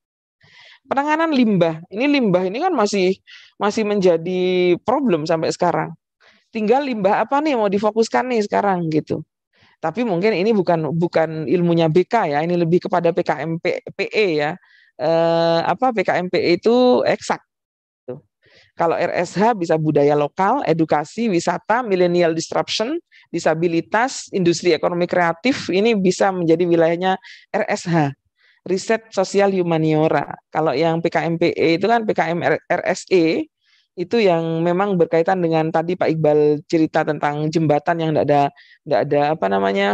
Penanganan limbah. Ini limbah ini kan masih masih menjadi problem sampai sekarang. Tinggal limbah apa nih mau difokuskan nih sekarang gitu. Tapi mungkin ini bukan bukan ilmunya BK ya, ini lebih kepada PKMPE ya. Eh, apa PKMPE itu eksak kalau RSH bisa budaya lokal, edukasi, wisata, milenial disruption, disabilitas, industri ekonomi kreatif ini bisa menjadi wilayahnya RSH, riset sosial humaniora. Kalau yang PKMPE itu kan PKM RSE itu yang memang berkaitan dengan tadi Pak Iqbal cerita tentang jembatan yang tidak ada tidak ada apa namanya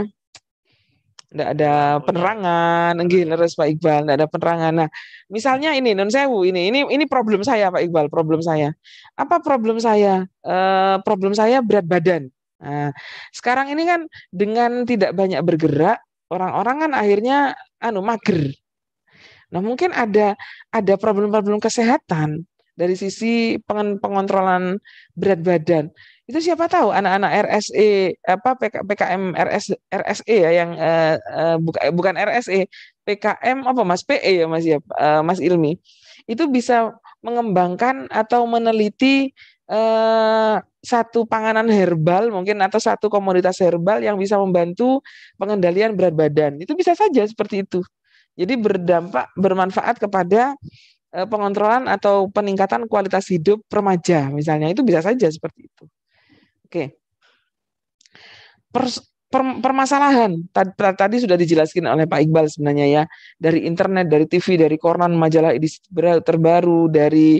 tidak ada penerangan, enggih terus Pak Iqbal, tidak ada penerangan. Nah, misalnya ini non sewu ini, ini ini problem saya Pak Iqbal, problem saya. Apa problem saya? E, problem saya berat badan. Nah, sekarang ini kan dengan tidak banyak bergerak, orang-orang kan akhirnya anu mager. Nah, mungkin ada ada problem-problem kesehatan dari sisi pengontrolan berat badan. Itu siapa tahu anak-anak RSE apa PK, PKM RS RSE ya yang uh, uh, bukan bukan RSE, PKM apa Mas PE ya Mas ya uh, Mas Ilmi. Itu bisa mengembangkan atau meneliti Eh, satu panganan herbal mungkin atau satu komoditas herbal yang bisa membantu pengendalian berat badan. Itu bisa saja seperti itu. Jadi berdampak bermanfaat kepada uh, pengontrolan atau peningkatan kualitas hidup remaja misalnya itu bisa saja seperti itu. Oke. okay. permasalahan tadi sudah dijelaskan oleh Pak Iqbal sebenarnya ya dari internet, dari TV, dari koran, majalah edisi terbaru, dari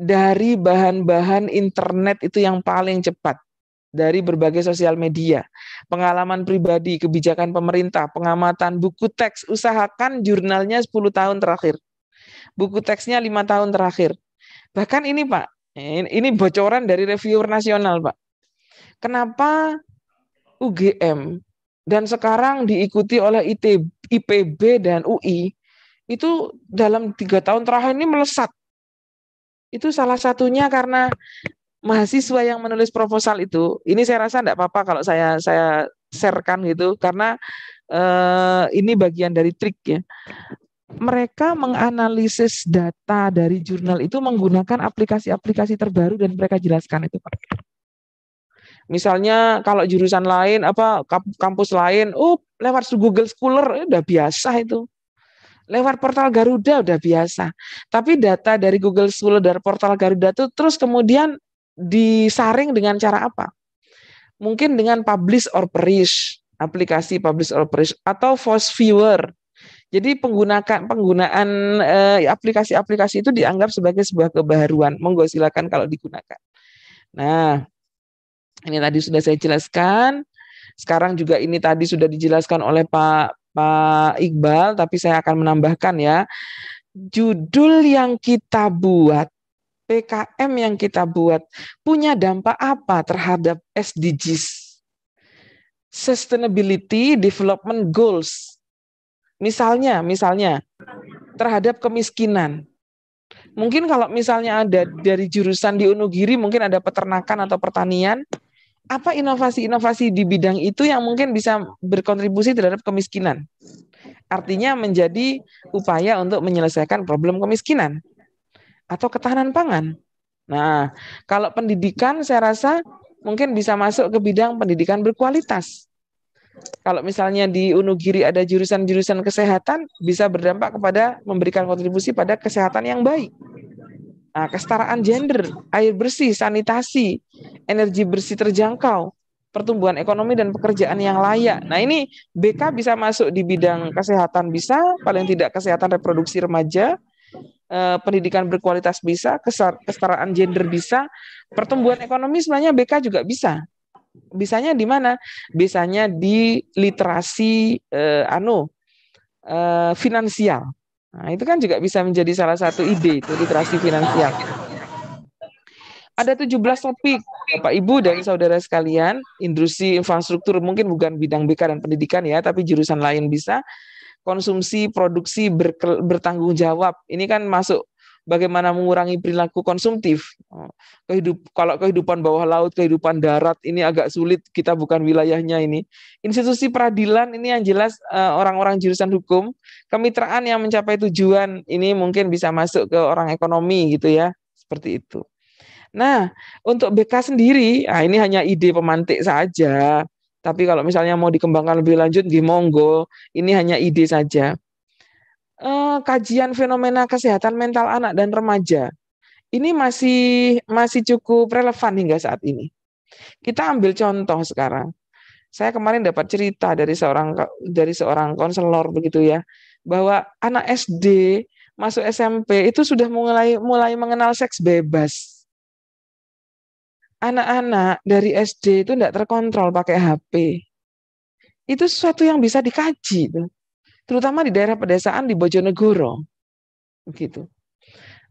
dari bahan-bahan internet itu yang paling cepat dari berbagai sosial media, pengalaman pribadi, kebijakan pemerintah, pengamatan, buku teks, usahakan jurnalnya 10 tahun terakhir. Buku teksnya 5 tahun terakhir. Bahkan ini Pak, ini bocoran dari reviewer nasional Pak. Kenapa UGM dan sekarang diikuti oleh IT, IPB dan UI itu dalam tiga tahun terakhir ini melesat itu salah satunya karena mahasiswa yang menulis proposal itu, ini saya rasa tidak apa-apa kalau saya saya sharekan gitu, karena eh, ini bagian dari trik ya. Mereka menganalisis data dari jurnal itu menggunakan aplikasi-aplikasi terbaru dan mereka jelaskan itu Pak. Misalnya kalau jurusan lain apa kampus lain, oh lewat Google Scholar eh, udah biasa itu lewat portal Garuda udah biasa. Tapi data dari Google Scholar dari portal Garuda itu terus kemudian disaring dengan cara apa? Mungkin dengan publish or perish, aplikasi publish or perish atau force viewer. Jadi penggunaan penggunaan eh, aplikasi-aplikasi itu dianggap sebagai sebuah kebaharuan. Monggo silakan kalau digunakan. Nah, ini tadi sudah saya jelaskan. Sekarang juga ini tadi sudah dijelaskan oleh Pak Pak Iqbal, tapi saya akan menambahkan ya. Judul yang kita buat, PKM yang kita buat, punya dampak apa terhadap SDGs? Sustainability Development Goals. Misalnya, misalnya terhadap kemiskinan. Mungkin kalau misalnya ada dari jurusan di Unugiri mungkin ada peternakan atau pertanian, apa inovasi-inovasi di bidang itu yang mungkin bisa berkontribusi terhadap kemiskinan? Artinya menjadi upaya untuk menyelesaikan problem kemiskinan atau ketahanan pangan. Nah, kalau pendidikan saya rasa mungkin bisa masuk ke bidang pendidikan berkualitas. Kalau misalnya di Unugiri ada jurusan-jurusan kesehatan, bisa berdampak kepada memberikan kontribusi pada kesehatan yang baik. Nah, kesetaraan gender, air bersih, sanitasi, energi bersih terjangkau, pertumbuhan ekonomi dan pekerjaan yang layak. Nah, ini BK bisa masuk di bidang kesehatan bisa, paling tidak kesehatan reproduksi remaja, eh, pendidikan berkualitas bisa, kesetaraan gender bisa, pertumbuhan ekonomi sebenarnya BK juga bisa. Bisanya di mana? Bisanya di literasi eh, anu eh, finansial Nah, itu kan juga bisa menjadi salah satu ide itu literasi finansial. Ada 17 topik, Bapak Ibu dan saudara sekalian, industri infrastruktur mungkin bukan bidang BK dan pendidikan ya, tapi jurusan lain bisa. Konsumsi, produksi, ber bertanggung jawab. Ini kan masuk bagaimana mengurangi perilaku konsumtif. Kehidup, kalau kehidupan bawah laut, kehidupan darat ini agak sulit, kita bukan wilayahnya ini. Institusi peradilan ini yang jelas eh, orang-orang jurusan hukum, kemitraan yang mencapai tujuan ini mungkin bisa masuk ke orang ekonomi gitu ya, seperti itu. Nah, untuk BK sendiri, nah ini hanya ide pemantik saja. Tapi kalau misalnya mau dikembangkan lebih lanjut, di monggo. Ini hanya ide saja. Eh, kajian fenomena kesehatan mental anak dan remaja ini masih masih cukup relevan hingga saat ini. Kita ambil contoh sekarang. Saya kemarin dapat cerita dari seorang dari seorang konselor begitu ya, bahwa anak SD masuk SMP itu sudah mulai mulai mengenal seks bebas. Anak-anak dari SD itu tidak terkontrol pakai HP. Itu sesuatu yang bisa dikaji. Tuh terutama di daerah pedesaan di Bojonegoro. Begitu.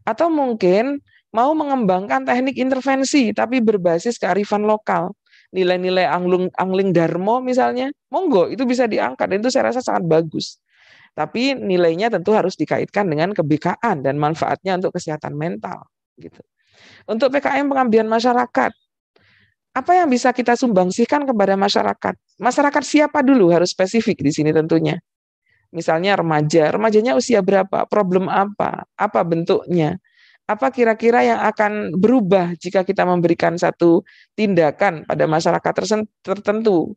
Atau mungkin mau mengembangkan teknik intervensi tapi berbasis kearifan lokal. Nilai-nilai angling, angling darmo misalnya, monggo itu bisa diangkat dan itu saya rasa sangat bagus. Tapi nilainya tentu harus dikaitkan dengan kebikaan dan manfaatnya untuk kesehatan mental gitu. Untuk PKM pengambilan masyarakat, apa yang bisa kita sumbangsihkan kepada masyarakat? Masyarakat siapa dulu harus spesifik di sini tentunya misalnya remaja. Remajanya usia berapa? Problem apa? Apa bentuknya? Apa kira-kira yang akan berubah jika kita memberikan satu tindakan pada masyarakat tertentu?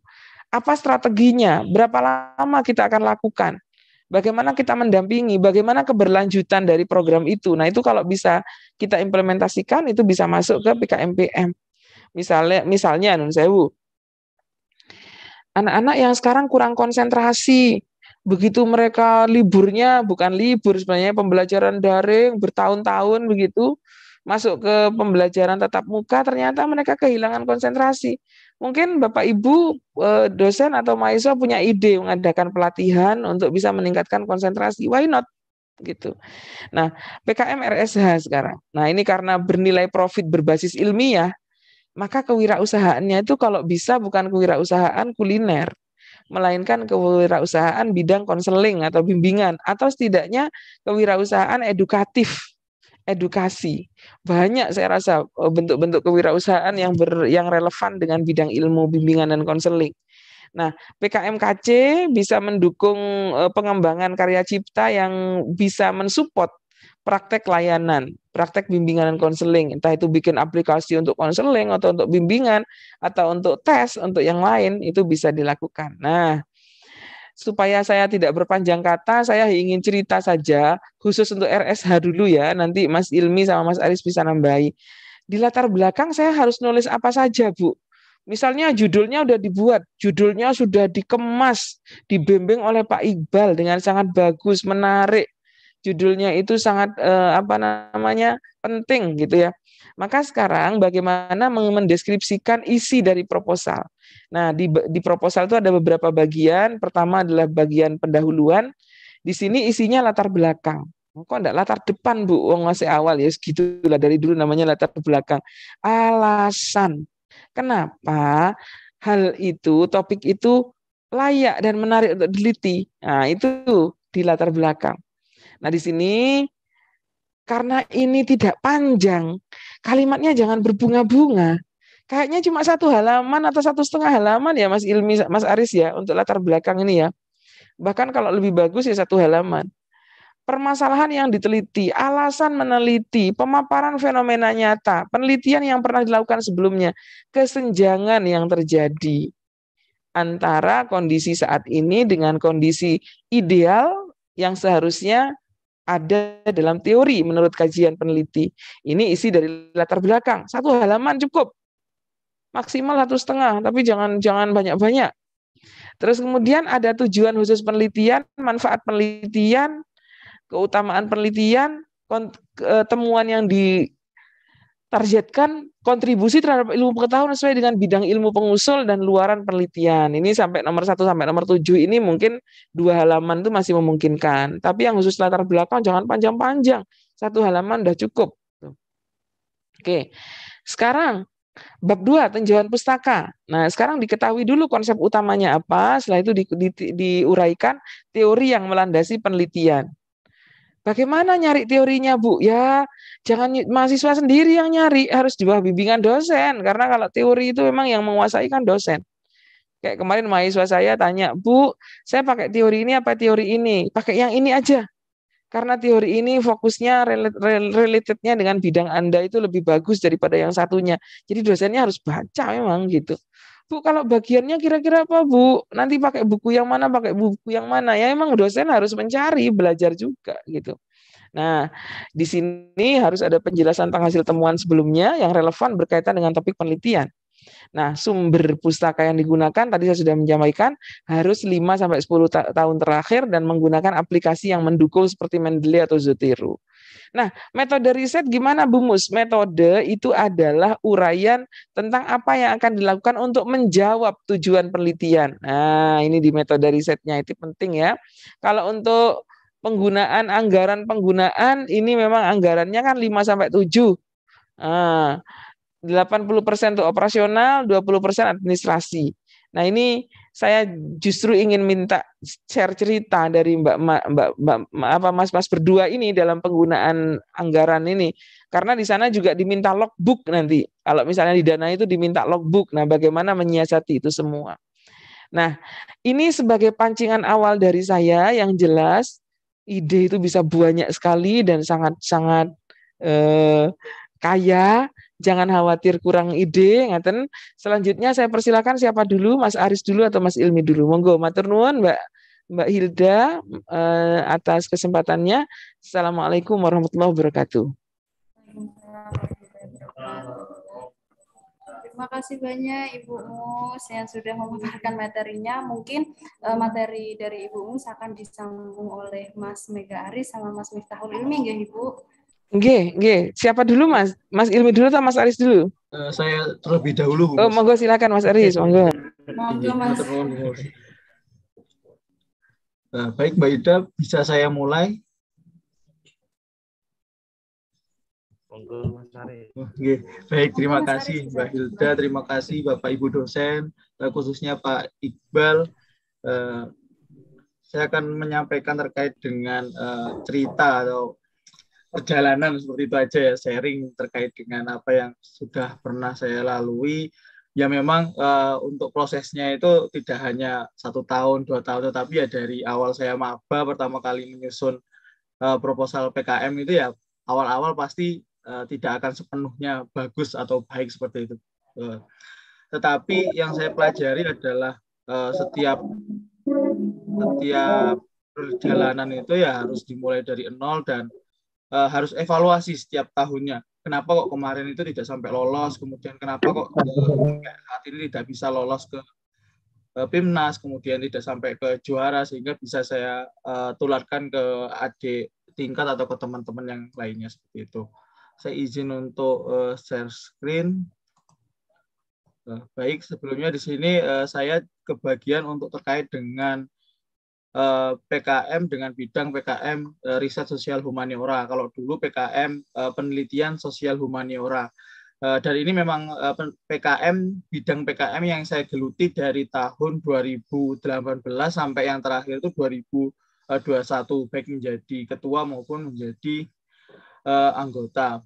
Apa strateginya? Berapa lama kita akan lakukan? Bagaimana kita mendampingi? Bagaimana keberlanjutan dari program itu? Nah, itu kalau bisa kita implementasikan itu bisa masuk ke PKMPM. Misalnya misalnya Nun Sewu. Anak-anak yang sekarang kurang konsentrasi, begitu mereka liburnya bukan libur sebenarnya pembelajaran daring bertahun-tahun begitu masuk ke pembelajaran tatap muka ternyata mereka kehilangan konsentrasi. Mungkin Bapak Ibu eh, dosen atau mahasiswa punya ide mengadakan pelatihan untuk bisa meningkatkan konsentrasi. Why not? gitu. Nah, PKM RSH sekarang. Nah, ini karena bernilai profit berbasis ilmiah, maka kewirausahaannya itu kalau bisa bukan kewirausahaan kuliner melainkan kewirausahaan bidang konseling atau bimbingan atau setidaknya kewirausahaan edukatif edukasi. Banyak saya rasa eh, bentuk-bentuk kewirausahaan yang ber, yang relevan dengan bidang ilmu bimbingan dan konseling. Nah, PKMKC bisa mendukung eh, pengembangan karya cipta yang bisa mensupport praktek layanan praktek bimbingan dan konseling. Entah itu bikin aplikasi untuk konseling atau untuk bimbingan atau untuk tes untuk yang lain itu bisa dilakukan. Nah, supaya saya tidak berpanjang kata, saya ingin cerita saja khusus untuk RSH dulu ya. Nanti Mas Ilmi sama Mas Aris bisa nambahi. Di latar belakang saya harus nulis apa saja, Bu? Misalnya judulnya sudah dibuat, judulnya sudah dikemas, dibimbing oleh Pak Iqbal dengan sangat bagus, menarik, judulnya itu sangat eh, apa namanya penting gitu ya. Maka sekarang bagaimana mendeskripsikan isi dari proposal. Nah, di di proposal itu ada beberapa bagian. Pertama adalah bagian pendahuluan. Di sini isinya latar belakang. Oh, kok enggak latar depan, Bu? Wong oh, masih awal ya segitulah dari dulu namanya latar belakang. Alasan kenapa hal itu, topik itu layak dan menarik untuk diteliti. Nah, itu di latar belakang. Nah, di sini karena ini tidak panjang, kalimatnya jangan berbunga-bunga. Kayaknya cuma satu halaman atau satu setengah halaman ya Mas Ilmi, Mas Aris ya untuk latar belakang ini ya. Bahkan kalau lebih bagus ya satu halaman. Permasalahan yang diteliti, alasan meneliti, pemaparan fenomena nyata, penelitian yang pernah dilakukan sebelumnya, kesenjangan yang terjadi antara kondisi saat ini dengan kondisi ideal yang seharusnya ada dalam teori menurut kajian peneliti. Ini isi dari latar belakang. Satu halaman cukup. Maksimal satu setengah, tapi jangan jangan banyak-banyak. Terus kemudian ada tujuan khusus penelitian, manfaat penelitian, keutamaan penelitian, temuan yang di targetkan kontribusi terhadap ilmu pengetahuan sesuai dengan bidang ilmu pengusul dan luaran penelitian. Ini sampai nomor satu sampai nomor tujuh ini mungkin dua halaman itu masih memungkinkan. Tapi yang khusus latar belakang jangan panjang-panjang. Satu halaman sudah cukup. Oke. Sekarang bab dua, tinjauan pustaka. Nah, sekarang diketahui dulu konsep utamanya apa, setelah itu di, di, diuraikan teori yang melandasi penelitian. Bagaimana nyari teorinya, Bu? Ya, jangan mahasiswa sendiri yang nyari, harus di bawah bimbingan dosen. Karena kalau teori itu memang yang menguasai kan dosen. Kayak kemarin mahasiswa saya tanya, Bu, saya pakai teori ini apa teori ini? Pakai yang ini aja. Karena teori ini fokusnya relatednya dengan bidang Anda itu lebih bagus daripada yang satunya. Jadi dosennya harus baca memang gitu. Bu kalau bagiannya kira-kira apa Bu? Nanti pakai buku yang mana, pakai buku yang mana? Ya emang dosen harus mencari, belajar juga gitu. Nah, di sini harus ada penjelasan tentang hasil temuan sebelumnya yang relevan berkaitan dengan topik penelitian. Nah, sumber pustaka yang digunakan tadi saya sudah menyampaikan harus 5 sampai 10 ta tahun terakhir dan menggunakan aplikasi yang mendukung seperti Mendeley atau Zotero. Nah, metode riset gimana Bu Mus? Metode itu adalah uraian tentang apa yang akan dilakukan untuk menjawab tujuan penelitian. Nah, ini di metode risetnya itu penting ya. Kalau untuk penggunaan anggaran penggunaan ini memang anggarannya kan 5 sampai 7. Nah, 80% untuk operasional, 20% administrasi. Nah, ini saya justru ingin minta share cerita dari Mbak Mbak, Mbak, Mbak apa Mas-mas berdua ini dalam penggunaan anggaran ini karena di sana juga diminta logbook nanti. Kalau misalnya di dana itu diminta logbook. Nah, bagaimana menyiasati itu semua? Nah, ini sebagai pancingan awal dari saya yang jelas ide itu bisa banyak sekali dan sangat-sangat eh, kaya jangan khawatir kurang ide ngaten. Selanjutnya saya persilakan siapa dulu Mas Aris dulu atau Mas Ilmi dulu. Monggo matur nuwun Mbak Mbak Hilda eh, atas kesempatannya. Assalamualaikum warahmatullahi wabarakatuh. Terima kasih banyak Ibu Mus yang sudah memaparkan materinya. Mungkin eh, materi dari Ibu Mus akan disambung oleh Mas Mega Aris sama Mas Miftahul Ilmi ya Ibu. G, G. Siapa dulu Mas? Mas Ilmi dulu atau Mas Aris dulu? Eh, saya terlebih dahulu. Mas. Oh, monggo silakan Mas Aris, monggo. Monggo iya, Mas. Nah, baik Mbak Ida, bisa saya mulai? Monggo Mas Aris. Oke, oh, baik terima kasih Mbak Hilda, terima kasih Bapak Ibu dosen, eh, khususnya Pak Iqbal. saya akan menyampaikan terkait dengan cerita atau perjalanan seperti itu aja ya sharing terkait dengan apa yang sudah pernah saya lalui ya memang uh, untuk prosesnya itu tidak hanya satu tahun dua tahun tetapi ya dari awal saya maba pertama kali menyusun uh, proposal PKM itu ya awal-awal pasti uh, tidak akan sepenuhnya bagus atau baik seperti itu uh, tetapi yang saya pelajari adalah uh, setiap setiap perjalanan itu ya harus dimulai dari nol dan Eh, harus evaluasi setiap tahunnya. Kenapa kok kemarin itu tidak sampai lolos, kemudian kenapa kok eh, saat ini tidak bisa lolos ke eh, PIMNAS, kemudian tidak sampai ke juara sehingga bisa saya tularkan ke adik tingkat atau ke teman-teman yang lainnya seperti itu. Saya izin untuk share screen. baik, sebelumnya di sini saya kebagian untuk terkait dengan Eh, PKM dengan bidang PKM eh, riset sosial humaniora. Kalau dulu PKM eh, penelitian sosial humaniora. Dan ini memang PKM bidang PKM yang saya geluti dari tahun 2018 sampai yang terakhir itu 2021 baik menjadi ketua maupun menjadi anggota.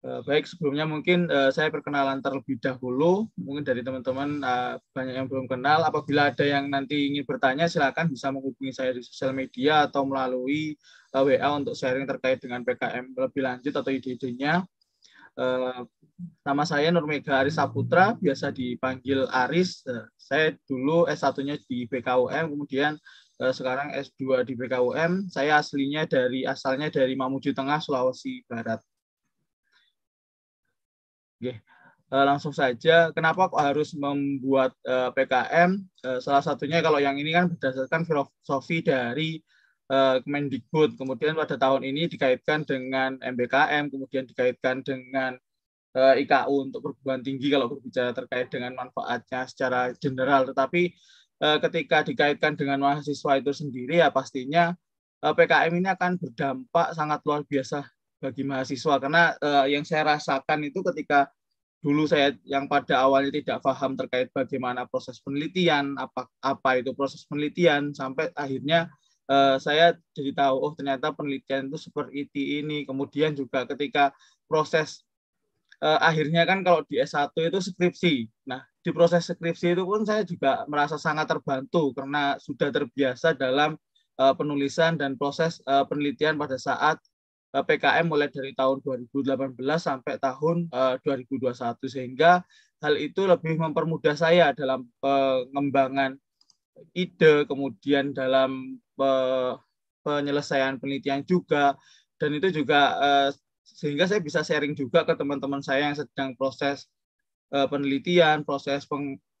Eh, baik, sebelumnya mungkin eh, saya perkenalan terlebih dahulu. Mungkin dari teman-teman eh, banyak yang belum kenal. Apabila ada yang nanti ingin bertanya, silakan bisa menghubungi saya di sosial media atau melalui uh, WA untuk sharing terkait dengan PKM lebih lanjut atau ide-idenya. Uh, nama saya Nurmega Aris Saputra, biasa dipanggil Aris. saya dulu S1-nya di BKUM, kemudian sekarang S2 di BKUM. Saya aslinya dari asalnya dari Mamuju Tengah, Sulawesi Barat Oke. Eh, langsung saja, kenapa kok harus membuat eh, PKM? Eh, salah satunya kalau yang ini kan berdasarkan filosofi dari Kemendikbud. Kemudian pada tahun ini dikaitkan dengan MBKM, kemudian dikaitkan dengan IKU untuk perguruan tinggi kalau berbicara terkait dengan manfaatnya secara general. Tetapi ketika dikaitkan dengan mahasiswa itu sendiri ya pastinya PKM ini akan berdampak sangat luar biasa bagi mahasiswa karena uh, yang saya rasakan itu ketika dulu saya yang pada awalnya tidak paham terkait bagaimana proses penelitian apa apa itu proses penelitian sampai akhirnya uh, saya jadi tahu oh ternyata penelitian itu seperti ini kemudian juga ketika proses uh, akhirnya kan kalau di S1 itu skripsi nah di proses skripsi itu pun saya juga merasa sangat terbantu karena sudah terbiasa dalam uh, penulisan dan proses uh, penelitian pada saat Nah, PKM mulai dari tahun 2018 sampai tahun 2021 eh, sehingga hal itu lebih mempermudah saya dalam pengembangan ide kemudian dalam eh, penyelesaian penelitian juga dan itu juga eh, sehingga saya bisa sharing juga ke teman-teman saya yang sedang proses penelitian, proses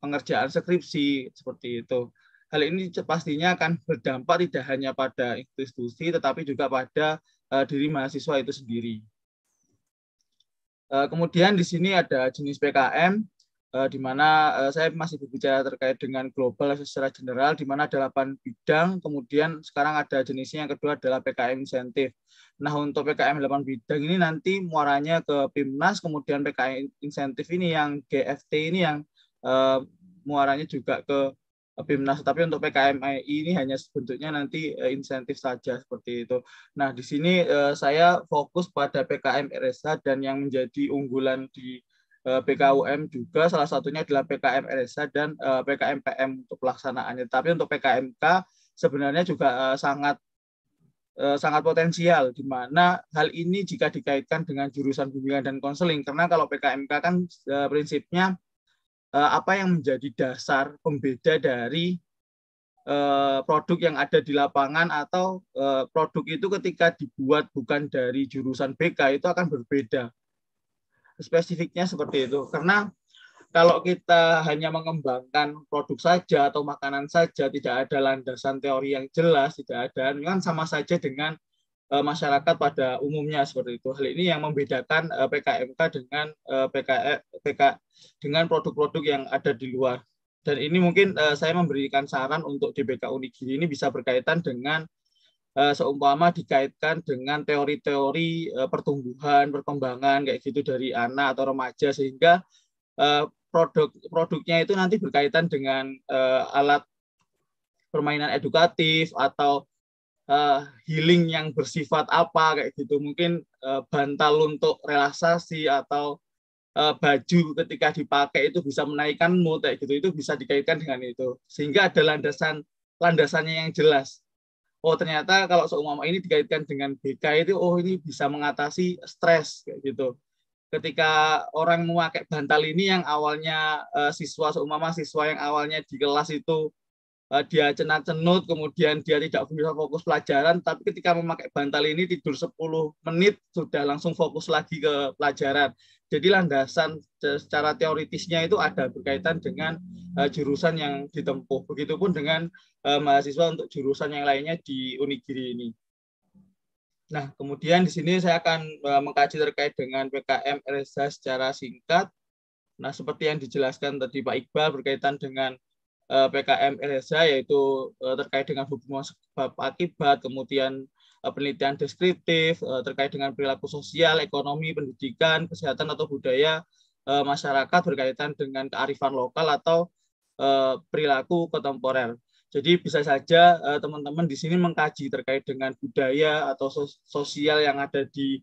pengerjaan skripsi seperti itu. Hal ini pastinya akan berdampak tidak hanya pada institusi tetapi juga pada uh, diri mahasiswa itu sendiri. Uh, kemudian di sini ada jenis PKM, uh, eh, di mana uh, saya masih berbicara terkait dengan global secara general, di mana ada 8 bidang, kemudian sekarang ada jenisnya yang kedua adalah PKM insentif. Nah, untuk PKM 8 bidang ini nanti muaranya ke PIMNAS, kemudian PKM insentif ini yang GFT ini yang uh, muaranya juga ke Bimnas, tapi untuk PKMI ini hanya bentuknya nanti eh, insentif saja seperti itu. Nah, di sini eh, saya fokus pada PKM RSH dan yang menjadi unggulan di eh, PKUM juga salah satunya adalah PKM RSH dan PKM PM untuk pelaksanaannya. Tapi untuk PKMK sebenarnya juga sangat sangat potensial di mana hal ini jika dikaitkan dengan jurusan bimbingan dan konseling karena kalau PKMK kan prinsipnya Eh, apa yang menjadi dasar pembeda dari eh, produk yang ada di lapangan atau eh, produk itu ketika dibuat bukan dari jurusan BK itu akan berbeda. Spesifiknya seperti itu. Karena kalau kita hanya mengembangkan produk saja atau makanan saja, tidak ada landasan teori yang jelas, tidak ada, kan sama saja dengan Eh, masyarakat pada umumnya seperti itu. Hal ini yang membedakan eh, PKMK dengan eh, PK, e, dengan produk-produk yang ada di luar. Dan ini mungkin saya memberikan saran untuk DBK Unigiri ini bisa berkaitan dengan seumpama dikaitkan dengan teori-teori pertumbuhan, perkembangan kayak gitu dari anak atau remaja sehingga produk-produknya itu nanti berkaitan dengan alat permainan edukatif atau uh, healing yang bersifat apa kayak gitu mungkin uh, bantal untuk relaksasi atau uh, baju ketika dipakai itu bisa menaikkan mood kayak gitu itu bisa dikaitkan dengan itu sehingga ada landasan landasannya yang jelas oh ternyata kalau seumama ini dikaitkan dengan BK itu oh ini bisa mengatasi stres kayak gitu ketika orang memakai bantal ini yang awalnya uh, siswa seumama siswa yang awalnya di kelas itu Eh, dia cenat-cenut, kemudian dia tidak bisa fokus pelajaran, tapi ketika memakai bantal ini tidur 10 menit sudah langsung fokus lagi ke pelajaran. Jadi landasan secara teoritisnya itu ada berkaitan dengan eh, jurusan yang ditempuh. Begitupun dengan eh, mahasiswa untuk jurusan yang lainnya di Unigiri ini. Nah, kemudian di sini saya akan mengkaji terkait dengan PKM RSA secara singkat. Nah, seperti yang dijelaskan tadi Pak Iqbal berkaitan dengan Eh, PKM LSH yaitu eh, terkait dengan hubungan sebab akibat, kemudian eh, penelitian deskriptif terkait dengan perilaku sosial, ekonomi, pendidikan, kesehatan atau budaya masyarakat berkaitan dengan kearifan lokal atau perilaku kontemporer. Jadi bisa saja teman-teman di sini mengkaji terkait dengan budaya atau sosial yang ada di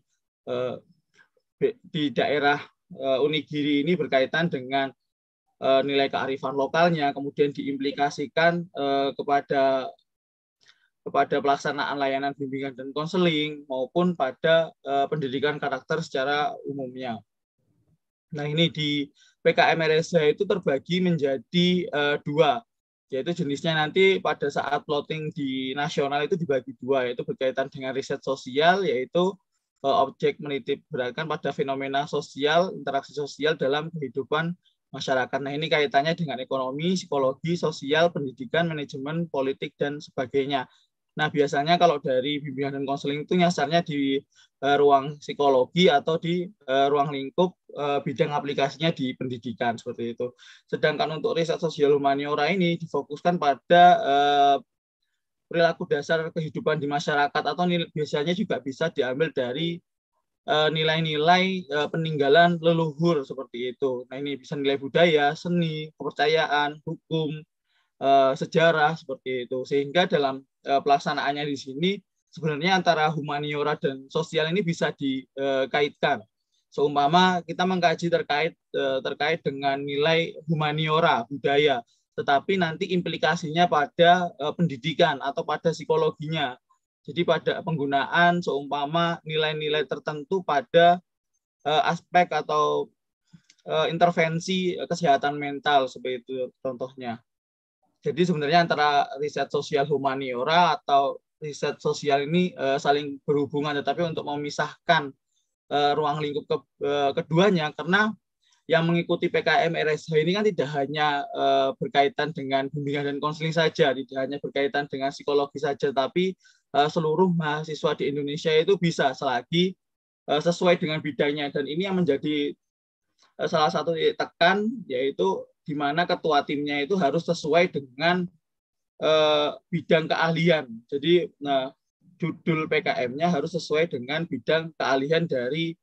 di daerah Unigiri ini berkaitan dengan Eh, nilai kearifan lokalnya kemudian diimplikasikan eh, kepada kepada pelaksanaan layanan bimbingan dan konseling maupun pada eh, pendidikan karakter secara umumnya. Nah ini di PKM RSH itu terbagi menjadi dua, yaitu jenisnya nanti pada saat plotting di nasional itu dibagi dua, yaitu berkaitan dengan riset sosial, yaitu objek menitip beratkan pada fenomena sosial, interaksi sosial dalam kehidupan masyarakat. Nah, ini kaitannya dengan ekonomi, psikologi, sosial, pendidikan, manajemen, politik, dan sebagainya. Nah, biasanya kalau dari bimbingan dan konseling itu nyasarnya di uh, ruang psikologi atau di uh, ruang lingkup uh, bidang aplikasinya di pendidikan seperti itu. Sedangkan untuk riset sosial humaniora ini difokuskan pada uh, perilaku dasar kehidupan di masyarakat atau biasanya juga bisa diambil dari Eh, nilai-nilai eh, peninggalan leluhur seperti itu. Nah ini bisa nilai budaya, seni, kepercayaan, hukum, eh, sejarah seperti itu. Sehingga dalam pelaksanaannya di sini sebenarnya antara humaniora dan sosial ini bisa dikaitkan. Seumpama kita mengkaji terkait terkait dengan nilai humaniora budaya, tetapi nanti implikasinya pada pendidikan atau pada psikologinya jadi pada penggunaan seumpama nilai-nilai tertentu pada uh, aspek atau uh, intervensi kesehatan mental seperti itu contohnya. Jadi sebenarnya antara riset sosial humaniora atau riset sosial ini uh, saling berhubungan tetapi untuk memisahkan uh, ruang lingkup ke, uh, keduanya karena yang mengikuti PKM RSH ini kan tidak hanya uh, berkaitan dengan bimbingan dan konseling saja, tidak hanya berkaitan dengan psikologi saja, tapi Eh, seluruh mahasiswa di Indonesia itu bisa selagi eh, sesuai dengan bidangnya dan ini yang menjadi eh, salah satu tekan yaitu di mana ketua timnya itu harus sesuai dengan bidang keahlian. Jadi nah, judul PKM-nya harus sesuai dengan bidang keahlian dari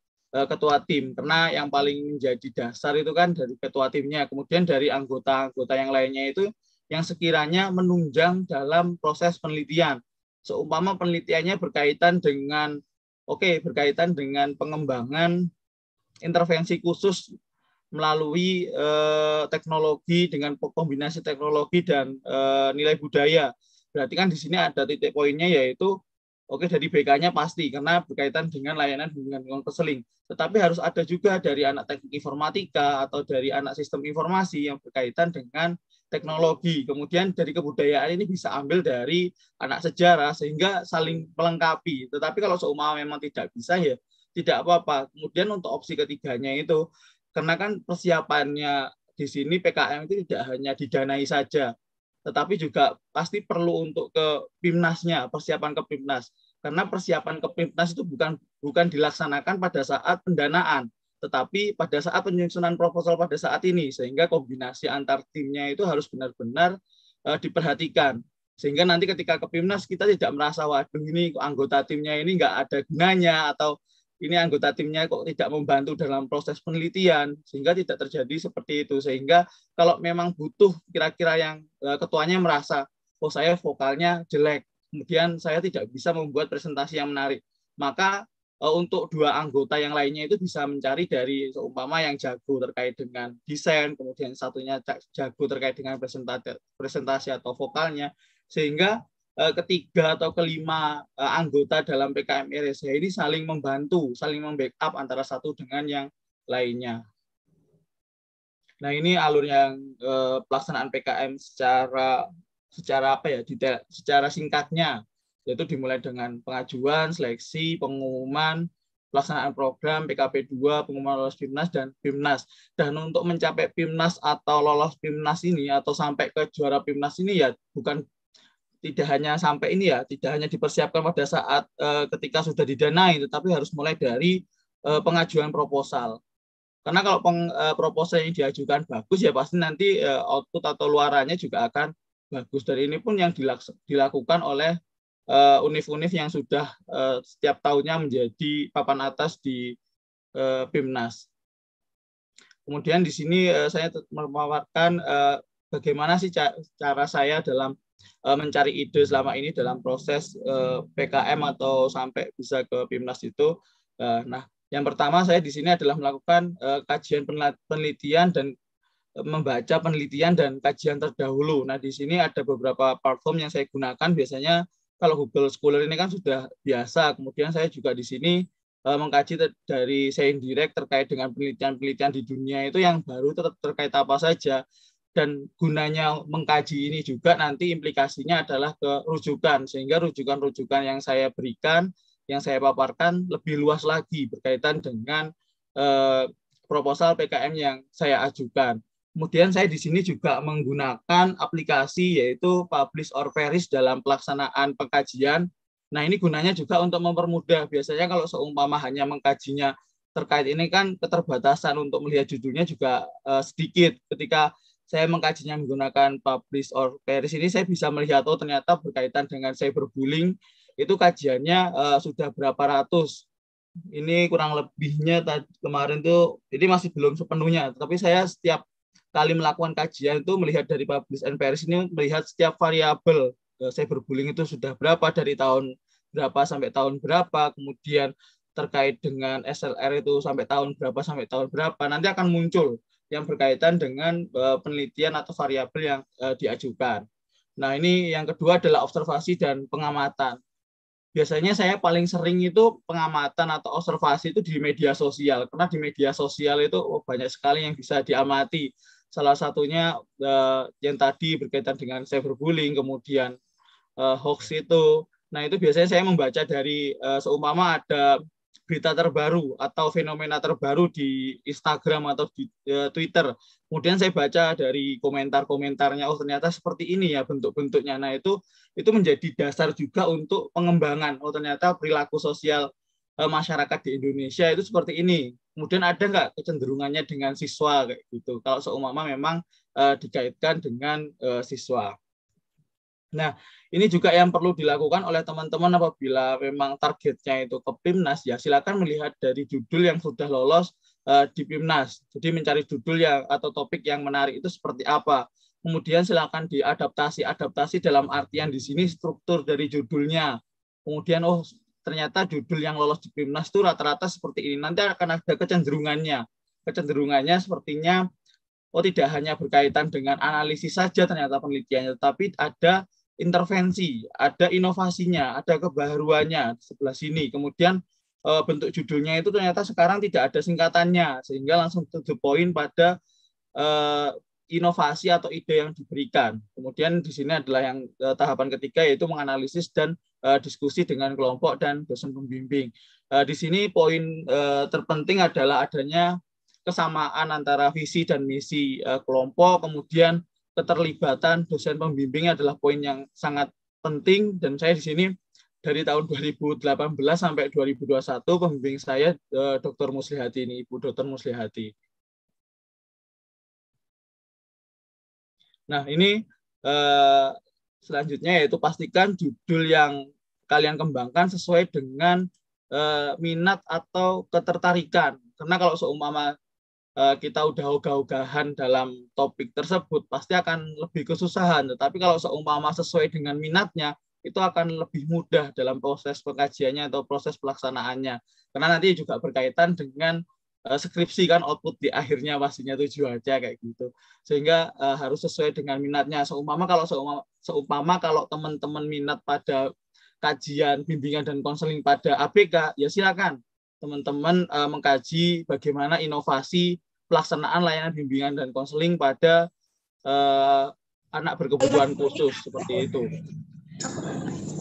ketua tim karena yang paling menjadi dasar itu kan dari ketua timnya kemudian dari anggota-anggota yang lainnya itu yang sekiranya menunjang dalam proses penelitian seumpama penelitiannya berkaitan dengan oke okay, berkaitan dengan pengembangan intervensi khusus melalui eh, teknologi dengan kombinasi teknologi dan eh, nilai budaya. Berarti kan di sini ada titik poinnya yaitu oke okay, dari BK-nya pasti karena berkaitan dengan layanan hubungan konseling. Tetapi harus ada juga dari anak teknik informatika atau dari anak sistem informasi yang berkaitan dengan teknologi. Kemudian dari kebudayaan ini bisa ambil dari anak sejarah sehingga saling melengkapi. Tetapi kalau seumpama memang tidak bisa ya tidak apa-apa. Kemudian untuk opsi ketiganya itu karena kan persiapannya di sini PKM itu tidak hanya didanai saja, tetapi juga pasti perlu untuk ke PIMNASnya, persiapan ke PIMNAS. Karena persiapan ke PIMNAS itu bukan bukan dilaksanakan pada saat pendanaan, tetapi pada saat penyusunan proposal pada saat ini sehingga kombinasi antar timnya itu harus benar-benar uh, diperhatikan sehingga nanti ketika ke Pimnas kita tidak merasa waduh ini anggota timnya ini nggak ada gunanya atau ini anggota timnya kok tidak membantu dalam proses penelitian sehingga tidak terjadi seperti itu sehingga kalau memang butuh kira-kira yang uh, ketuanya merasa oh saya vokalnya jelek kemudian saya tidak bisa membuat presentasi yang menarik maka Eh, untuk dua anggota yang lainnya itu bisa mencari dari seumpama yang jago terkait dengan desain, kemudian satunya jago terkait dengan presentasi, presentasi atau vokalnya, sehingga eh, ketiga atau kelima eh, anggota dalam PKM RSH ini saling membantu, saling membackup antara satu dengan yang lainnya. Nah ini alur yang pelaksanaan PKM secara secara apa ya secara singkatnya yaitu dimulai dengan pengajuan, seleksi, pengumuman, pelaksanaan program PKP 2, pengumuman lolos PIMNAS dan PIMNAS. Dan untuk mencapai PIMNAS atau lolos PIMNAS ini atau sampai ke juara PIMNAS ini ya bukan tidak hanya sampai ini ya, tidak hanya dipersiapkan pada saat e, ketika sudah didanai tetapi harus mulai dari e, pengajuan proposal. Karena kalau peng, e, proposal yang diajukan bagus ya pasti nanti output atau luarannya juga akan bagus. Dan ini pun yang dilaks- dilakukan oleh Eh, univ-univ yang sudah eh, setiap tahunnya menjadi papan atas di eh, BIMNAS. Kemudian di sini saya memaparkan bagaimana sih cara saya dalam mencari ide selama ini dalam proses PKM atau sampai bisa ke BIMNAS itu. Nah, yang pertama saya di sini adalah melakukan kajian penelitian dan membaca penelitian dan kajian terdahulu. Nah, di sini ada beberapa platform yang saya gunakan biasanya kalau Google Scholar ini kan sudah biasa. Kemudian saya juga di sini uh, mengkaji dari saya indirect terkait dengan penelitian-penelitian di dunia itu yang baru ter terkait apa saja dan gunanya mengkaji ini juga nanti implikasinya adalah ke rujukan sehingga rujukan-rujukan yang saya berikan yang saya paparkan lebih luas lagi berkaitan dengan uh, proposal PKM yang saya ajukan. Kemudian saya di sini juga menggunakan aplikasi yaitu Publish or Perish dalam pelaksanaan pengkajian. Nah ini gunanya juga untuk mempermudah. Biasanya kalau seumpama hanya mengkajinya terkait ini kan keterbatasan untuk melihat judulnya juga uh, sedikit. Ketika saya mengkajinya menggunakan Publish or Perish ini saya bisa melihat oh ternyata berkaitan dengan cyberbullying itu kajiannya uh, sudah berapa ratus ini kurang lebihnya kemarin tuh ini masih belum sepenuhnya tapi saya setiap kali melakukan kajian itu melihat dari publish and Paris ini melihat setiap variabel eh, cyberbullying itu sudah berapa dari tahun berapa sampai tahun berapa, kemudian terkait dengan SLR itu sampai tahun berapa sampai tahun berapa, nanti akan muncul yang berkaitan dengan eh, penelitian atau variabel yang eh, diajukan. Nah, ini yang kedua adalah observasi dan pengamatan. Biasanya saya paling sering itu pengamatan atau observasi itu di media sosial, karena di media sosial itu oh, banyak sekali yang bisa diamati salah satunya uh, yang tadi berkaitan dengan cyberbullying, kemudian uh, hoax itu. Nah, itu biasanya saya membaca dari uh, seumpama ada berita terbaru atau fenomena terbaru di Instagram atau di uh, Twitter. Kemudian saya baca dari komentar-komentarnya, oh ternyata seperti ini ya bentuk-bentuknya. Nah, itu itu menjadi dasar juga untuk pengembangan. Oh, ternyata perilaku sosial uh, masyarakat di Indonesia itu seperti ini kemudian ada nggak kecenderungannya dengan siswa kayak gitu kalau seumama memang uh, dikaitkan dengan uh, siswa nah ini juga yang perlu dilakukan oleh teman-teman apabila memang targetnya itu ke Pimnas ya silakan melihat dari judul yang sudah lolos uh, di Pimnas jadi mencari judul yang atau topik yang menarik itu seperti apa kemudian silakan diadaptasi adaptasi dalam artian di sini struktur dari judulnya kemudian oh ternyata judul yang lolos di Primnas itu rata-rata seperti ini. Nanti akan ada kecenderungannya. Kecenderungannya sepertinya oh tidak hanya berkaitan dengan analisis saja ternyata penelitiannya, tapi ada intervensi, ada inovasinya, ada kebaruannya di sebelah sini. Kemudian eh, bentuk judulnya itu ternyata sekarang tidak ada singkatannya, sehingga langsung to the point pada eh, inovasi atau ide yang diberikan. Kemudian di sini adalah yang uh, tahapan ketiga yaitu menganalisis dan uh, diskusi dengan kelompok dan dosen pembimbing. Uh, di sini poin uh, terpenting adalah adanya kesamaan antara visi dan misi uh, kelompok, kemudian keterlibatan dosen pembimbing adalah poin yang sangat penting dan saya di sini dari tahun 2018 sampai 2021 pembimbing saya uh, Dr. Muslihati ini Ibu Dr. Muslihati. Nah, ini uh, selanjutnya yaitu pastikan judul yang kalian kembangkan sesuai dengan uh, minat atau ketertarikan. Karena kalau seumpama uh, kita udah ogah-ogahan dalam topik tersebut, pasti akan lebih kesusahan. Tetapi kalau seumpama sesuai dengan minatnya, itu akan lebih mudah dalam proses pengkajiannya atau proses pelaksanaannya. Karena nanti juga berkaitan dengan Eh, skripsi kan output di akhirnya pastinya tujuh aja kayak gitu sehingga uh, harus sesuai dengan minatnya seumpama kalau seumpama, seumpama kalau teman-teman minat pada kajian bimbingan dan konseling pada apk ya silakan teman-teman uh, mengkaji bagaimana inovasi pelaksanaan layanan bimbingan dan konseling pada uh, anak berkebutuhan khusus seperti itu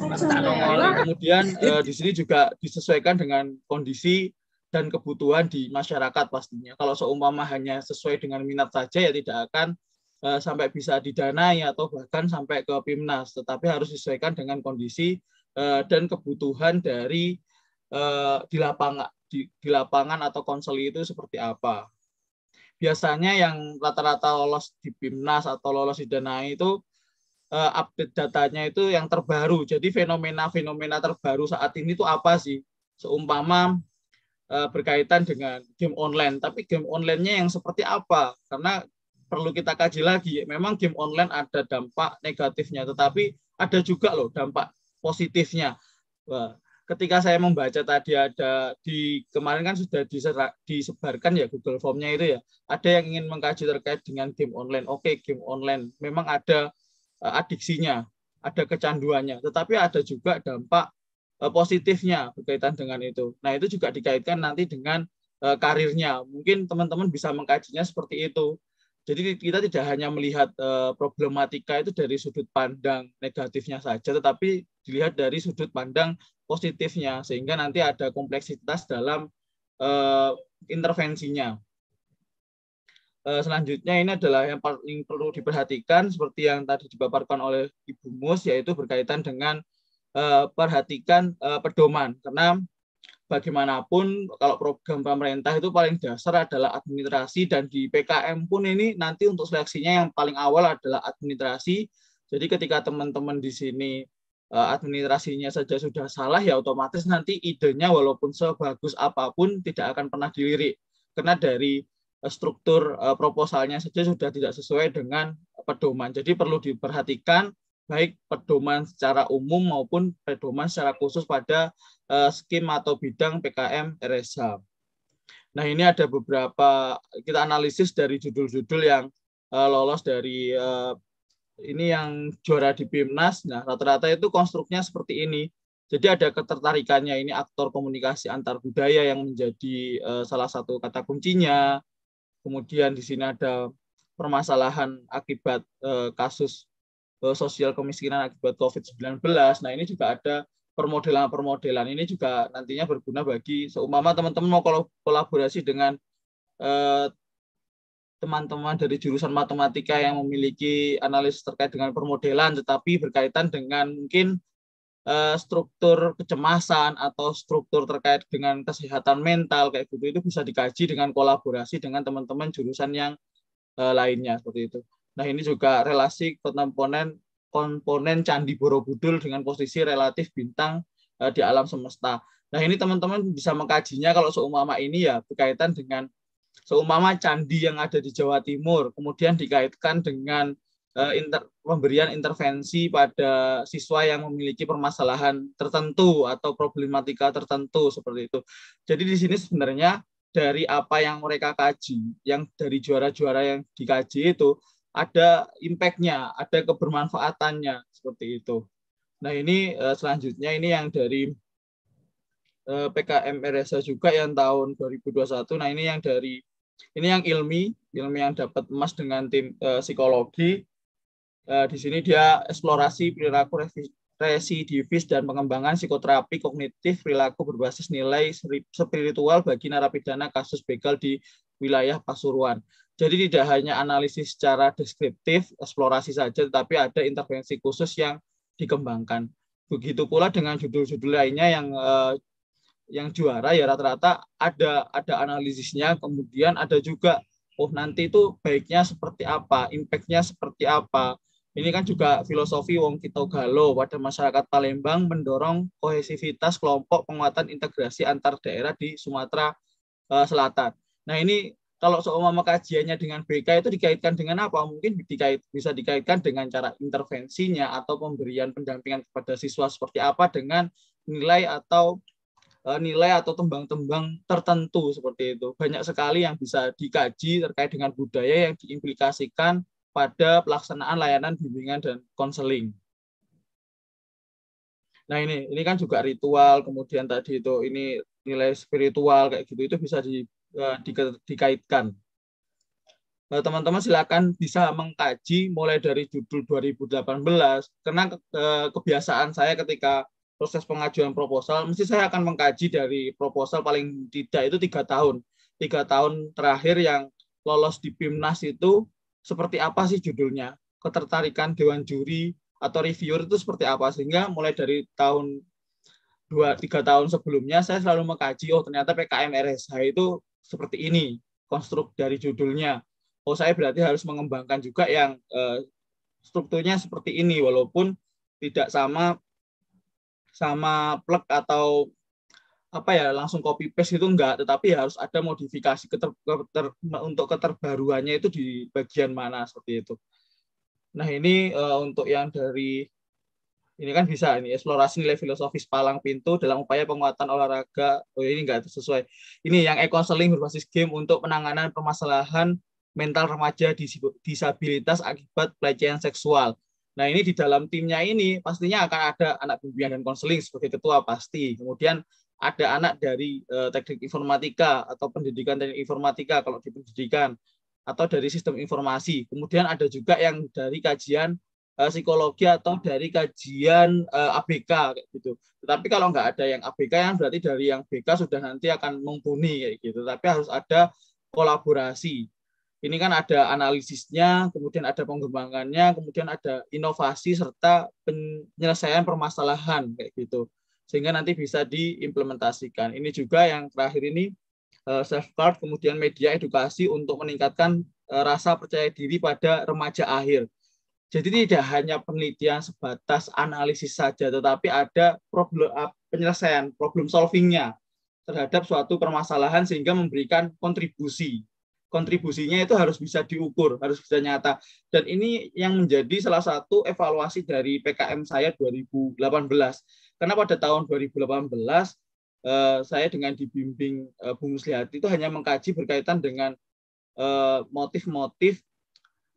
nah, kemudian uh, di sini juga disesuaikan dengan kondisi dan kebutuhan di masyarakat pastinya. Kalau seumpama hanya sesuai dengan minat saja ya tidak akan uh, sampai bisa didanai atau bahkan sampai ke PIMNAS, tetapi harus disesuaikan dengan kondisi uh, dan kebutuhan dari uh, di lapangan di, di lapangan atau konseli itu seperti apa. Biasanya yang rata-rata lolos di PIMNAS atau lolos di dana itu uh, update datanya itu yang terbaru. Jadi fenomena-fenomena terbaru saat ini itu apa sih? Seumpama Eh, berkaitan dengan game online. Tapi game online-nya yang seperti apa? Karena perlu kita kaji lagi. Memang game online ada dampak negatifnya, tetapi ada juga loh dampak positifnya. ketika saya membaca tadi ada di kemarin kan sudah disebarkan ya Google Form-nya itu ya. Ada yang ingin mengkaji terkait dengan game online. Oke, game online memang ada adiksi eh, adiksinya, ada kecanduannya, tetapi ada juga dampak Eh, positifnya berkaitan dengan itu. Nah, itu juga dikaitkan nanti dengan eh, karirnya. Mungkin teman-teman bisa mengkajinya seperti itu. Jadi kita tidak hanya melihat eh, problematika itu dari sudut pandang negatifnya saja, tetapi dilihat dari sudut pandang positifnya, sehingga nanti ada kompleksitas dalam intervensinya. Selanjutnya ini adalah yang paling perlu diperhatikan seperti yang tadi dipaparkan oleh Ibu Mus, yaitu berkaitan dengan Eh, perhatikan uh, pedoman karena bagaimanapun kalau program pemerintah itu paling dasar adalah administrasi dan di PKM pun ini nanti untuk seleksinya yang paling awal adalah administrasi. Jadi ketika teman-teman di sini eh, administrasinya saja sudah salah ya otomatis nanti idenya walaupun sebagus apapun tidak akan pernah dilirik karena dari struktur proposalnya saja sudah tidak sesuai dengan pedoman. Jadi perlu diperhatikan baik pedoman secara umum maupun pedoman secara khusus pada uh, eh, skema atau bidang PKM RSH. Nah, ini ada beberapa kita analisis dari judul-judul yang uh, lolos dari uh, ini yang juara di Bimnas. Nah, rata-rata itu konstruknya seperti ini. Jadi ada ketertarikannya ini aktor komunikasi antar budaya yang menjadi uh, salah satu kata kuncinya. Kemudian di sini ada permasalahan akibat uh, kasus sosial kemiskinan akibat COVID-19. Nah, ini juga ada permodelan-permodelan ini juga nantinya berguna bagi seumpama teman-teman mau kolaborasi dengan eh, teman-teman eh, dari jurusan matematika yang memiliki analisis terkait dengan permodelan tetapi berkaitan dengan mungkin eh, struktur kecemasan atau struktur terkait dengan kesehatan mental kayak gitu itu bisa dikaji dengan kolaborasi dengan teman-teman jurusan yang eh, lainnya seperti itu. Nah ini juga relasi komponen komponen Candi Borobudur dengan posisi relatif bintang uh, di alam semesta. Nah ini teman-teman bisa mengkajinya kalau seumama ini ya berkaitan dengan seumama candi yang ada di Jawa Timur, kemudian dikaitkan dengan uh, inter, pemberian intervensi pada siswa yang memiliki permasalahan tertentu atau problematika tertentu seperti itu. Jadi di sini sebenarnya dari apa yang mereka kaji, yang dari juara-juara yang dikaji itu ada impact-nya, ada kebermanfaatannya seperti itu. Nah, ini eh, selanjutnya ini yang dari eh, PKM RSA juga yang tahun 2021. Nah, ini yang dari ini yang ilmi, ilmi yang dapat emas dengan tim eh, psikologi. di sini dia eksplorasi perilaku residivis dan pengembangan psikoterapi kognitif perilaku berbasis nilai spiritual bagi narapidana kasus begal di wilayah Pasuruan. Jadi tidak hanya analisis secara deskriptif, eksplorasi saja, tetapi ada intervensi khusus yang dikembangkan. Begitu pula dengan judul-judul lainnya yang eh, yang juara ya rata-rata ada ada analisisnya, kemudian ada juga oh nanti itu baiknya seperti apa, impactnya seperti apa. Ini kan juga filosofi Wong Kito Galo pada masyarakat Palembang mendorong kohesivitas kelompok penguatan integrasi antar daerah di Sumatera eh, Selatan. Nah ini kalau seumpama kajiannya dengan BK itu dikaitkan dengan apa? Mungkin dikait, bisa dikaitkan dengan cara intervensinya atau pemberian pendampingan kepada siswa seperti apa dengan nilai atau eh, nilai atau tembang-tembang tertentu seperti itu. Banyak sekali yang bisa dikaji terkait dengan budaya yang diimplikasikan pada pelaksanaan layanan bimbingan dan konseling. Nah ini, ini kan juga ritual, kemudian tadi itu ini nilai spiritual kayak gitu itu bisa di, Eh, dikaitkan. Eh, teman-teman silakan bisa mengkaji mulai dari judul 2018 karena eh, kebiasaan saya ketika proses pengajuan proposal mesti saya akan mengkaji dari proposal paling tidak itu tiga tahun tiga tahun terakhir yang lolos di PIMNAS itu seperti apa sih judulnya ketertarikan dewan juri atau reviewer itu seperti apa sehingga mulai dari tahun dua tiga tahun sebelumnya saya selalu mengkaji oh ternyata PKM RSH itu seperti ini konstruk dari judulnya. Oh saya berarti harus mengembangkan juga yang eh, strukturnya seperti ini walaupun tidak sama sama plek atau apa ya langsung copy paste itu enggak tetapi harus ada modifikasi keter, keter, untuk keterbaruannya itu di bagian mana seperti itu. Nah, ini uh, untuk yang dari ini kan bisa ini eksplorasi nilai filosofis palang pintu dalam upaya penguatan olahraga oh ini enggak sesuai ini yang e-counseling berbasis game untuk penanganan permasalahan mental remaja disabilitas akibat pelecehan seksual nah ini di dalam timnya ini pastinya akan ada anak bimbingan dan konseling sebagai ketua pasti kemudian ada anak dari uh, teknik informatika atau pendidikan teknik informatika kalau di pendidikan atau dari sistem informasi kemudian ada juga yang dari kajian Eh, psikologi atau dari kajian uh, eh, ABK kayak gitu. Tetapi kalau nggak ada yang ABK yang berarti dari yang BK sudah nanti akan mumpuni kayak gitu. Tapi harus ada kolaborasi. Ini kan ada analisisnya, kemudian ada pengembangannya, kemudian ada inovasi serta penyelesaian permasalahan kayak gitu. Sehingga nanti bisa diimplementasikan. Ini juga yang terakhir ini uh, eh, safeguard kemudian media edukasi untuk meningkatkan rasa percaya diri pada remaja akhir jadi tidak hanya penelitian sebatas analisis saja, tetapi ada problem ah, penyelesaian, problem solvingnya terhadap suatu permasalahan sehingga memberikan kontribusi. Kontribusinya itu harus bisa diukur, harus bisa nyata. Dan ini yang menjadi salah satu evaluasi dari PKM saya 2018. Karena pada tahun 2018 eh, saya dengan dibimbing eh, Bung Muslihat itu hanya mengkaji berkaitan dengan eh, motif-motif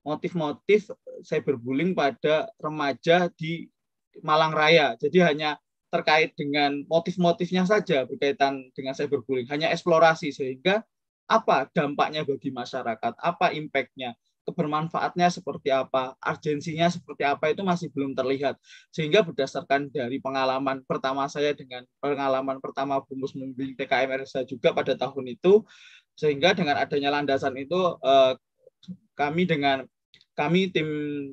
motif-motif cyberbullying pada remaja di Malang Raya. Jadi hanya terkait dengan motif-motifnya saja berkaitan dengan cyberbullying, hanya eksplorasi sehingga apa dampaknya bagi masyarakat, apa impact-nya, kebermanfaatnya seperti apa, urgensinya seperti apa itu masih belum terlihat. Sehingga berdasarkan dari pengalaman pertama saya dengan pengalaman pertama Bumus membimbing TKM RSA juga pada tahun itu, sehingga dengan adanya landasan itu eh, kami dengan kami tim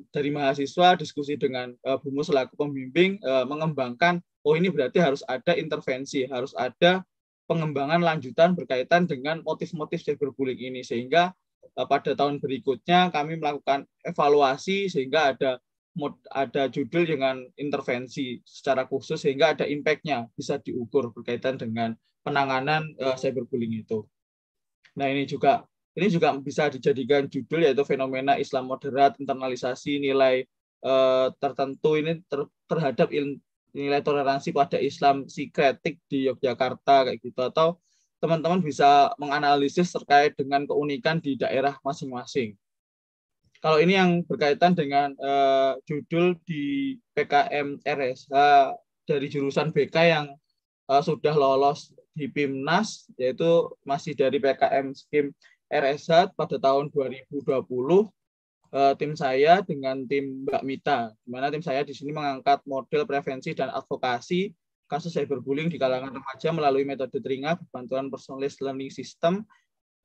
dari mahasiswa diskusi dengan uh, eh, Bumu selaku pembimbing uh, mengembangkan oh ini berarti harus ada intervensi, harus ada pengembangan lanjutan berkaitan dengan motif-motif cyberbullying ini sehingga uh, pada tahun berikutnya kami melakukan evaluasi sehingga ada mod, ada judul dengan intervensi secara khusus sehingga ada impactnya bisa diukur berkaitan dengan penanganan uh, cyberbullying itu. Nah, ini juga ini juga bisa dijadikan judul yaitu fenomena Islam moderat, internalisasi nilai eh, tertentu ini ter, terhadap il, nilai toleransi pada Islam sikretik di Yogyakarta kayak gitu atau teman-teman bisa menganalisis terkait dengan keunikan di daerah masing-masing. Kalau ini yang berkaitan dengan eh, judul di PKM RSH dari jurusan BK yang eh, sudah lolos di PIMNAS yaitu masih dari PKM skim RSH pada tahun 2020 eh, tim saya dengan tim Mbak Mita, di mana tim saya di sini mengangkat model prevensi dan advokasi kasus cyberbullying di kalangan remaja melalui metode teringat bantuan personalized learning system.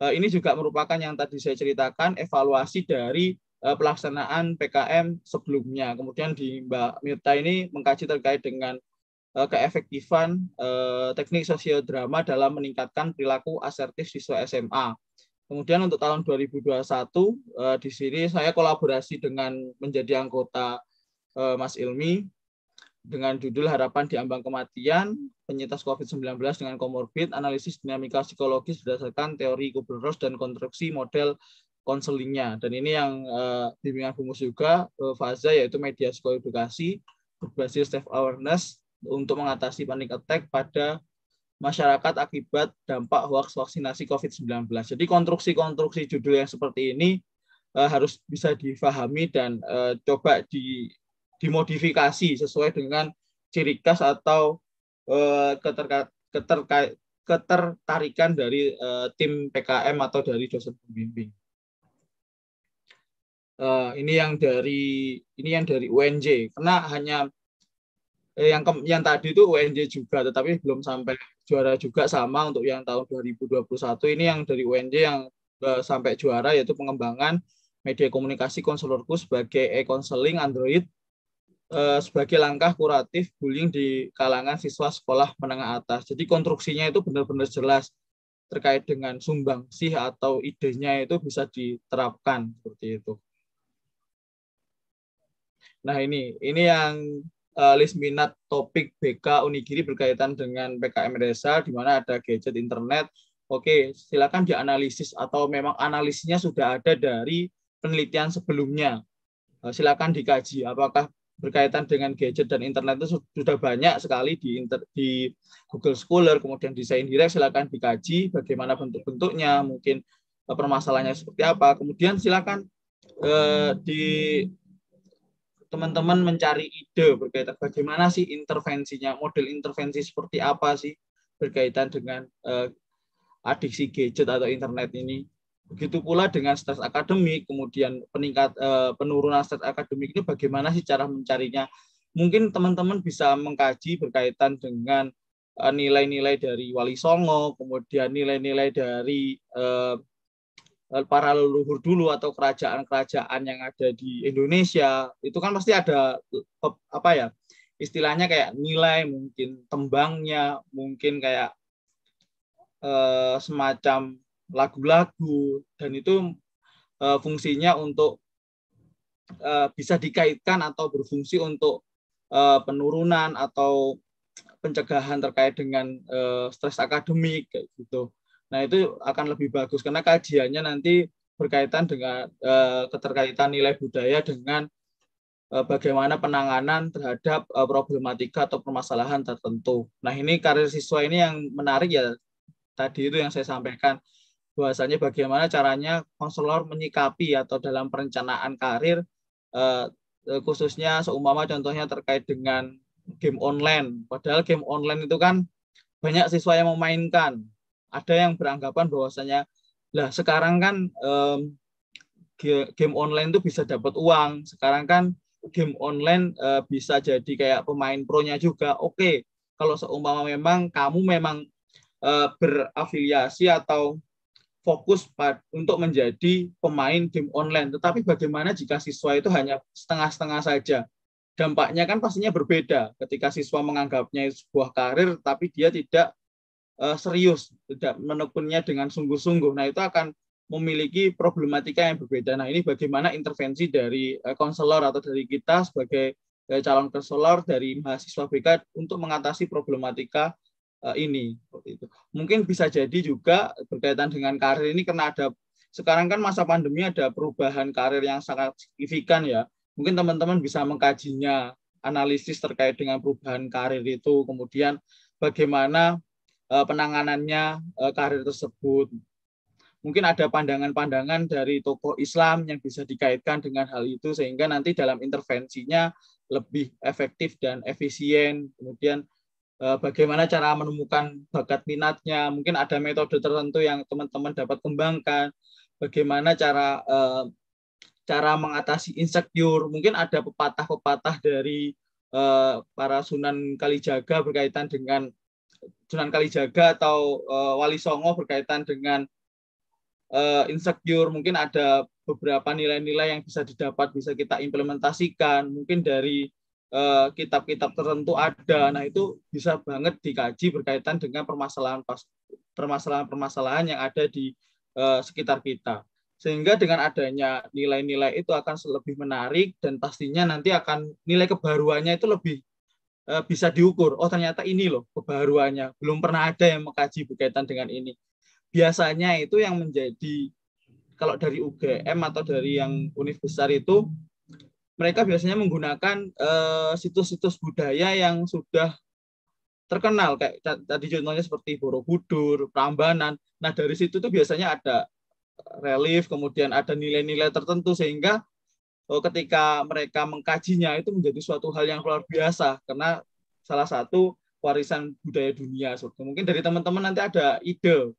Eh, ini juga merupakan yang tadi saya ceritakan evaluasi dari eh, pelaksanaan PKM sebelumnya. Kemudian di Mbak Mita ini mengkaji terkait dengan keefektifan teknik sosiodrama dalam meningkatkan perilaku asertif siswa SMA. Kemudian untuk tahun 2021 eh, di sini saya kolaborasi dengan menjadi anggota eh, Mas Ilmi dengan judul Harapan di Ambang Kematian, Penyintas COVID-19 dengan Komorbid, Analisis Dinamika Psikologis berdasarkan teori Kubler-Ross dan konstruksi model konselingnya. Dan ini yang eh, bimbingan Bumus juga, eh, Faza, yaitu media psikoedukasi berbasis self-awareness untuk mengatasi panic attack pada masyarakat akibat dampak hoax vaksinasi COVID-19. Jadi konstruksi-konstruksi judul yang seperti ini uh, harus bisa difahami dan uh, coba di, dimodifikasi sesuai dengan ciri khas atau uh, keterka, keterka, ketertarikan dari uh, tim PKM atau dari dosen pembimbing. Uh, ini yang dari ini yang dari UNJ karena hanya Eh, yang ke, yang tadi itu UNJ juga tetapi belum sampai juara juga sama untuk yang tahun 2021 ini yang dari UNJ yang uh, sampai juara yaitu pengembangan media komunikasi konselorku sebagai e-counseling Android uh, sebagai langkah kuratif bullying di kalangan siswa sekolah menengah atas. Jadi konstruksinya itu benar-benar jelas terkait dengan sumbang sih atau idenya itu bisa diterapkan seperti itu. Nah ini ini yang uh, list minat topik BK Unigiri berkaitan dengan PKM Desa, di mana ada gadget internet. Oke, silakan dianalisis atau memang analisisnya sudah ada dari penelitian sebelumnya. Uh, silakan dikaji apakah berkaitan dengan gadget dan internet itu sudah banyak sekali di inter, di Google Scholar, kemudian di Direct silakan dikaji bagaimana bentuk-bentuknya, mungkin eh, permasalahannya seperti apa. Kemudian silakan eh, di teman-teman hmm. mencari ide berkaitan bagaimana sih intervensinya, model intervensi seperti apa sih berkaitan dengan uh, adiksi gadget atau internet ini. Begitu pula dengan stres akademik, kemudian peningkat uh, penurunan stres akademik ini bagaimana sih cara mencarinya. Mungkin teman-teman bisa mengkaji berkaitan dengan eh, nilai-nilai uh, dari Wali Songo, kemudian nilai-nilai dari uh, Eh, para leluhur dulu atau kerajaan-kerajaan yang ada di Indonesia itu kan pasti ada eh, apa ya istilahnya kayak nilai mungkin tembangnya mungkin kayak eh, semacam lagu-lagu dan itu eh, fungsinya untuk eh, bisa dikaitkan atau berfungsi untuk eh, penurunan atau pencegahan terkait dengan eh, stres akademik kayak gitu Nah, itu akan lebih bagus karena kajiannya nanti berkaitan dengan eh, keterkaitan nilai budaya dengan eh, bagaimana penanganan terhadap eh, problematika atau permasalahan tertentu. Nah, ini karir siswa ini yang menarik ya tadi itu yang saya sampaikan bahwasanya bagaimana caranya konselor menyikapi atau dalam perencanaan karir eh, khususnya seumpama contohnya terkait dengan game online. Padahal game online itu kan banyak siswa yang memainkan ada yang beranggapan bahwasanya lah sekarang kan um, game online itu bisa dapat uang. Sekarang kan game online uh, bisa jadi kayak pemain pronya juga. Oke, okay, kalau seumpama memang kamu memang uh, berafiliasi atau fokus untuk menjadi pemain game online. Tetapi bagaimana jika siswa itu hanya setengah-setengah saja? Dampaknya kan pastinya berbeda ketika siswa menganggapnya sebuah karir, tapi dia tidak uh, serius, tidak menekuninya dengan sungguh-sungguh. Nah, itu akan memiliki problematika yang berbeda. Nah, ini bagaimana intervensi dari eh, konselor atau dari kita sebagai eh, calon konselor dari mahasiswa BK untuk mengatasi problematika ini. Itu. Mungkin bisa jadi juga berkaitan dengan karir ini karena ada sekarang kan masa pandemi ada perubahan karir yang sangat signifikan ya. Mungkin teman-teman bisa mengkajinya, analisis terkait dengan perubahan karir itu, kemudian bagaimana Eh, penanganannya eh, karir tersebut. Mungkin ada pandangan-pandangan dari tokoh Islam yang bisa dikaitkan dengan hal itu sehingga nanti dalam intervensinya lebih efektif dan efisien. Kemudian eh, bagaimana cara menemukan bakat minatnya, mungkin ada metode tertentu yang teman-teman dapat kembangkan. Bagaimana cara cara mengatasi insecure. Mungkin ada pepatah-pepatah dari para Sunan Kalijaga berkaitan dengan Sunan Kalijaga atau uh, Wali Songo berkaitan dengan uh, insecure mungkin ada beberapa nilai-nilai yang bisa didapat bisa kita implementasikan mungkin dari eh, kitab-kitab uh, tertentu ada nah itu bisa banget dikaji berkaitan dengan permasalahan permasalahan-permasalahan yang ada di uh, sekitar kita sehingga dengan adanya nilai-nilai itu akan lebih menarik dan pastinya nanti akan nilai kebaruannya itu lebih Eh, bisa diukur. Oh ternyata ini loh kebaruannya. Belum pernah ada yang mengkaji berkaitan dengan ini. Biasanya itu yang menjadi kalau dari UGM atau dari yang univ besar itu mereka biasanya menggunakan situs eh, situs-situs budaya yang sudah terkenal kayak tadi contohnya seperti Borobudur, Prambanan. Nah dari situ tuh biasanya ada relief, kemudian ada nilai-nilai tertentu sehingga Oh, ketika mereka mengkajinya itu menjadi suatu hal yang luar biasa karena salah satu warisan budaya dunia mungkin dari teman-teman nanti ada ide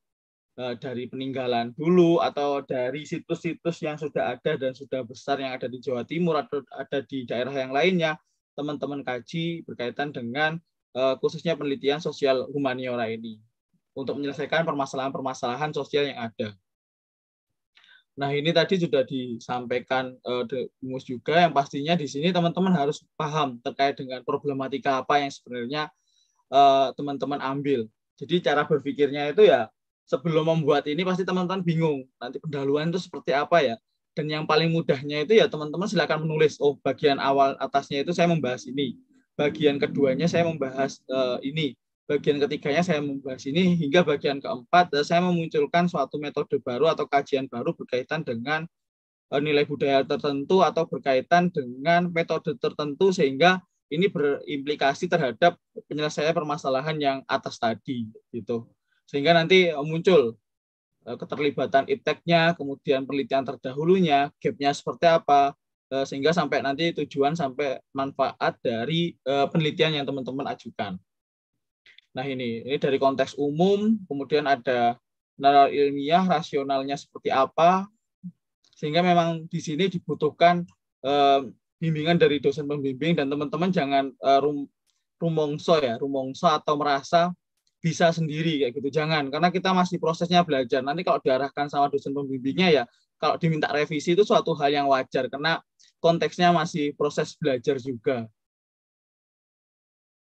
eh, dari peninggalan dulu atau dari situs-situs yang sudah ada dan sudah besar yang ada di Jawa Timur atau ada di daerah yang lainnya teman-teman kaji berkaitan dengan eh, khususnya penelitian sosial humaniora ini untuk menyelesaikan permasalahan-permasalahan sosial yang ada. Nah, ini tadi sudah disampaikan uh, eh, Mus juga yang pastinya di sini teman-teman harus paham terkait dengan problematika apa yang sebenarnya teman eh, teman-teman ambil. Jadi cara berpikirnya itu ya sebelum membuat ini pasti teman-teman bingung nanti pendahuluan itu seperti apa ya. Dan yang paling mudahnya itu ya teman-teman silakan menulis oh bagian awal atasnya itu saya membahas ini, bagian keduanya saya membahas uh, ini, bagian ketiganya saya membahas ini hingga bagian keempat eh, saya memunculkan suatu metode baru atau kajian baru berkaitan dengan eh, nilai budaya tertentu atau berkaitan dengan metode tertentu sehingga ini berimplikasi terhadap penyelesaian permasalahan yang atas tadi gitu sehingga nanti eh, muncul keterlibatan iteknya kemudian penelitian terdahulunya gapnya seperti apa sehingga sampai nanti tujuan sampai manfaat dari penelitian yang teman-teman ajukan Nah ini, ini dari konteks umum, kemudian ada nalar ilmiah, rasionalnya seperti apa, sehingga memang di sini dibutuhkan eh, bimbingan dari dosen pembimbing dan teman-teman jangan eh, rum, rumongso ya, rumongso atau merasa bisa sendiri kayak gitu. Jangan, karena kita masih prosesnya belajar. Nanti kalau diarahkan sama dosen pembimbingnya ya, kalau diminta revisi itu suatu hal yang wajar karena konteksnya masih proses belajar juga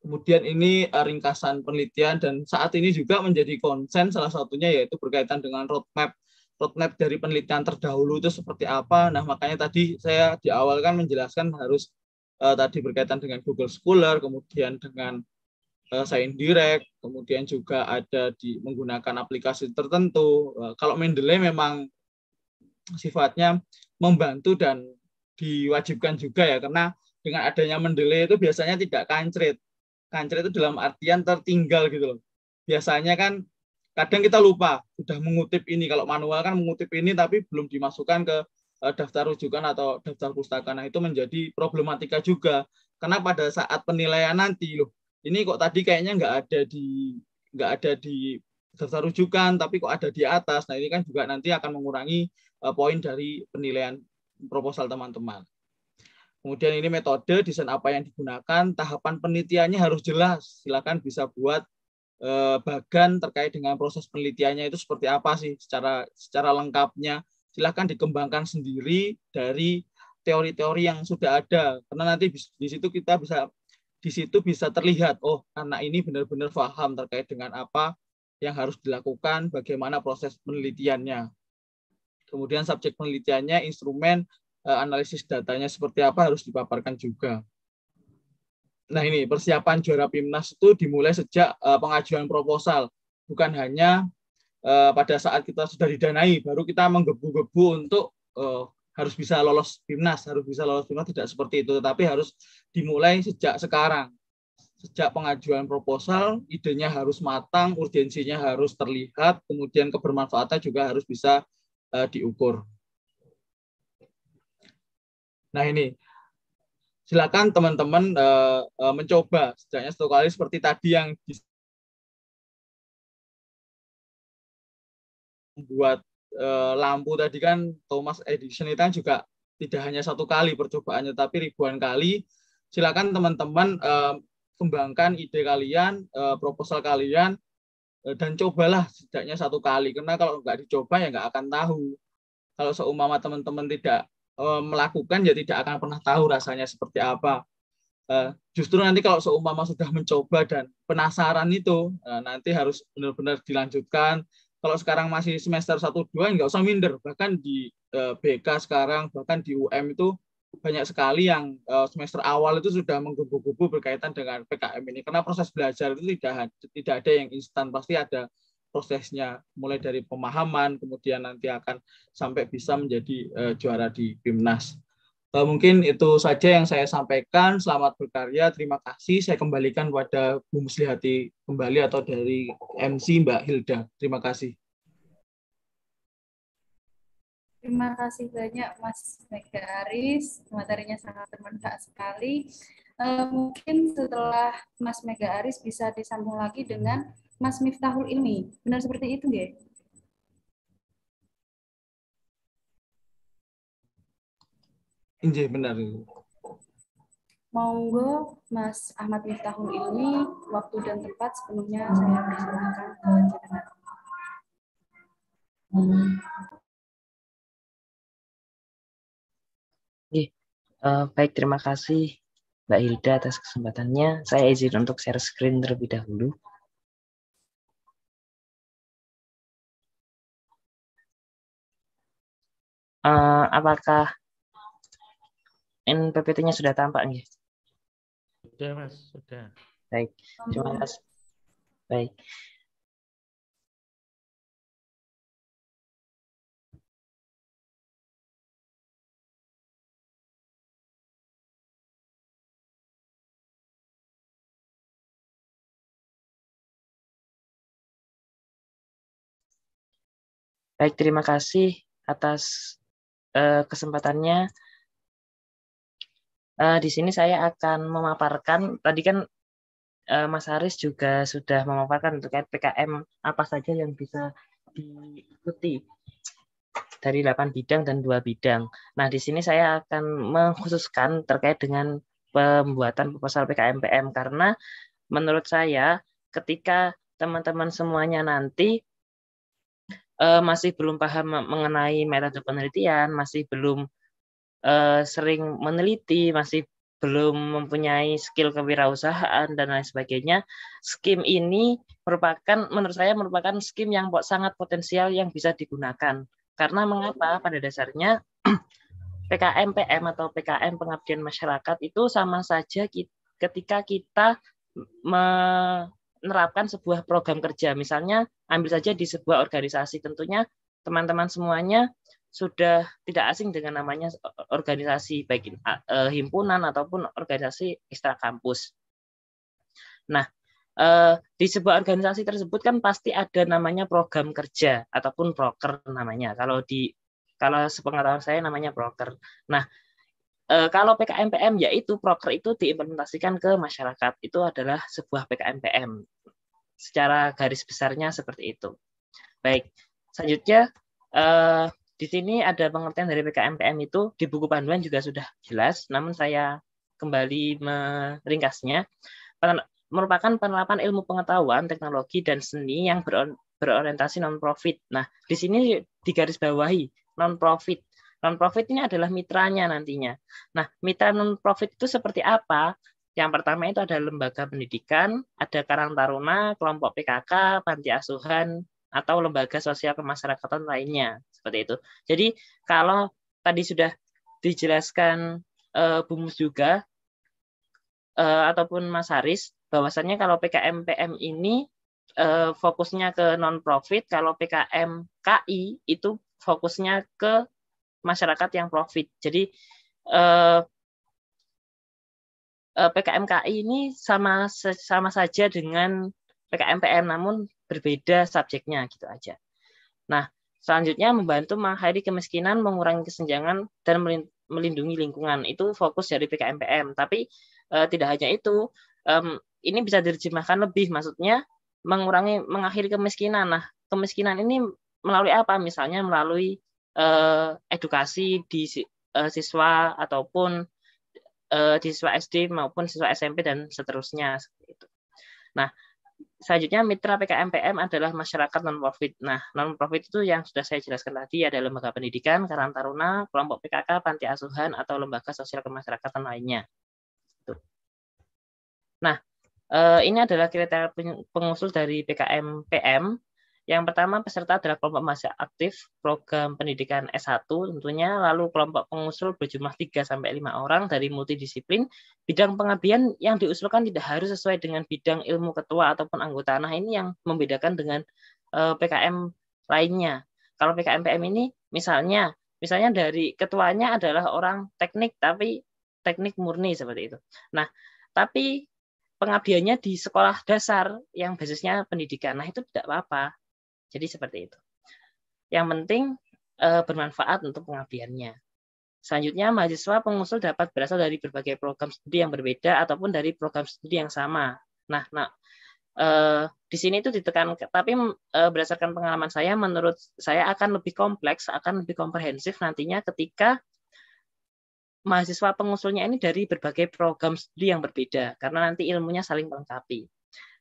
Kemudian ini eh, ringkasan penelitian dan saat ini juga menjadi konsen salah satunya yaitu berkaitan dengan roadmap roadmap dari penelitian terdahulu itu seperti apa. Nah, makanya tadi saya di awal kan menjelaskan harus uh, tadi berkaitan dengan Google Scholar, kemudian dengan eh, Science Direct, kemudian juga ada di menggunakan aplikasi tertentu. Uh, kalau Mendeley memang sifatnya membantu dan diwajibkan juga ya karena dengan adanya Mendeley itu biasanya tidak kancret kancret itu dalam artian tertinggal gitu loh. Biasanya kan kadang kita lupa sudah mengutip ini kalau manual kan mengutip ini tapi belum dimasukkan ke eh, daftar rujukan atau daftar pustaka. Nah, itu menjadi problematika juga. Karena pada saat penilaian nanti loh, ini kok tadi kayaknya nggak ada di nggak ada di daftar rujukan tapi kok ada di atas. Nah, ini kan juga nanti akan mengurangi eh, poin dari penilaian proposal teman-teman. Kemudian ini metode, desain apa yang digunakan, tahapan penelitiannya harus jelas. Silakan bisa buat eh, bagan terkait dengan proses penelitiannya itu seperti apa sih secara secara lengkapnya. Silakan dikembangkan sendiri dari teori-teori yang sudah ada. Karena nanti di situ kita bisa di situ bisa terlihat oh anak ini benar-benar paham terkait dengan apa yang harus dilakukan, bagaimana proses penelitiannya. Kemudian subjek penelitiannya, instrumen, Eh, analisis datanya seperti apa harus dipaparkan juga. Nah ini persiapan juara PIMNAS itu dimulai sejak eh, pengajuan proposal, bukan hanya eh, pada saat kita sudah didanai baru kita menggebu-gebu untuk harus bisa lolos PIMNAS, harus bisa lolos PIMNAS tidak seperti itu, tetapi harus dimulai sejak sekarang. Sejak pengajuan proposal, idenya harus matang, urgensinya harus terlihat, kemudian kebermanfaatan juga harus bisa uh, diukur. Nah ini silakan teman-teman uh, uh, mencoba setidaknya satu kali seperti tadi yang membuat uh, lampu tadi kan Thomas Edison itu kan juga tidak hanya satu kali percobaannya tapi ribuan kali. Silakan teman-teman uh, kembangkan ide kalian, uh, proposal kalian uh, dan cobalah setidaknya satu kali karena kalau nggak dicoba ya nggak akan tahu. Kalau seumama teman-teman tidak Eh, melakukan ya tidak akan pernah tahu rasanya seperti apa. Eh, justru nanti kalau seumpama sudah mencoba dan penasaran itu eh, nanti harus benar-benar dilanjutkan. Kalau sekarang masih semester 1 2 nggak usah minder, bahkan di BK sekarang bahkan di UM itu banyak sekali yang semester awal itu sudah menggubuh-gubuh berkaitan dengan PKM ini karena proses belajar itu tidak tidak ada yang instan pasti ada prosesnya mulai dari pemahaman kemudian nanti akan sampai bisa menjadi uh, juara di Bimnas. Uh, eh, mungkin itu saja yang saya sampaikan. Selamat berkarya. Terima kasih. Saya kembalikan kepada Bu Muslihati kembali atau dari MC Mbak Hilda. Terima kasih. Terima kasih banyak Mas Mega Aris, materinya sangat bermanfaat sekali. Uh, mungkin setelah Mas Mega Aris bisa disambung lagi dengan Mas Miftahul Ilmi. Benar seperti itu, nggih? Iya, benar. Monggo Mas Ahmad Miftahul Ilmi, waktu dan tempat sepenuhnya saya persilahkan ke jenengan. uh, eh, baik, terima kasih Mbak Hilda atas kesempatannya. Saya izin untuk share screen terlebih dahulu. uh, apakah NPPT-nya sudah tampak nih? Sudah mas, sudah. Baik, terima kasih. Baik. Baik, terima kasih atas Eh, kesempatannya. Uh, di sini saya akan memaparkan tadi kan uh, Mas Haris juga sudah memaparkan terkait PKM apa saja yang bisa diikuti dari 8 bidang dan dua bidang. Nah, di sini saya akan mengkhususkan terkait dengan pembuatan proposal PM karena menurut saya ketika teman-teman semuanya nanti uh, masih belum paham mengenai metode penelitian, masih belum uh, sering meneliti, masih belum mempunyai skill kewirausahaan dan lain sebagainya, skim ini merupakan menurut saya merupakan skim yang sangat potensial yang bisa digunakan. Karena mengapa pada dasarnya PKM PM atau PKM pengabdian masyarakat itu sama saja ketika kita menerapkan sebuah program kerja. Misalnya ambil saja di sebuah organisasi, tentunya teman-teman semuanya sudah tidak asing dengan namanya organisasi baik eh, eh, himpunan ataupun organisasi ekstra kampus. Nah, eh, di sebuah organisasi tersebut kan pasti ada namanya program kerja ataupun broker namanya. Kalau di kalau sepengetahuan saya namanya broker Nah, E, kalau PKMPM yaitu proker itu diimplementasikan ke masyarakat itu adalah sebuah PKMPM. Secara garis besarnya seperti itu. Baik, selanjutnya eh, di sini ada pengertian dari PKMPM itu di buku panduan juga sudah jelas, namun saya kembali meringkasnya. Merupakan penerapan ilmu pengetahuan, teknologi, dan seni yang berorientasi non-profit. Nah, di sini digarisbawahi non-profit non profit ini adalah mitranya nantinya. Nah, mitra non profit itu seperti apa? Yang pertama itu ada lembaga pendidikan, ada Karang Taruna, kelompok PKK, panti asuhan, atau lembaga sosial kemasyarakatan lainnya seperti itu. Jadi kalau tadi sudah dijelaskan e, eh, Bumus juga e, ataupun Mas Haris bahwasannya kalau PKM PM ini e, fokusnya ke non profit, kalau PKM KI itu fokusnya ke masyarakat yang profit. Jadi eh, eh PKMKI ini sama sama saja dengan PKMPM namun berbeda subjeknya gitu aja. Nah, selanjutnya membantu mengakhiri kemiskinan, mengurangi kesenjangan dan melindungi lingkungan. Itu fokus dari PKMPM. Tapi eh, tidak hanya itu, eh, ini bisa diterjemahkan lebih maksudnya mengurangi mengakhiri kemiskinan. Nah, kemiskinan ini melalui apa? Misalnya melalui Eh, edukasi di eh, siswa ataupun eh, di siswa SD maupun siswa SMP dan seterusnya itu. Nah, selanjutnya mitra PKMPM adalah masyarakat non profit. Nah, non profit itu yang sudah saya jelaskan tadi ada lembaga pendidikan, Karang Taruna, kelompok PKK, panti asuhan atau lembaga sosial kemasyarakatan lainnya. Nah, ini adalah kriteria pengusul dari PKMPM yang pertama peserta adalah kelompok masa aktif program pendidikan S1 tentunya, lalu kelompok pengusul berjumlah 3 sampai 5 orang dari multidisiplin. Bidang pengabdian yang diusulkan tidak harus sesuai dengan bidang ilmu ketua ataupun anggota. Nah, ini yang membedakan dengan eh, PKM lainnya. Kalau PKM PM ini misalnya misalnya dari ketuanya adalah orang teknik tapi teknik murni seperti itu. Nah, tapi pengabdiannya di sekolah dasar yang basisnya pendidikan. Nah, itu tidak apa-apa. Jadi seperti itu. Yang penting eh, bermanfaat untuk pengabdiannya. Selanjutnya, mahasiswa pengusul dapat berasal dari berbagai program studi yang berbeda ataupun dari program studi yang sama. Nah, nah eh, di sini itu ditekan, tapi eh, berdasarkan pengalaman saya, menurut saya akan lebih kompleks, akan lebih komprehensif nantinya ketika mahasiswa pengusulnya ini dari berbagai program studi yang berbeda, karena nanti ilmunya saling melengkapi.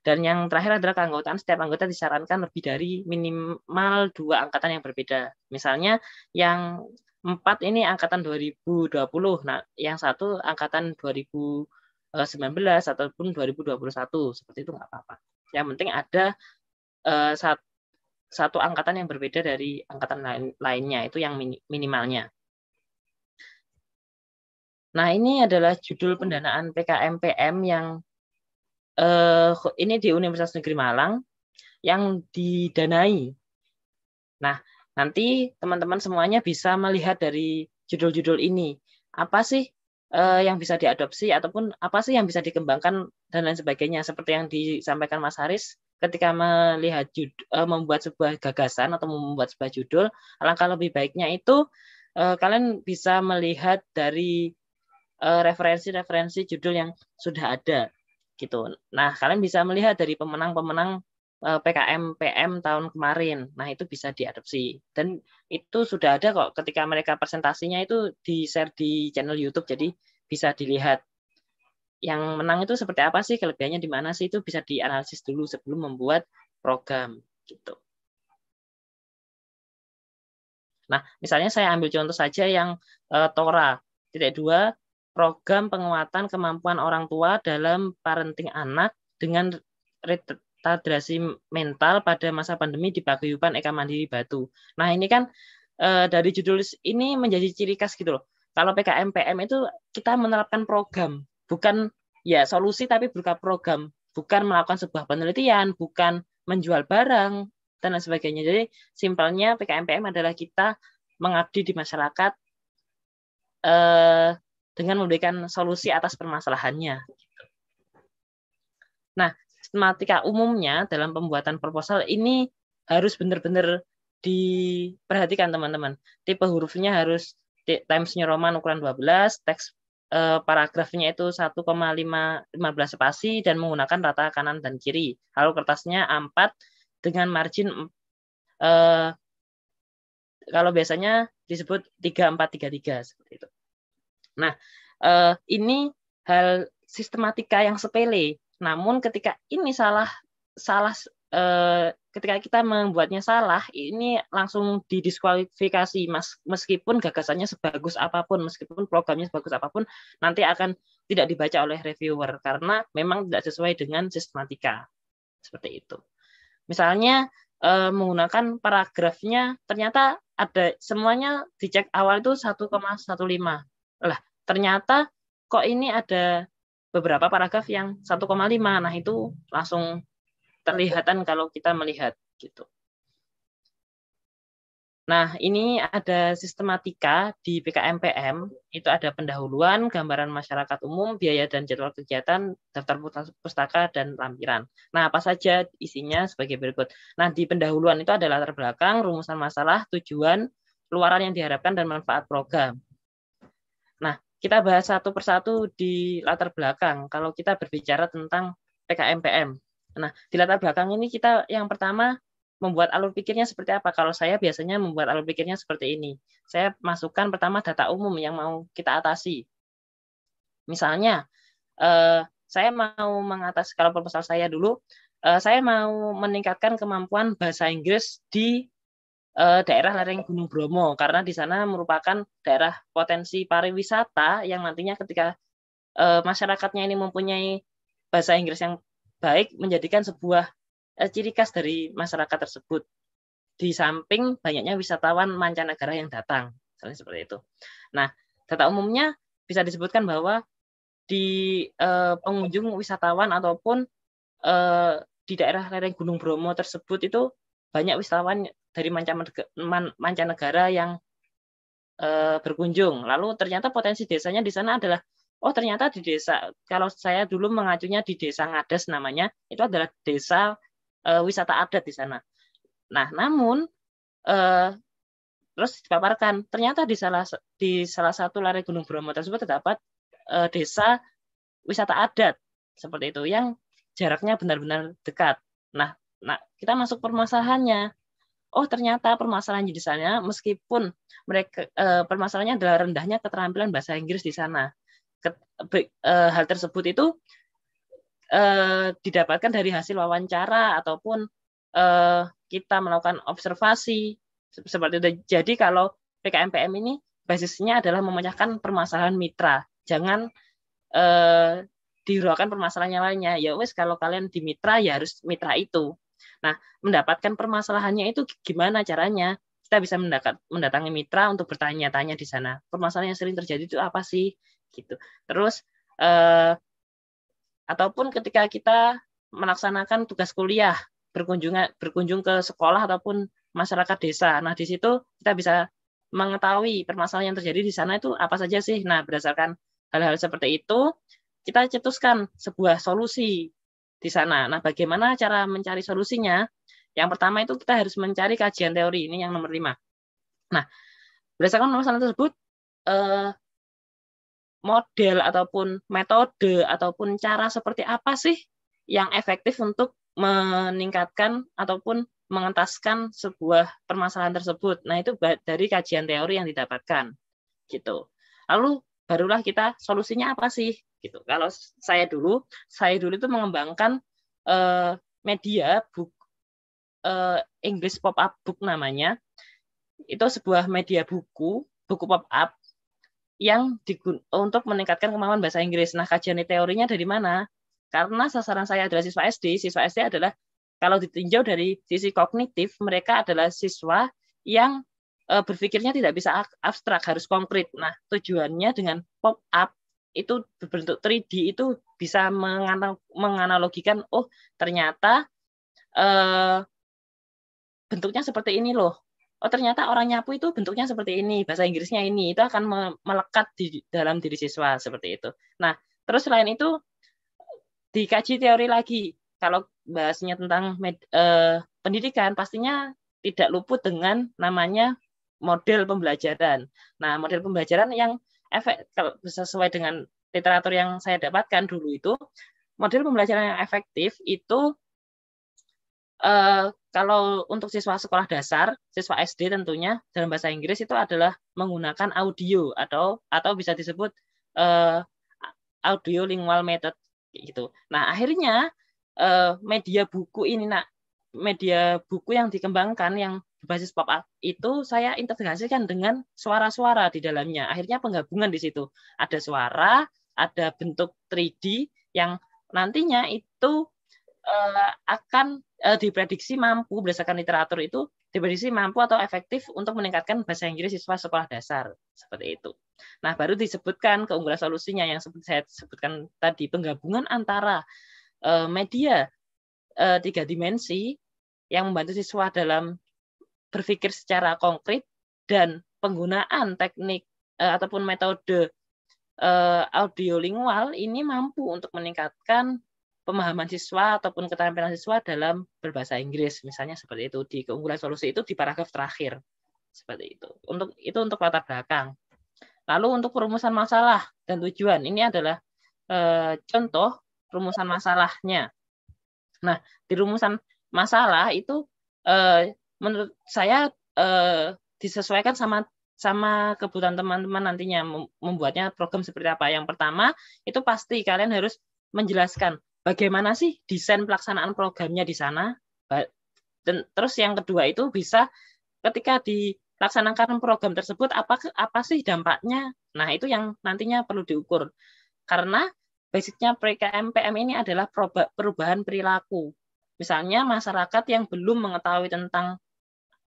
Dan yang terakhir adalah keanggotaan. Setiap anggota disarankan lebih dari minimal dua angkatan yang berbeda. Misalnya yang empat ini angkatan 2020, nah yang satu angkatan 2019 ataupun 2021 seperti itu nggak apa-apa. Yang penting ada uh, eh, satu, satu angkatan yang berbeda dari angkatan lain, lainnya itu yang minimalnya. Nah ini adalah judul pendanaan PKMPM yang eh, ini di Universitas Negeri Malang yang didanai. Nah, nanti teman-teman semuanya bisa melihat dari judul-judul ini apa sih eh, yang bisa diadopsi ataupun apa sih yang bisa dikembangkan dan lain sebagainya seperti yang disampaikan Mas Haris ketika melihat judul, eh, membuat sebuah gagasan atau membuat sebuah judul alangkah lebih baiknya itu eh, kalian bisa melihat dari eh, referensi-referensi judul yang sudah ada gitu. Nah, kalian bisa melihat dari pemenang-pemenang eh, PKM PM tahun kemarin. Nah, itu bisa diadopsi. Dan itu sudah ada kok ketika mereka presentasinya itu di-share di channel YouTube jadi bisa dilihat yang menang itu seperti apa sih, kelebihannya di mana sih itu bisa dianalisis dulu sebelum membuat program gitu. Nah, misalnya saya ambil contoh saja yang Torah, eh, Tora titik dua program penguatan kemampuan orang tua dalam parenting anak dengan retardasi mental pada masa pandemi di Paguyuban Eka Mandiri Batu. Nah ini kan e, dari judul ini menjadi ciri khas gitu loh. Kalau PKM PM itu kita menerapkan program, bukan ya solusi tapi berupa program, bukan melakukan sebuah penelitian, bukan menjual barang dan sebagainya. Jadi simpelnya PKM PM adalah kita mengabdi di masyarakat eh, dengan memberikan solusi atas permasalahannya. Nah, sistematika umumnya dalam pembuatan proposal ini harus benar-benar diperhatikan teman-teman. Tipe hurufnya harus Times New Roman ukuran 12, teks eh, paragrafnya itu 1,5 15 spasi dan menggunakan rata kanan dan kiri. Lalu kertasnya A4 dengan margin eh, kalau biasanya disebut 3433 seperti itu. Nah, eh, ini hal sistematika yang sepele. Namun ketika ini salah salah eh, ketika kita membuatnya salah, ini langsung didiskualifikasi mas, meskipun gagasannya sebagus apapun, meskipun programnya sebagus apapun, nanti akan tidak dibaca oleh reviewer karena memang tidak sesuai dengan sistematika seperti itu. Misalnya eh, menggunakan paragrafnya ternyata ada semuanya dicek awal itu 1,15 lah, ternyata kok ini ada beberapa paragraf yang 1,5. Nah, itu langsung terlihatan kalau kita melihat gitu. Nah, ini ada sistematika di BKMPM, itu ada pendahuluan, gambaran masyarakat umum, biaya dan jadwal kegiatan, daftar pustaka, dan lampiran. Nah, apa saja isinya sebagai berikut. Nah, di pendahuluan itu adalah latar belakang, rumusan masalah, tujuan, keluaran yang diharapkan, dan manfaat program kita bahas satu persatu di latar belakang kalau kita berbicara tentang PKMPM. Nah, di latar belakang ini kita yang pertama membuat alur pikirnya seperti apa. Kalau saya biasanya membuat alur pikirnya seperti ini. Saya masukkan pertama data umum yang mau kita atasi. Misalnya, eh, saya mau mengatasi, kalau proposal saya dulu, eh, saya mau meningkatkan kemampuan bahasa Inggris di Eh, daerah lereng Gunung Bromo karena di sana merupakan daerah potensi pariwisata yang nantinya ketika eh, masyarakatnya ini mempunyai bahasa Inggris yang baik menjadikan sebuah eh, ciri khas dari masyarakat tersebut di samping banyaknya wisatawan mancanegara yang datang misalnya seperti itu. Nah data umumnya bisa disebutkan bahwa di pengunjung wisatawan ataupun di daerah lereng Gunung Bromo tersebut itu banyak wisatawan dari mancanegara yang uh, berkunjung. Lalu ternyata potensi desanya di sana adalah oh ternyata di desa kalau saya dulu mengacunya di desa Ngades namanya itu adalah desa uh, wisata adat di sana. Nah, namun uh, terus dipaparkan ternyata di salah di salah satu lari Gunung Bromo tersebut terdapat uh, desa wisata adat seperti itu yang jaraknya benar-benar dekat. Nah, Nah, kita masuk permasalahannya. Oh, ternyata permasalahan di sana meskipun mereka eh, permasalahannya adalah rendahnya keterampilan bahasa Inggris di sana. Eh, hal tersebut itu eh, didapatkan dari hasil wawancara ataupun kita melakukan observasi seperti itu. Jadi kalau PKMPM ini basisnya adalah memecahkan permasalahan mitra. Jangan eh, dihiraukan permasalahan lainnya. Ya wes kalau kalian di mitra ya harus mitra itu. Nah, mendapatkan permasalahannya itu gimana caranya? Kita bisa mendatangi mitra untuk bertanya-tanya di sana. Permasalahan yang sering terjadi itu apa sih? Gitu. Terus eh, ataupun ketika kita melaksanakan tugas kuliah, berkunjung berkunjung ke sekolah ataupun masyarakat desa. Nah, di situ kita bisa mengetahui permasalahan yang terjadi di sana itu apa saja sih. Nah, berdasarkan hal-hal seperti itu, kita cetuskan sebuah solusi di sana. Nah, bagaimana cara mencari solusinya? Yang pertama itu kita harus mencari kajian teori ini yang nomor lima. Nah, berdasarkan masalah tersebut, eh, model ataupun metode ataupun cara seperti apa sih yang efektif untuk meningkatkan ataupun mengentaskan sebuah permasalahan tersebut. Nah, itu dari kajian teori yang didapatkan. Gitu. Lalu barulah kita solusinya apa sih gitu. Kalau saya dulu, saya dulu itu mengembangkan uh, media book uh, English pop up book namanya. Itu sebuah media buku, buku pop up yang digun untuk meningkatkan kemampuan bahasa Inggris. Nah, kajian teorinya dari mana? Karena sasaran saya adalah siswa SD, siswa SD adalah kalau ditinjau dari sisi kognitif, mereka adalah siswa yang Eh, berpikirnya tidak bisa abstrak, harus konkret. Nah, tujuannya dengan pop up itu berbentuk 3D itu bisa menganalogikan, oh ternyata eh, bentuknya seperti ini loh. Oh ternyata orang nyapu itu bentuknya seperti ini, bahasa Inggrisnya ini. Itu akan melekat di dalam diri siswa seperti itu. Nah, terus selain itu dikaji teori lagi. Kalau bahasnya tentang eh, pendidikan, pastinya tidak luput dengan namanya model pembelajaran. Nah, model pembelajaran yang efek sesuai dengan literatur yang saya dapatkan dulu itu model pembelajaran yang efektif itu eh, kalau untuk siswa sekolah dasar, siswa SD tentunya dalam bahasa Inggris itu adalah menggunakan audio atau atau bisa disebut eh, audio lingual method gitu. Nah, akhirnya eh, media buku ini nak media buku yang dikembangkan yang basis pop art itu saya integrasikan dengan suara-suara di dalamnya. Akhirnya penggabungan di situ. Ada suara, ada bentuk 3D yang nantinya itu uh, akan uh, diprediksi mampu berdasarkan literatur itu diprediksi mampu atau efektif untuk meningkatkan bahasa Inggris siswa sekolah dasar seperti itu. Nah, baru disebutkan keunggulan solusinya yang seperti saya sebutkan tadi penggabungan antara uh, media uh, tiga dimensi yang membantu siswa dalam berpikir secara konkret dan penggunaan teknik e, ataupun metode e, audio lingual ini mampu untuk meningkatkan pemahaman siswa ataupun keterampilan siswa dalam berbahasa Inggris misalnya seperti itu di keunggulan solusi itu di paragraf terakhir seperti itu untuk itu untuk latar belakang lalu untuk perumusan masalah dan tujuan ini adalah e, contoh rumusan masalahnya nah di rumusan masalah itu e, menurut saya eh, disesuaikan sama sama kebutuhan teman-teman nantinya membuatnya program seperti apa. Yang pertama itu pasti kalian harus menjelaskan bagaimana sih desain pelaksanaan programnya di sana. Dan terus yang kedua itu bisa ketika dilaksanakan program tersebut apa apa sih dampaknya. Nah, itu yang nantinya perlu diukur. Karena basicnya PKM-PM ini adalah perubahan perilaku. Misalnya masyarakat yang belum mengetahui tentang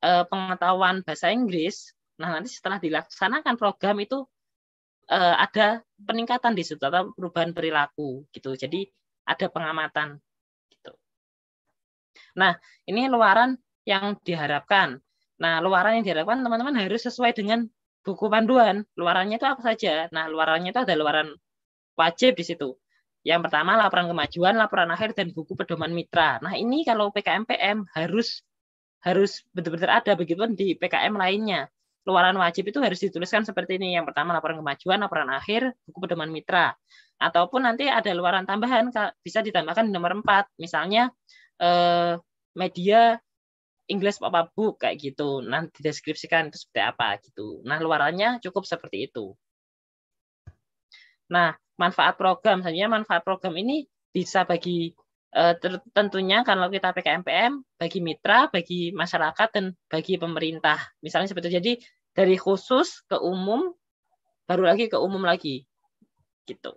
uh, pengetahuan bahasa Inggris, nah nanti setelah dilaksanakan program itu uh, ada peningkatan di situ atau perubahan perilaku gitu. Jadi ada pengamatan gitu. Nah, ini luaran yang diharapkan. Nah, luaran yang diharapkan teman-teman harus sesuai dengan buku panduan. Luarannya itu apa saja? Nah, luarannya itu ada luaran wajib di situ. Yang pertama laporan kemajuan, laporan akhir dan buku pedoman mitra. Nah, ini kalau PKMPM harus harus benar-benar ada begitu kan di PKM lainnya keluaran wajib itu harus dituliskan seperti ini yang pertama laporan kemajuan laporan akhir buku pedoman mitra ataupun nanti ada luaran tambahan bisa ditambahkan di nomor 4 misalnya eh, media English pop-up book kayak gitu. nanti deskripsikan itu seperti apa gitu. Nah, luarannya cukup seperti itu. Nah, manfaat program. Sebenarnya manfaat program ini bisa bagi Eh, tentunya kan kalau kita PKMPM bagi mitra, bagi masyarakat dan bagi pemerintah. Misalnya seperti Jadi dari khusus ke umum baru lagi ke umum lagi. Gitu.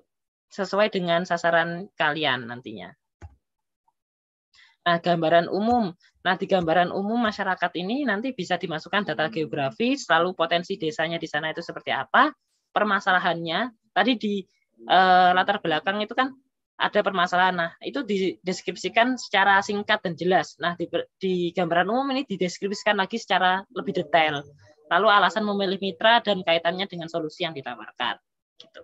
Sesuai dengan sasaran kalian nantinya. Nah, gambaran umum. Nah, di gambaran umum masyarakat ini nanti bisa dimasukkan data geografi, Selalu potensi desanya di sana itu seperti apa, permasalahannya. Tadi di eh, latar belakang itu kan ada permasalahan. Nah, itu dideskripsikan secara singkat dan jelas. Nah, di, di gambaran umum ini dideskripsikan lagi secara lebih detail. Lalu alasan memilih mitra dan kaitannya dengan solusi yang ditawarkan. Gitu.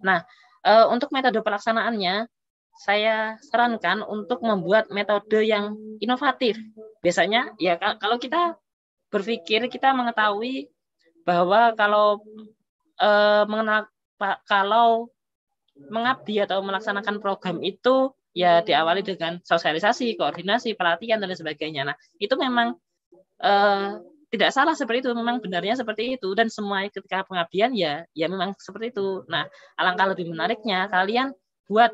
Nah, e, untuk metode pelaksanaannya, saya sarankan untuk membuat metode yang inovatif. Biasanya, ya kalau kita berpikir, kita mengetahui bahwa kalau e, eh, mengenal kalau mengabdi atau melaksanakan program itu ya diawali dengan sosialisasi, koordinasi, pelatihan dan sebagainya. Nah, itu memang eh, tidak salah seperti itu, memang benarnya seperti itu dan semua ketika pengabdian ya ya memang seperti itu. Nah, alangkah lebih menariknya kalian buat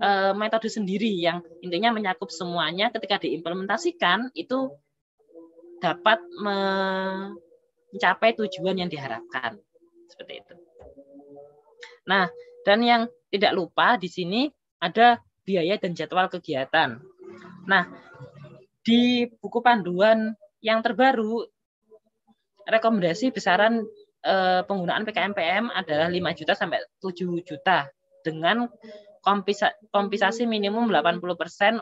eh, metode sendiri yang intinya menyakup semuanya ketika diimplementasikan itu dapat mencapai tujuan yang diharapkan. Seperti itu. Nah, dan yang tidak lupa di sini ada biaya dan jadwal kegiatan. Nah, di buku panduan yang terbaru rekomendasi besaran eh, penggunaan PKMPM adalah 5 juta sampai 7 juta dengan kompensasi minimum 80%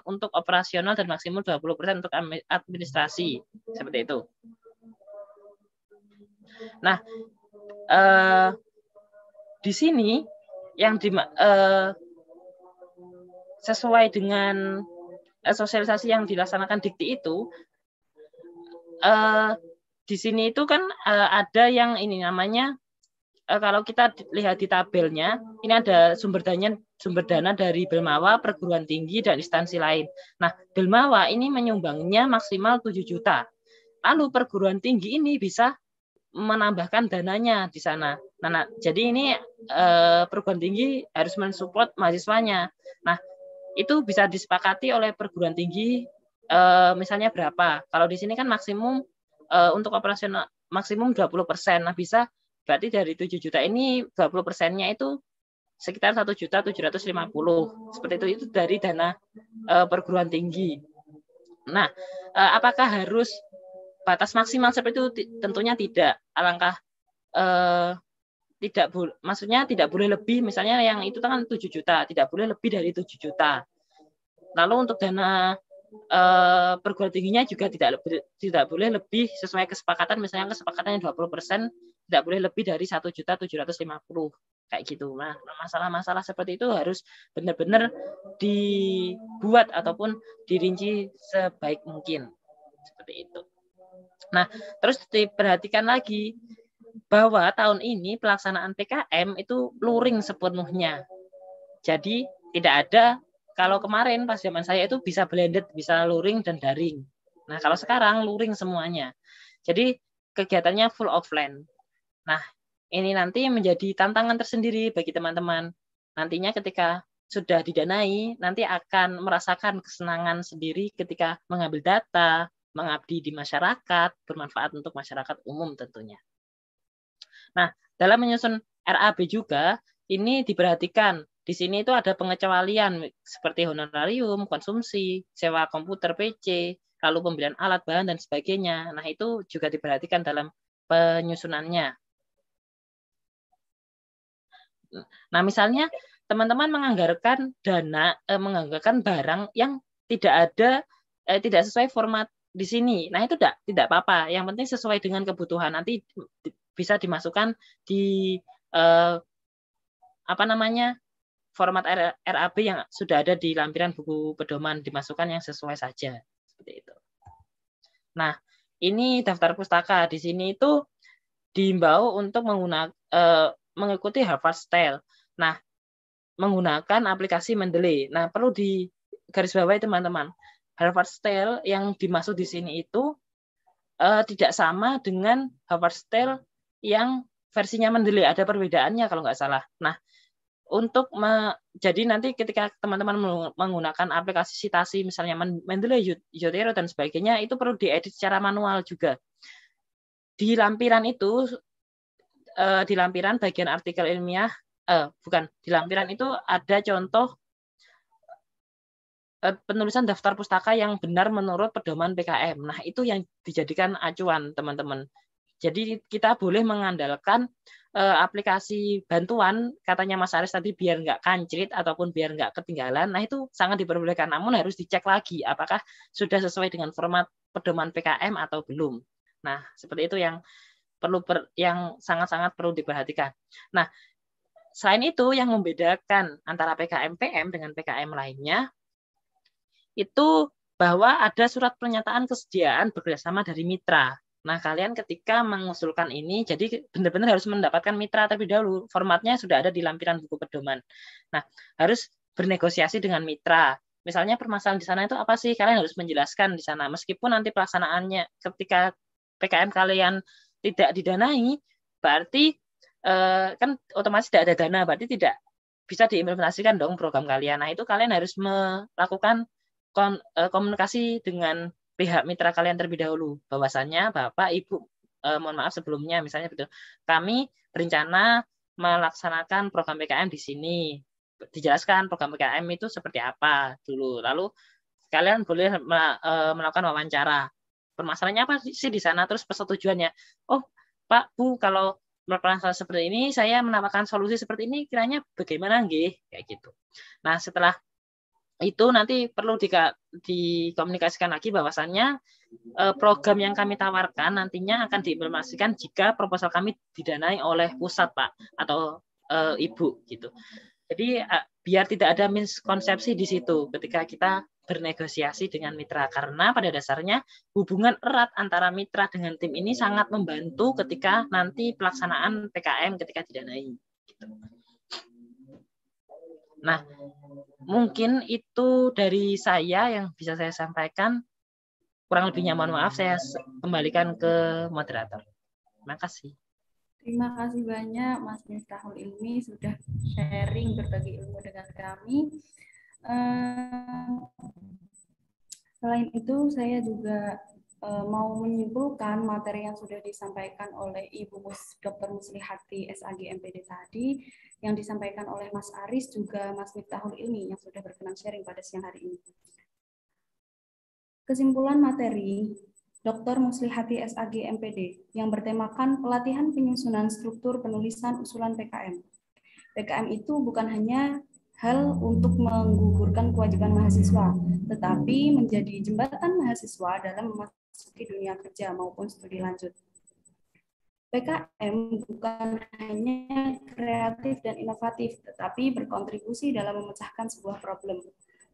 untuk operasional dan maksimum 20% untuk administrasi. Seperti itu. Nah, eh, di sini yang di uh, sesuai dengan uh, sosialisasi yang dilaksanakan dikti itu uh, di sini itu kan uh, ada yang ini namanya uh, kalau kita lihat di tabelnya ini ada sumber dana sumber dana dari Belmawa perguruan tinggi dan instansi lain nah Belmawa ini menyumbangnya maksimal 7 juta lalu perguruan tinggi ini bisa menambahkan dananya di sana. Nah, nah jadi ini eh, perguruan tinggi harus mensupport mahasiswanya. Nah, itu bisa disepakati oleh perguruan tinggi eh, misalnya berapa. Kalau di sini kan maksimum eh, untuk operasional maksimum 20%. Nah, bisa berarti dari 7 juta ini 20 persennya itu sekitar satu juta tujuh ratus lima puluh seperti itu itu dari dana eh, perguruan tinggi. Nah, eh, apakah harus batas maksimal seperti itu tentunya tidak. Alangkah eh, tidak boleh maksudnya tidak boleh lebih misalnya yang itu kan 7 juta, tidak boleh lebih dari 7 juta. Lalu untuk dana eh, perguruan tingginya juga tidak tidak boleh lebih sesuai kesepakatan misalnya kesepakatannya 20% tidak boleh lebih dari juta puluh kayak gitu. Nah, masalah-masalah seperti itu harus benar-benar dibuat ataupun dirinci sebaik mungkin. Seperti itu. Nah, terus diperhatikan lagi bahwa tahun ini pelaksanaan PKM itu luring sepenuhnya. Jadi tidak ada kalau kemarin pas zaman saya itu bisa blended, bisa luring dan daring. Nah, kalau sekarang luring semuanya. Jadi kegiatannya full offline. Nah, ini nanti menjadi tantangan tersendiri bagi teman-teman. Nantinya ketika sudah didanai, nanti akan merasakan kesenangan sendiri ketika mengambil data, mengabdi di masyarakat, bermanfaat untuk masyarakat umum tentunya. Nah, dalam menyusun RAB juga ini diperhatikan. Di sini itu ada pengecualian seperti honorarium, konsumsi, sewa komputer PC, lalu pembelian alat bahan dan sebagainya. Nah, itu juga diperhatikan dalam penyusunannya. Nah, misalnya teman-teman menganggarkan dana eh, menganggarkan barang yang tidak ada eh, tidak sesuai format di sini. Nah, itu tidak tidak apa-apa. Yang penting sesuai dengan kebutuhan. Nanti bisa dimasukkan di eh, apa namanya? format RAB yang sudah ada di lampiran buku pedoman dimasukkan yang sesuai saja. Seperti itu. Nah, ini daftar pustaka. Di sini itu diimbau untuk menggunakan eh, mengikuti Harvard Style. Nah, menggunakan aplikasi Mendeley. Nah, perlu di garis bawah teman-teman. Harvard style yang dimaksud di sini itu uh, tidak sama dengan Harvard style yang versinya Mendeley. Ada perbedaannya kalau nggak salah. Nah, untuk me, jadi nanti ketika teman-teman menggunakan aplikasi citasi misalnya Mendeley, Zotero dan sebagainya itu perlu diedit secara manual juga. Di lampiran itu uh, di lampiran bagian artikel ilmiah uh, bukan, di lampiran itu ada contoh Eh, penulisan daftar pustaka yang benar menurut pedoman PKM. Nah, itu yang dijadikan acuan, teman-teman. Jadi kita boleh mengandalkan uh, aplikasi bantuan, katanya Mas Aris tadi biar nggak kancrit ataupun biar nggak ketinggalan. Nah itu sangat diperbolehkan, namun harus dicek lagi apakah sudah sesuai dengan format pedoman PKM atau belum. Nah seperti itu yang perlu per, yang sangat-sangat perlu diperhatikan. Nah selain itu yang membedakan antara PKM PM dengan PKM lainnya itu bahwa ada surat pernyataan kesediaan bekerjasama dari mitra. Nah, kalian ketika mengusulkan ini, jadi benar-benar harus mendapatkan mitra terlebih dahulu. Formatnya sudah ada di lampiran buku pedoman. Nah, harus bernegosiasi dengan mitra. Misalnya permasalahan di sana itu apa sih? Kalian harus menjelaskan di sana. Meskipun nanti pelaksanaannya ketika PKM kalian tidak didanai, berarti eh, kan otomatis tidak ada dana, berarti tidak bisa diimplementasikan dong program kalian. Nah, itu kalian harus melakukan kon, uh, komunikasi dengan pihak mitra kalian terlebih dahulu. Bahwasannya Bapak, Ibu, uh, mohon maaf sebelumnya misalnya betul Kami berencana melaksanakan program PKM di sini. Dijelaskan program PKM itu seperti apa dulu. Lalu kalian boleh eh, melakukan wawancara. Permasalahannya apa sih di sana? Terus persetujuannya. Oh, Pak, Bu, kalau melakukan hal seperti ini, saya menawarkan solusi seperti ini, kiranya bagaimana nggih? Kayak gitu. Nah, setelah itu nanti perlu di, dikomunikasikan lagi bahwasannya eh, program yang kami tawarkan nantinya akan diimplementasikan jika proposal kami didanai oleh pusat pak atau e, ibu gitu. Jadi eh, biar tidak ada miskonsepsi di situ ketika kita bernegosiasi dengan mitra karena pada dasarnya hubungan erat antara mitra dengan tim ini sangat membantu ketika nanti pelaksanaan PKM ketika didanai. Gitu. Nah, mungkin itu dari saya yang bisa saya sampaikan. Kurang lebihnya mohon maaf, saya kembalikan ke moderator. Terima kasih. Terima kasih banyak Mas Miftahul Ilmi sudah sharing berbagi ilmu dengan kami. Eh, selain itu, saya juga Eh, mau menyimpulkan materi yang sudah disampaikan oleh Ibu Mus, Dr. Muslihati SAG MPD tadi, yang disampaikan oleh Mas Aris juga Mas Miftahul Ilmi yang sudah berkenan sharing pada siang hari ini. Kesimpulan materi Dr. Muslihati SAG MPD yang bertemakan pelatihan penyusunan struktur penulisan usulan PKM. PKM itu bukan hanya hal untuk menggugurkan kewajiban mahasiswa, tetapi menjadi jembatan mahasiswa dalam memasuki dunia kerja maupun studi lanjut. PKM bukan hanya kreatif dan inovatif, tetapi berkontribusi dalam memecahkan sebuah problem.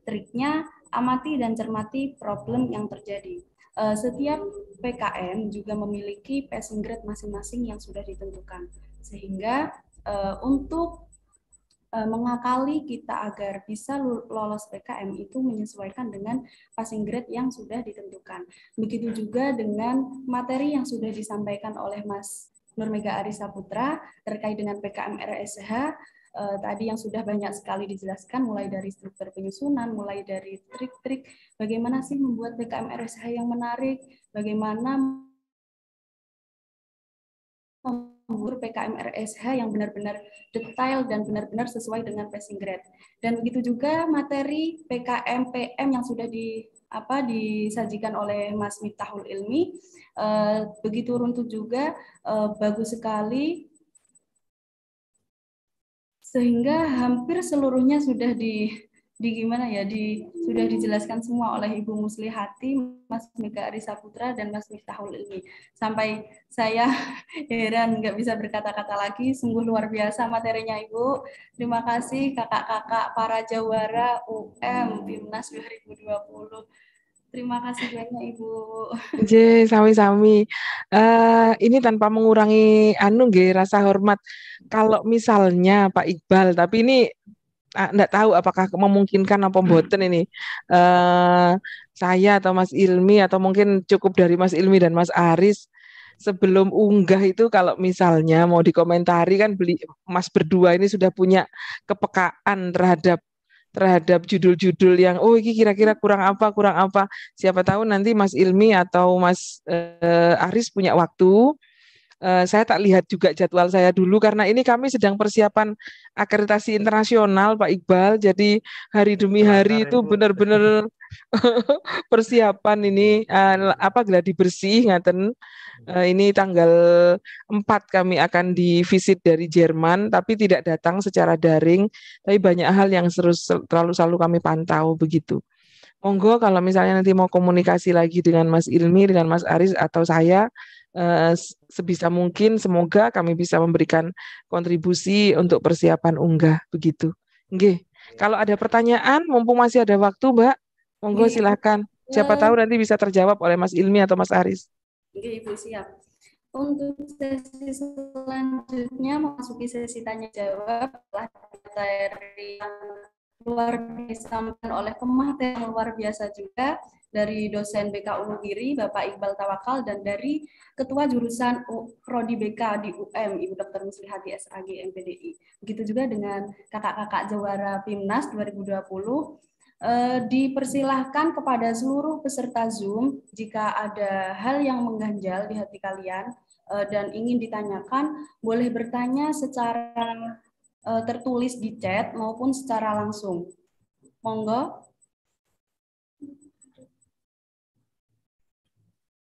Triknya, amati dan cermati problem yang terjadi. E, setiap PKM juga memiliki passing grade masing-masing yang sudah ditentukan. Sehingga e, untuk Eh, mengakali kita agar bisa lolos PKM itu menyesuaikan dengan passing grade yang sudah ditentukan. Begitu juga dengan materi yang sudah disampaikan oleh Mas Nurmega Arisa Putra terkait dengan PKM RSH eh, tadi yang sudah banyak sekali dijelaskan mulai dari struktur penyusunan, mulai dari trik-trik bagaimana sih membuat PKM RSH yang menarik, bagaimana guru PKM RSH yang benar-benar detail dan benar-benar sesuai dengan passing grade. Dan begitu juga materi PKM PM yang sudah di apa disajikan oleh Mas Miftahul Ilmi eh, begitu runtuh juga eh, bagus sekali sehingga hampir seluruhnya sudah di di gimana ya di sudah dijelaskan semua oleh Ibu Muslihati, Mas Mega Arisa Putra dan Mas Miftahul ini Sampai saya heran nggak bisa berkata-kata lagi, sungguh luar biasa materinya Ibu. Terima kasih kakak-kakak para jawara UM Timnas 2020. Terima kasih banyak Ibu. J, sami-sami. Uh, ini tanpa mengurangi anu gih rasa hormat. Kalau misalnya Pak Iqbal, tapi ini Ah, nggak tahu apakah memungkinkan apa mboten ini uh, saya atau Mas Ilmi atau mungkin cukup dari Mas Ilmi dan Mas Aris sebelum unggah itu kalau misalnya mau dikomentari kan beli Mas berdua ini sudah punya kepekaan terhadap terhadap judul-judul yang oh ini kira-kira kurang apa kurang apa siapa tahu nanti Mas Ilmi atau Mas uh, Aris punya waktu Eh, saya tak lihat juga jadwal saya dulu karena ini kami sedang persiapan akreditasi internasional Pak Iqbal. Jadi hari demi hari itu benar-benar persiapan ini uh, apa geladi bersih ngaten. Uh, ini tanggal 4 kami akan divisit dari Jerman tapi tidak datang secara daring, tapi banyak hal yang terus terlalu selalu kami pantau begitu. Monggo kalau misalnya nanti mau komunikasi lagi dengan Mas Ilmi, dengan Mas Aris atau saya Eh, sebisa mungkin semoga kami bisa memberikan kontribusi untuk persiapan unggah begitu. Nggih. Kalau ada pertanyaan mumpung masih ada waktu, Mbak, monggo iya. silakan. Siapa tahu nanti bisa terjawab oleh Mas Ilmi atau Mas Aris. Nggih, Ibu siap. Untuk sesi selanjutnya memasuki sesi tanya jawab luar disampaikan oleh pemahat yang luar biasa juga dari dosen BK Unggiri Bapak Iqbal Tawakal dan dari Ketua Jurusan Prodi BK di UM Ibu Dr. Muslihati SAG MPDI. Begitu juga dengan kakak-kakak jawara PIMNAS 2020 eh, dipersilahkan kepada seluruh peserta Zoom jika ada hal yang mengganjal di hati kalian eh, dan ingin ditanyakan boleh bertanya secara Eh, tertulis di chat maupun secara langsung. Monggo.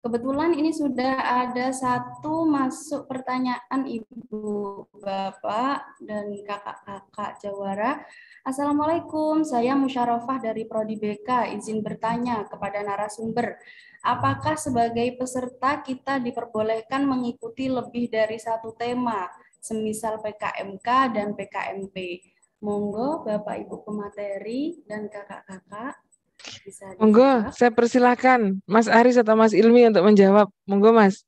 Kebetulan ini sudah ada satu masuk pertanyaan Ibu, Bapak, dan kakak-kakak Jawara. Assalamualaikum, saya Musyarofah dari Prodi BK. Izin bertanya kepada narasumber, apakah sebagai peserta kita diperbolehkan mengikuti lebih dari satu tema? semisal PKMK dan PKMP. Monggo Bapak Ibu pemateri dan kakak-kakak bisa Monggo saya persilahkan Mas Aris atau Mas Ilmi untuk menjawab. Monggo Mas.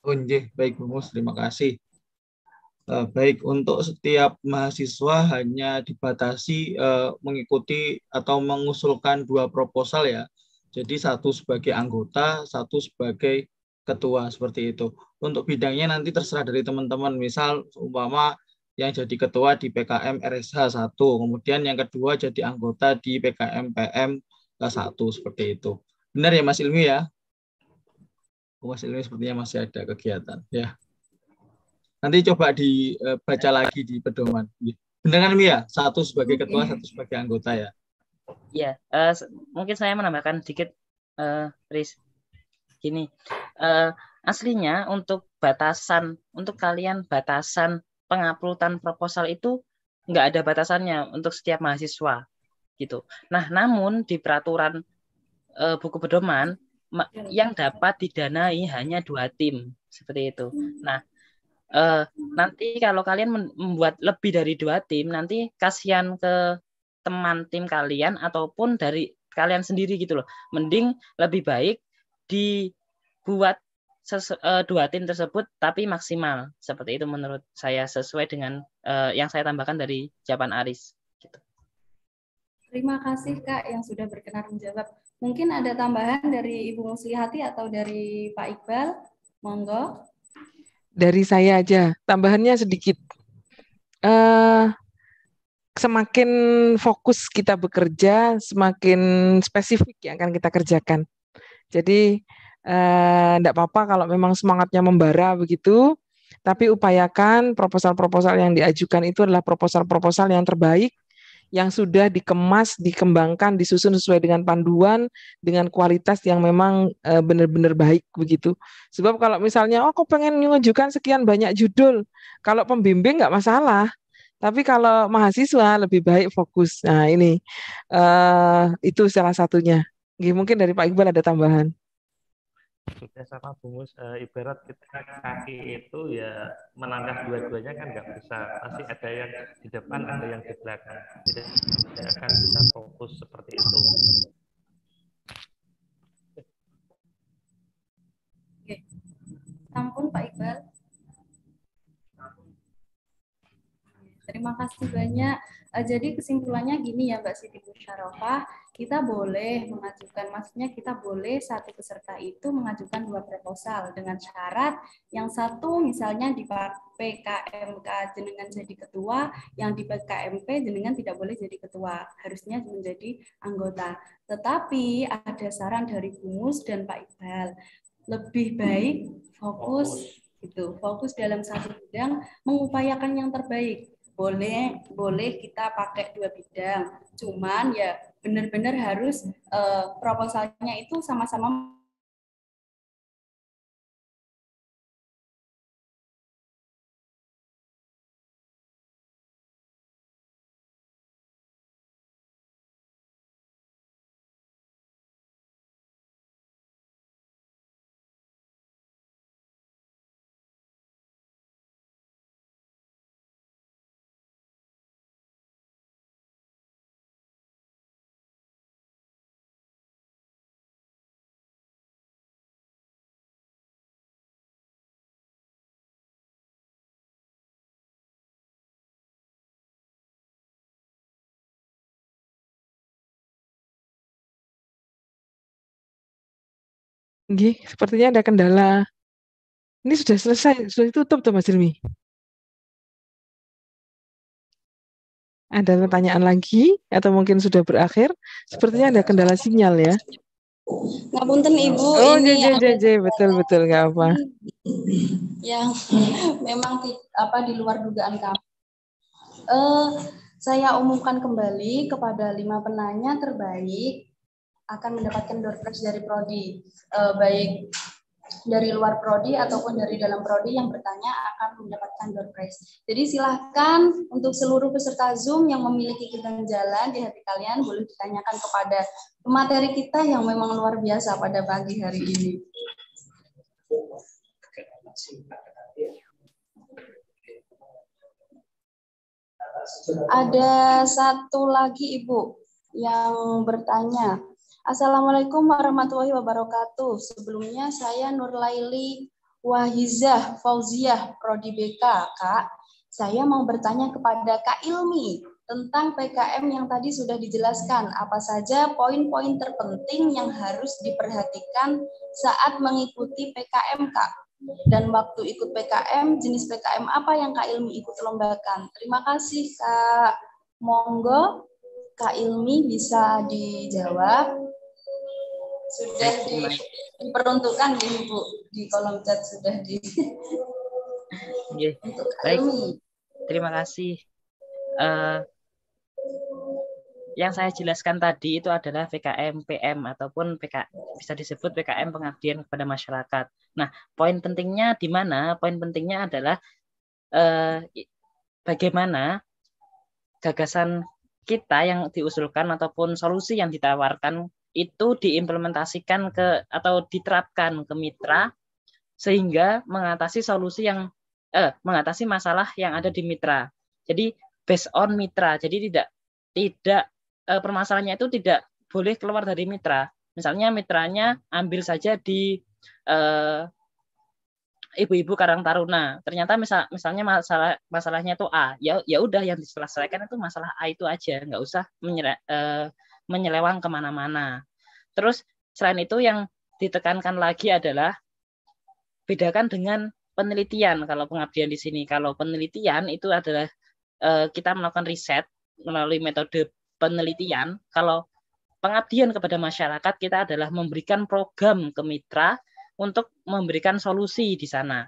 Unje, oh, baik Mas, terima kasih. Eh, baik, untuk setiap mahasiswa hanya dibatasi eh, mengikuti atau mengusulkan dua proposal ya. Jadi satu sebagai anggota, satu sebagai ketua seperti itu. Untuk bidangnya nanti terserah dari teman-teman. Misal Obama yang jadi ketua di PKM RSH 1, kemudian yang kedua jadi anggota di PKM PM 1 seperti itu. Benar ya Mas Ilmi ya? Oh, Mas Ilmi sepertinya masih ada kegiatan ya. Nanti coba dibaca eh, lagi di pedoman. Iya. Benar kan Mia? Ya? Satu sebagai ketua, satu sebagai anggota ya. Iya, uh, mungkin saya menambahkan sedikit, uh, eh, Riz gini uh, aslinya untuk batasan untuk kalian batasan penguploadan proposal itu nggak ada batasannya untuk setiap mahasiswa gitu. Nah, namun di peraturan uh, buku pedoman ya, ya. yang dapat didanai hanya dua tim seperti itu. Hmm. Nah, uh, nanti kalau kalian membuat lebih dari dua tim, nanti kasihan ke teman tim kalian ataupun dari kalian sendiri gitu loh. Mending lebih baik dibuat uh, dua tim tersebut tapi maksimal seperti itu menurut saya sesuai dengan uh, yang saya tambahkan dari jawaban Aris. Gitu. Terima kasih Kak yang sudah berkenan menjawab. Mungkin ada tambahan dari Ibu Muslihati atau dari Pak Iqbal? Monggo. Dari saya aja, tambahannya sedikit. Uh, semakin fokus kita bekerja, semakin spesifik yang akan kita kerjakan. Jadi tidak eh, apa-apa kalau memang semangatnya membara begitu, tapi upayakan proposal-proposal yang diajukan itu adalah proposal-proposal yang terbaik yang sudah dikemas, dikembangkan, disusun sesuai dengan panduan, dengan kualitas yang memang eh, benar-benar baik begitu. Sebab kalau misalnya, oh kok pengen mengajukan sekian banyak judul, kalau pembimbing nggak masalah, tapi kalau mahasiswa lebih baik fokus. Nah ini uh, itu salah satunya. Gih, mungkin dari Pak Iqbal ada tambahan. Sudah ya, sama Bungus, e, ibarat kita kaki itu ya melangkah dua-duanya kan nggak bisa. Pasti ada yang di depan, ada yang di belakang. Tidak, tidak akan bisa fokus seperti itu. Terima kasih banyak. Uh, jadi kesimpulannya gini ya Mbak Siti Musyarofa, kita boleh mengajukan, maksudnya kita boleh satu peserta itu mengajukan dua proposal dengan syarat yang satu misalnya di PKMK jenengan jadi ketua, yang di PKMP jenengan tidak boleh jadi ketua, harusnya menjadi anggota. Tetapi ada saran dari Bumus dan Pak Iqbal, lebih baik fokus, fokus. gitu, fokus dalam satu bidang, mengupayakan yang terbaik boleh boleh kita pakai dua bidang cuman ya benar-benar harus uh, proposalnya itu sama-sama Gih, sepertinya ada kendala. Ini sudah selesai, sudah ditutup tuh Mas Hilmi. Ada pertanyaan lagi atau mungkin sudah berakhir? Sepertinya ada kendala sinyal ya. Ngapunten Ibu. Oh, ini je, je, betul betul nggak apa. Yang memang apa di luar dugaan kami. Uh, saya umumkan kembali kepada lima penanya terbaik akan mendapatkan door prize dari prodi uh, baik dari luar prodi ataupun dari dalam prodi yang bertanya akan mendapatkan door prize. Jadi silahkan untuk seluruh peserta Zoom yang memiliki jalan di hati kalian boleh ditanyakan kepada pemateri kita yang memang luar biasa pada pagi hari ini. Ada satu lagi Ibu yang bertanya. Assalamualaikum warahmatullahi wabarakatuh. Sebelumnya saya Nur Laili Wahizah Fauziah Prodi BK, Kak. Saya mau bertanya kepada Kak Ilmi tentang PKM yang tadi sudah dijelaskan. Apa saja poin-poin terpenting yang harus diperhatikan saat mengikuti PKM, Kak? Dan waktu ikut PKM, jenis PKM apa yang Kak Ilmi ikut lombakan? Terima kasih, Kak. Monggo Kak Ilmi bisa dijawab sudah di, diperuntukkan ya bu di kolom chat sudah di yeah. baik kami. terima kasih uh, yang saya jelaskan tadi itu adalah PKM PM ataupun PK bisa disebut PKM pengabdian kepada masyarakat. Nah, poin pentingnya di mana? Poin pentingnya adalah eh, bagaimana gagasan kita yang diusulkan ataupun solusi yang ditawarkan itu diimplementasikan ke atau diterapkan ke mitra sehingga mengatasi solusi yang eh, mengatasi masalah yang ada di mitra. Jadi based on mitra. Jadi tidak tidak eh, permasalahannya itu tidak boleh keluar dari mitra. Misalnya mitranya ambil saja di ibu eh, ibu-ibu Karang Taruna. Ternyata misal, misalnya masalah masalahnya itu A. Ya ya udah yang diselesaikan itu masalah A itu aja, nggak usah menyerah eh, menyelewang kemana-mana. Terus selain itu yang ditekankan lagi adalah bedakan dengan penelitian kalau pengabdian di sini. Kalau penelitian itu adalah eh, kita melakukan riset melalui metode penelitian. Kalau pengabdian kepada masyarakat kita adalah memberikan program ke mitra untuk memberikan solusi di sana.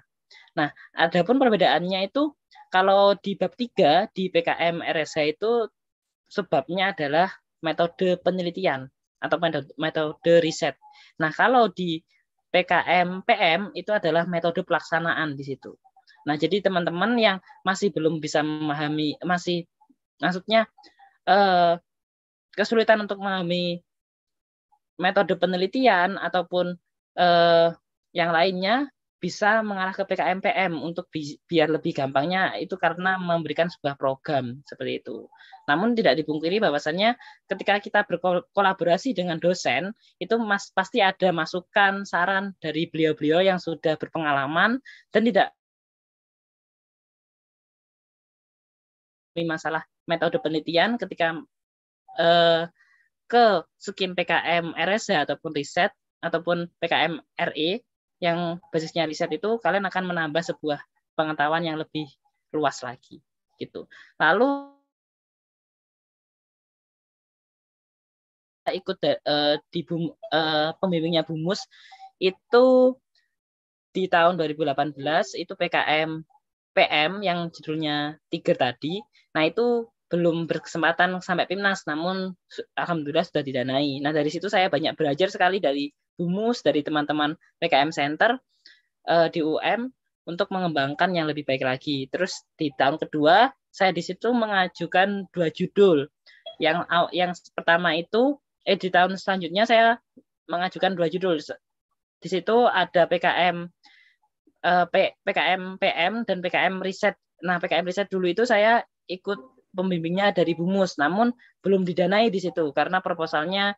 Nah, adapun perbedaannya itu kalau di bab 3 di PKM RSA itu sebabnya adalah metode penelitian atau metode riset. Nah, kalau di PKM PM itu adalah metode pelaksanaan di situ. Nah, jadi teman-teman yang masih belum bisa memahami masih maksudnya eh, kesulitan untuk memahami metode penelitian ataupun eh, yang lainnya bisa mengarah ke PKMPM untuk bi biar lebih gampangnya itu karena memberikan sebuah program seperti itu. Namun tidak dipungkiri bahwasannya ketika kita berkolaborasi dengan dosen itu mas pasti ada masukan saran dari beliau-beliau yang sudah berpengalaman dan tidak masalah metode penelitian ketika eh, ke skim PKM RSA ataupun riset ataupun PKM RE yang basisnya riset itu kalian akan menambah sebuah pengetahuan yang lebih luas lagi gitu. Lalu ikut uh, di bum, uh, pembimbingnya Bumus itu di tahun 2018 itu PKM PM yang judulnya Tiger tadi. Nah, itu belum berkesempatan sampai timnas, namun alhamdulillah sudah didanai. Nah, dari situ saya banyak belajar sekali dari humus dari teman-teman PKM Center uh, di UM untuk mengembangkan yang lebih baik lagi. Terus di tahun kedua, saya di situ mengajukan dua judul. Yang yang pertama itu eh di tahun selanjutnya saya mengajukan dua judul. Di situ ada PKM eh, PKM PM dan PKM riset. Nah, PKM riset dulu itu saya ikut pembimbingnya dari Bumus, namun belum didanai di situ karena proposalnya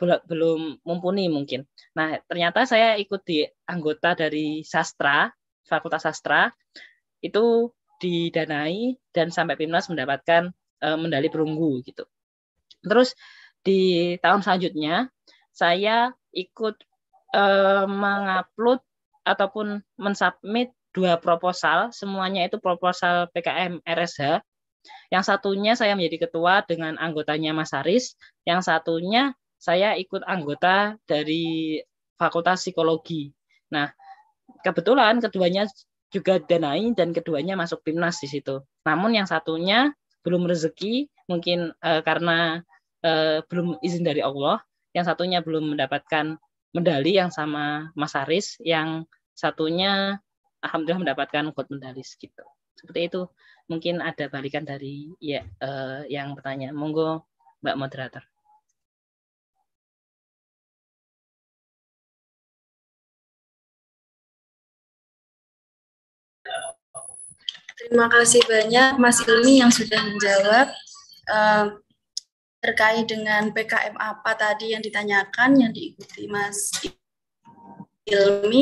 belum mumpuni mungkin. Nah, ternyata saya ikut di anggota dari sastra, Fakultas Sastra itu didanai dan sampai Pimnas mendapatkan e, medali perunggu gitu. Terus di tahun selanjutnya saya ikut e, mengupload ataupun mensubmit dua proposal, semuanya itu proposal PKM RSH yang satunya saya menjadi ketua dengan anggotanya Mas Haris, yang satunya saya ikut anggota dari Fakultas Psikologi. Nah, kebetulan keduanya juga danai dan keduanya masuk timnas di situ. Namun yang satunya belum rezeki mungkin uh, karena uh, belum izin dari Allah. Yang satunya belum mendapatkan medali yang sama Mas Haris, yang satunya alhamdulillah mendapatkan gold medalis gitu. Seperti itu mungkin ada balikan dari ya uh, yang bertanya. Monggo Mbak moderator. Terima kasih banyak Mas Ilmi yang sudah menjawab uh, terkait dengan PKM apa tadi yang ditanyakan yang diikuti Mas Ilmi.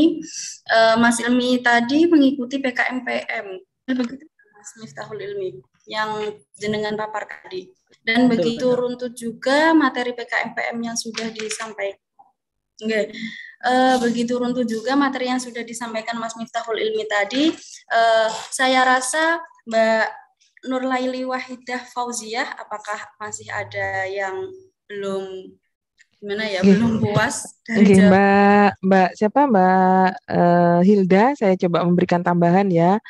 Uh, Mas Ilmi tadi mengikuti PKM PM. Begitu Mas Miftahul Ilmi yang jenengan papar tadi. Dan betul, begitu betul. runtut juga materi PKMPM yang sudah disampaikan. Okay. Uh, eh, begitu runtuh juga materi yang sudah disampaikan Mas Miftahul Ilmi tadi. Uh, saya rasa Mbak Nur Laili Wahidah Fauziah, apakah masih ada yang belum gimana ya okay. belum puas dari Mbak Mbak siapa Mbak uh, Hilda? Saya coba memberikan tambahan ya.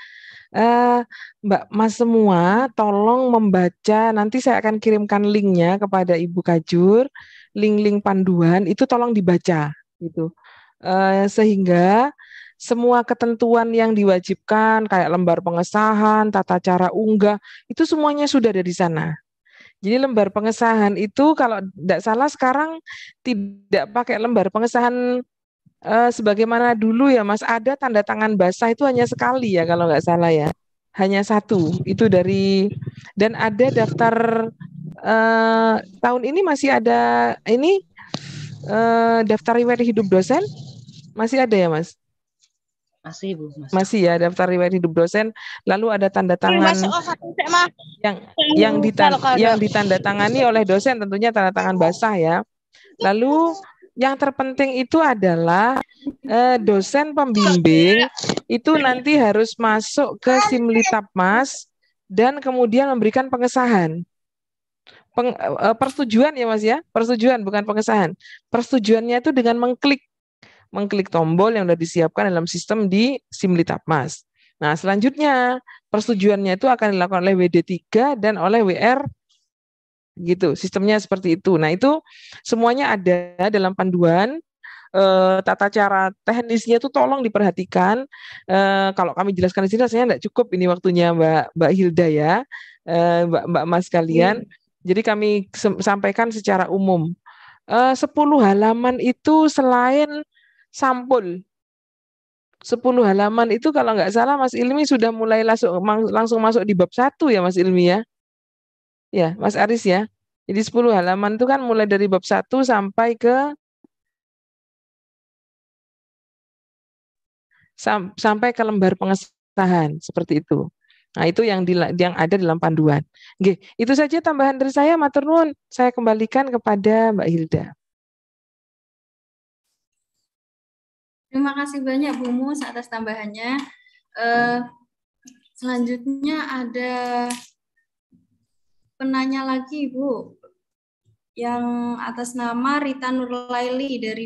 Uh, Mbak Mas semua, tolong membaca. Nanti saya akan kirimkan linknya kepada Ibu Kajur, link-link panduan itu tolong dibaca gitu. Uh, sehingga semua ketentuan yang diwajibkan kayak lembar pengesahan, tata cara unggah itu semuanya sudah ada di sana. Jadi lembar pengesahan itu kalau tidak salah sekarang tidak pakai lembar pengesahan uh, sebagaimana dulu ya Mas, ada tanda tangan basah itu hanya sekali ya kalau nggak salah ya. Hanya satu. Itu dari dan ada daftar uh, tahun ini masih ada ini uh, daftar riwayat hidup dosen masih ada ya Mas? Masih Bu. Masih, masih ya daftar riwayat hidup dosen. Lalu ada tanda tangan oh, mas, oh, yang yang, ditanda yang ditandatangani oleh dosen tentunya tanda tangan basah ya. Lalu yang terpenting itu adalah eh, dosen pembimbing itu nanti harus masuk ke mas dan kemudian memberikan pengesahan. Peng, eh, persetujuan ya Mas ya, persetujuan bukan pengesahan. Persetujuannya itu dengan mengklik mengklik tombol yang sudah disiapkan dalam sistem di mas Nah, selanjutnya persetujuannya itu akan dilakukan oleh WD3 dan oleh WR gitu sistemnya seperti itu nah itu semuanya ada dalam panduan eh, tata cara teknisnya itu tolong diperhatikan eh, kalau kami jelaskan di sini rasanya tidak cukup ini waktunya mbak mbak Hilda ya eh, mbak mbak Mas kalian hmm. jadi kami sampaikan secara umum sepuluh 10 halaman itu selain sampul 10 halaman itu kalau nggak salah Mas Ilmi sudah mulai langsung masuk di bab satu ya Mas Ilmi ya ya Mas Aris ya. Jadi 10 halaman itu kan mulai dari bab 1 sampai ke sampai ke lembar pengesahan seperti itu. Nah, itu yang di, yang ada dalam panduan. Oke, itu saja tambahan dari saya matur nuwun. Saya kembalikan kepada Mbak Hilda. Terima kasih banyak Bu Mus atas tambahannya. Uh, selanjutnya ada penanya lagi Ibu yang atas nama Rita Nurlaili dari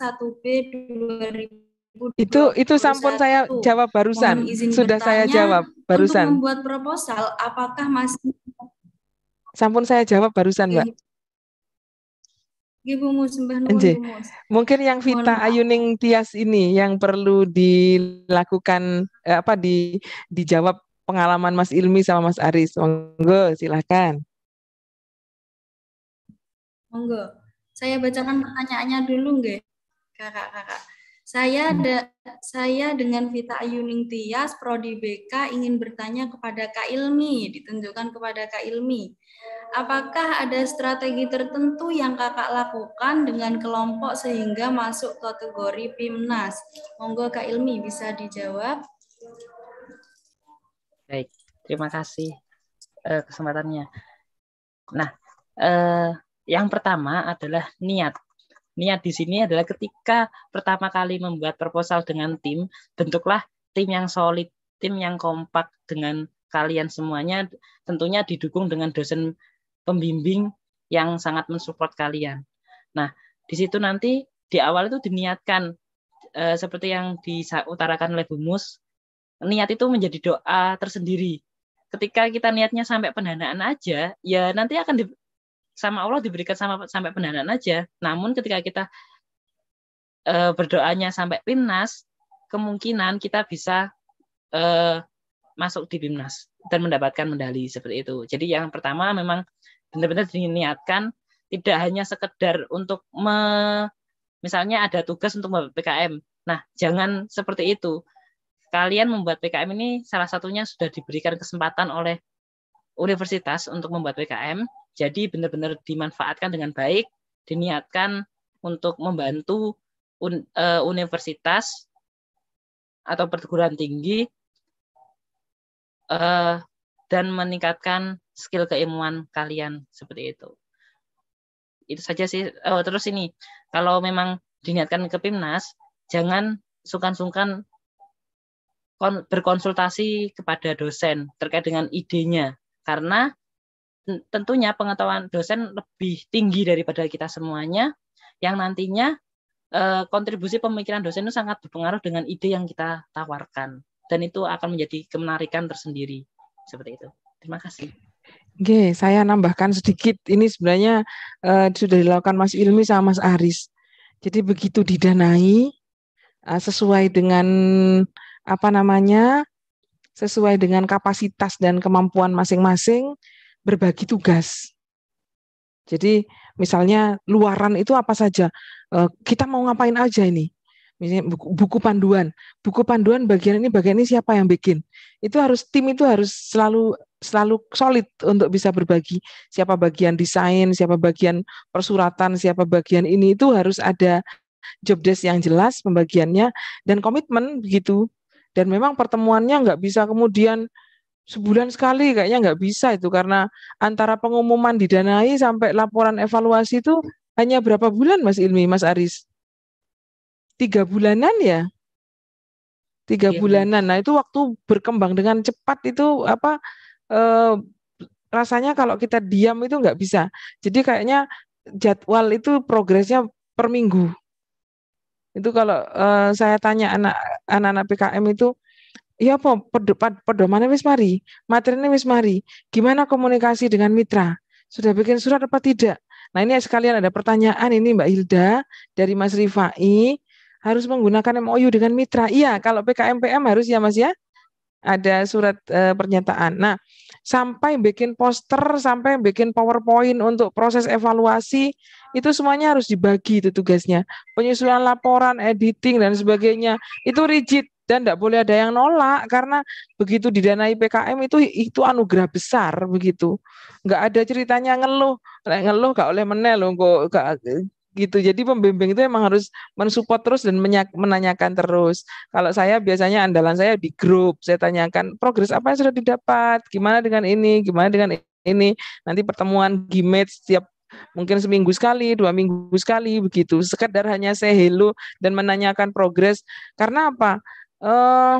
1B 2020 itu itu sampun saya jawab barusan sudah bertanya, saya jawab barusan untuk membuat proposal apakah masih sampun saya jawab barusan Mbak Ibu Mungkin yang Vita Ayuning Tias ini yang perlu dilakukan eh, apa di dijawab pengalaman Mas Ilmi sama Mas Aris. Monggo, silahkan. Monggo. Saya bacakan pertanyaannya dulu nggih, Kakak-kakak. Saya de saya dengan Vita Ayuning Tias, Prodi BK ingin bertanya kepada Kak Ilmi, ditunjukkan kepada Kak Ilmi. Apakah ada strategi tertentu yang Kakak lakukan dengan kelompok sehingga masuk kategori PIMNAS? Monggo Kak Ilmi bisa dijawab. Baik, terima kasih uh, kesempatannya. Nah, uh, yang pertama adalah niat. Niat di sini adalah ketika pertama kali membuat proposal dengan tim, bentuklah tim yang solid, tim yang kompak dengan kalian semuanya, tentunya didukung dengan dosen pembimbing yang sangat mensupport kalian. Nah, di situ nanti di awal itu diniatkan eh, seperti yang diutarakan oleh Bumus, niat itu menjadi doa tersendiri. Ketika kita niatnya sampai pendanaan aja, ya nanti akan di, sama Allah diberikan sama sampai pendanaan aja. Namun ketika kita e, berdoanya sampai pinnas, kemungkinan kita bisa e, masuk di pinnas dan mendapatkan medali seperti itu. Jadi yang pertama memang benar-benar diniatkan tidak hanya sekedar untuk me, misalnya ada tugas untuk PKM. Nah, jangan seperti itu kalian membuat PKM ini salah satunya sudah diberikan kesempatan oleh universitas untuk membuat PKM. Jadi benar-benar dimanfaatkan dengan baik, diniatkan untuk membantu un, uh, universitas atau perguruan tinggi uh, dan meningkatkan skill keilmuan kalian seperti itu. Itu saja sih. Oh, terus ini, kalau memang diniatkan ke Pimnas, jangan sungkan-sungkan berkonsultasi kepada dosen terkait dengan idenya karena tentunya pengetahuan dosen lebih tinggi daripada kita semuanya yang nantinya eh, kontribusi pemikiran dosen itu sangat berpengaruh dengan ide yang kita tawarkan dan itu akan menjadi kemenarikan tersendiri seperti itu terima kasih Oke, saya nambahkan sedikit. Ini sebenarnya uh, sudah dilakukan Mas Ilmi sama Mas Aris. Jadi begitu didanai uh, sesuai dengan apa namanya sesuai dengan kapasitas dan kemampuan masing-masing berbagi tugas. Jadi misalnya luaran itu apa saja? Eh, kita mau ngapain aja ini? Misalnya buku, buku panduan, buku panduan bagian ini bagian ini siapa yang bikin? Itu harus tim itu harus selalu selalu solid untuk bisa berbagi. Siapa bagian desain, siapa bagian persuratan, siapa bagian ini itu harus ada job desk yang jelas pembagiannya dan komitmen begitu dan memang pertemuannya nggak bisa kemudian sebulan sekali kayaknya nggak bisa itu karena antara pengumuman didanai sampai laporan evaluasi itu hanya berapa bulan Mas Ilmi, Mas Aris? Tiga bulanan ya? Tiga iya. bulanan. Nah itu waktu berkembang dengan cepat itu apa eh, rasanya kalau kita diam itu nggak bisa. Jadi kayaknya jadwal itu progresnya per minggu itu kalau uh, saya tanya anak anak PKM itu ya apa pedoman pedomannya wis mari materinya wis mari gimana komunikasi dengan mitra sudah bikin surat apa tidak nah ini sekalian ada pertanyaan ini Mbak Hilda dari Mas Rifai harus menggunakan MOU dengan mitra iya kalau PKM-PM harus ya Mas ya ada surat e, pernyataan. Nah, sampai bikin poster, sampai bikin PowerPoint untuk proses evaluasi, itu semuanya harus dibagi itu tugasnya. Penyusunan laporan, editing dan sebagainya. Itu rigid dan tidak boleh ada yang nolak karena begitu didanai PKM itu itu anugerah besar begitu. Enggak ada ceritanya ngeluh, ngeluh gak oleh menel loh, gitu. Jadi pembimbing itu emang harus mensupport terus dan menanyakan terus. Kalau saya biasanya andalan saya di grup, saya tanyakan progres apa yang sudah didapat, gimana dengan ini, gimana dengan ini. Nanti pertemuan gimet setiap mungkin seminggu sekali, dua minggu sekali begitu. Sekedar hanya saya hello dan menanyakan progres. Karena apa? Eh,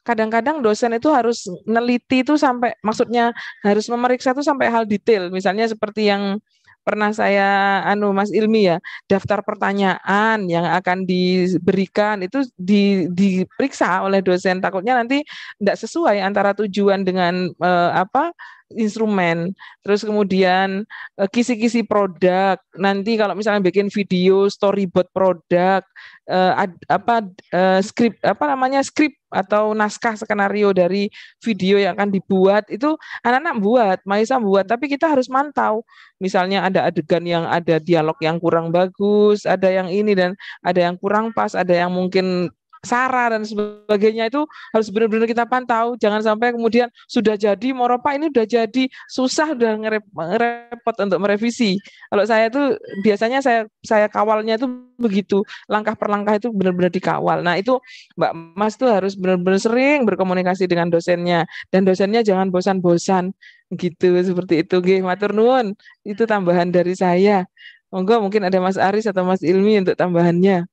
kadang-kadang dosen itu harus neliti itu sampai maksudnya harus memeriksa itu sampai hal detail. Misalnya seperti yang pernah saya anu Mas Ilmi ya, daftar pertanyaan yang akan diberikan itu di, diperiksa oleh dosen takutnya nanti tidak sesuai antara tujuan dengan eh, apa instrumen, terus kemudian eh, kisi-kisi produk. Nanti kalau misalnya bikin video, storyboard produk, eh, apa eh, skrip apa namanya skrip atau naskah skenario dari video yang akan dibuat itu anak-anak buat, Maisa buat, tapi kita harus mantau. Misalnya ada adegan yang ada dialog yang kurang bagus, ada yang ini dan ada yang kurang pas, ada yang mungkin SARA dan sebagainya itu harus benar-benar kita pantau jangan sampai kemudian sudah jadi moropa ini sudah jadi susah sudah repot untuk merevisi kalau saya itu biasanya saya saya kawalnya itu begitu langkah per langkah itu benar-benar dikawal nah itu Mbak Mas tuh harus benar-benar sering berkomunikasi dengan dosennya dan dosennya jangan bosan-bosan gitu seperti itu Gih, matur nuwun itu tambahan dari saya monggo mungkin ada Mas Aris atau Mas Ilmi untuk tambahannya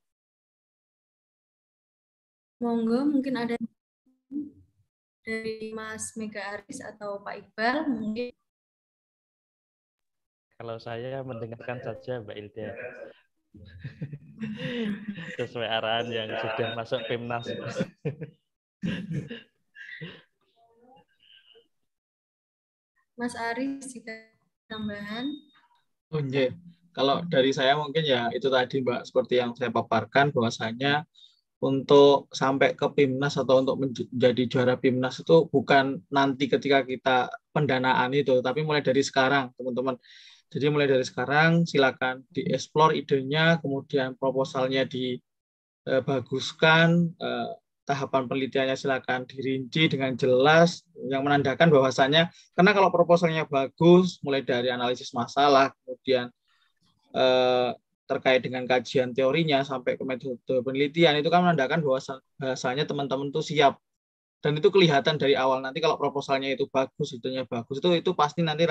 Monggo mungkin ada dari Mas Mega Aris atau Pak Iqbal mungkin. Kalau saya mendengarkan saja Mbak Ilda. Sesuai arahan yang sudah masuk Pimnas. Mas Aris jika tambahan. Oh, iya. Kalau dari saya mungkin ya itu tadi Mbak seperti yang saya paparkan bahwasanya untuk sampai ke PIMNAS atau untuk menjadi juara PIMNAS itu bukan nanti ketika kita pendanaan itu, tapi mulai dari sekarang, teman-teman. Jadi mulai dari sekarang silakan dieksplor idenya, kemudian proposalnya dibaguskan, eh, eh, tahapan penelitiannya silakan dirinci dengan jelas yang menandakan bahwasannya karena kalau proposalnya bagus mulai dari analisis masalah, kemudian eh, terkait dengan kajian teorinya sampai ke metode penelitian itu kan menandakan bahwa bahasanya teman-teman itu siap dan itu kelihatan dari awal nanti kalau proposalnya itu bagus itunya bagus itu itu pasti nanti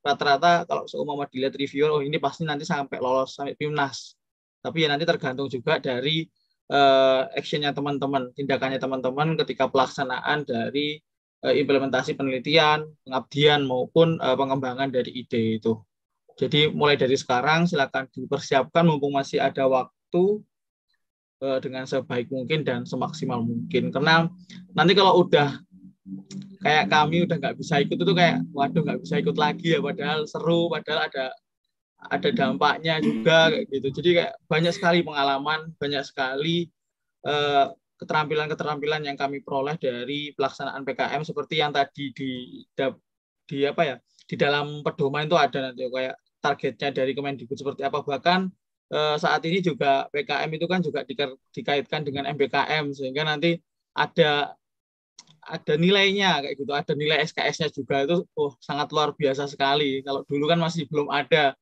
rata-rata kalau seumpama dilihat reviewer oh ini pasti nanti sampai lolos sampai PIMNAS tapi ya nanti tergantung juga dari uh, actionnya teman-teman tindakannya teman-teman ketika pelaksanaan dari uh, implementasi penelitian pengabdian maupun uh, pengembangan dari ide itu jadi mulai dari sekarang silakan dipersiapkan mumpung masih ada waktu eh, dengan sebaik mungkin dan semaksimal mungkin. Karena nanti kalau udah kayak kami udah nggak bisa ikut itu kayak waduh nggak bisa ikut lagi ya padahal seru padahal ada ada dampaknya juga gitu. Jadi kayak banyak sekali pengalaman, banyak sekali eh, keterampilan-keterampilan yang kami peroleh dari pelaksanaan PKM seperti yang tadi di di apa ya di dalam pedoman itu ada nanti kayak targetnya dari Kemendikbud seperti apa bahkan eh, saat ini juga PKM itu kan juga dikaitkan dengan MBKM sehingga nanti ada ada nilainya kayak gitu ada nilai SKS-nya juga itu oh sangat luar biasa sekali kalau dulu kan masih belum ada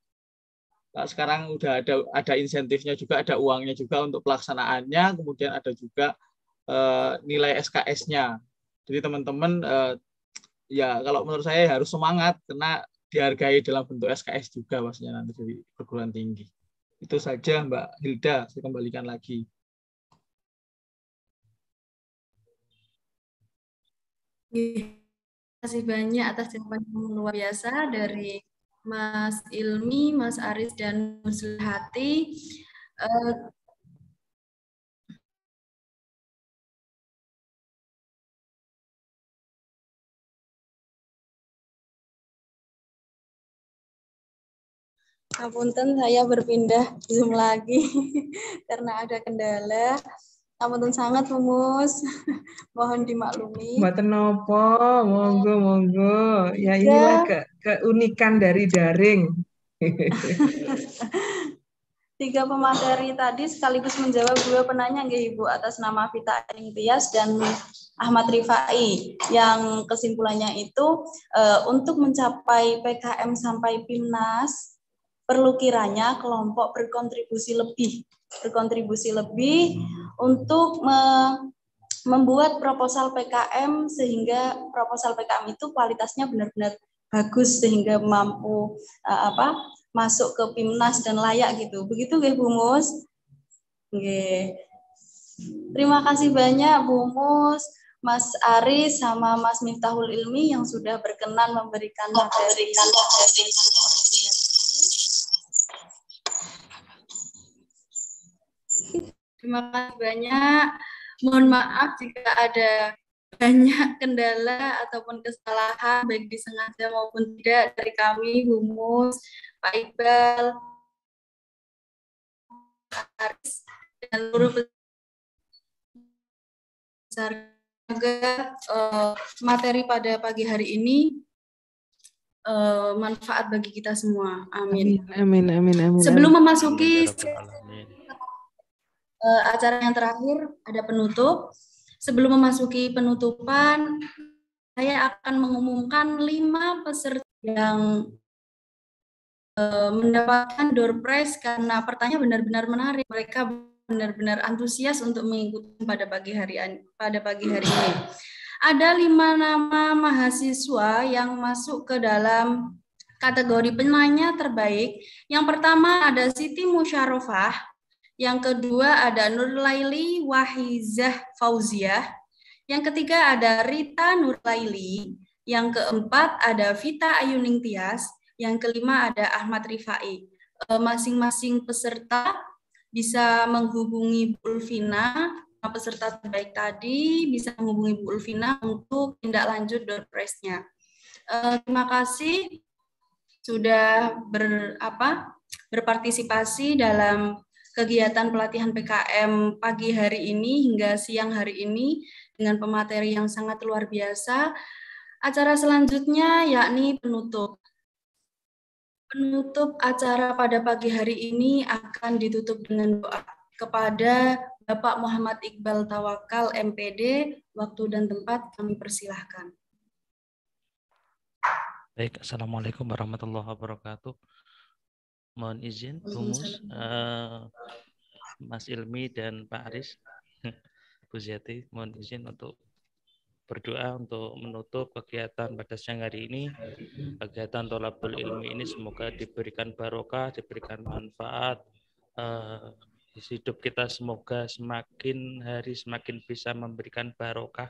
sekarang udah ada ada insentifnya juga ada uangnya juga untuk pelaksanaannya kemudian ada juga uh, nilai SKS-nya jadi teman-teman uh, ya kalau menurut saya harus semangat karena dihargai dalam bentuk SKS juga maksudnya nanti dari perguruan tinggi. Itu saja Mbak Hilda, saya kembalikan lagi. Terima kasih banyak atas jawaban yang luar biasa dari Mas Ilmi, Mas Aris, dan Mas Hati. Eh, Apunten saya berpindah Zoom lagi karena ada kendala. Apunten sangat Mumus. Mohon dimaklumi. Mboten napa, monggo monggo. Ya iya. inilah ke keunikan dari daring. Tiga pemateri tadi sekaligus menjawab dua penanya nggih Ibu atas nama Vita Aing Tias dan Ahmad Rifai yang kesimpulannya itu e, untuk mencapai PKM sampai PIMNAS perlu kiranya kelompok berkontribusi lebih, berkontribusi lebih untuk me membuat proposal PKM sehingga proposal PKM itu kualitasnya benar-benar bagus sehingga mampu uh, apa masuk ke PIMNAS dan layak gitu. Begitu nggih Bu Mus? Nggih. Terima kasih banyak Bu Mus. Mas Ari sama Mas Miftahul Ilmi yang sudah berkenan memberikan materi. Oh, memberikan materi. Terima kasih banyak. Mohon maaf jika ada banyak kendala ataupun kesalahan baik disengaja maupun tidak dari kami Humus, Pak Iqbal, Haris dan seluruh besar agar uh, eh, materi pada pagi hari ini uh, manfaat bagi kita semua. Amin. Amin amin amin. amin. Sebelum memasuki amin. Ya uh, acara yang terakhir ada penutup. Sebelum memasuki penutupan, saya akan mengumumkan lima peserta yang uh, mendapatkan door prize karena pertanyaan benar-benar menarik. Mereka benar-benar antusias untuk mengikuti pada pagi hari pada pagi hari ini. Ada lima nama mahasiswa yang masuk ke dalam kategori penanya terbaik. Yang pertama ada Siti Musyarofah yang kedua ada Nur Laili Wahizah Fauziah. Yang ketiga ada Rita Nur Laili. Yang keempat ada Vita Ayuning Tias. Yang kelima ada Ahmad Rifai. E, masing-masing peserta bisa menghubungi Bu Ulfina peserta terbaik tadi bisa menghubungi Bu Ulfina untuk tindak lanjut door nya e, terima kasih sudah ber, apa, berpartisipasi dalam kegiatan pelatihan PKM pagi hari ini hingga siang hari ini dengan pemateri yang sangat luar biasa. Acara selanjutnya yakni penutup. Penutup acara pada pagi hari ini akan ditutup dengan doa kepada Bapak Muhammad Iqbal Tawakal MPD, waktu dan tempat kami persilahkan. Baik, Assalamualaikum warahmatullahi wabarakatuh. Mohon izin, Humus, uh, Mas Ilmi dan Pak Aris, Bu Ziyati, mohon izin untuk berdoa untuk menutup kegiatan pada siang hari ini. Kegiatan tolabul ilmi ini semoga diberikan barokah, diberikan manfaat. Uh, hidup kita semoga semakin hari semakin bisa memberikan barokah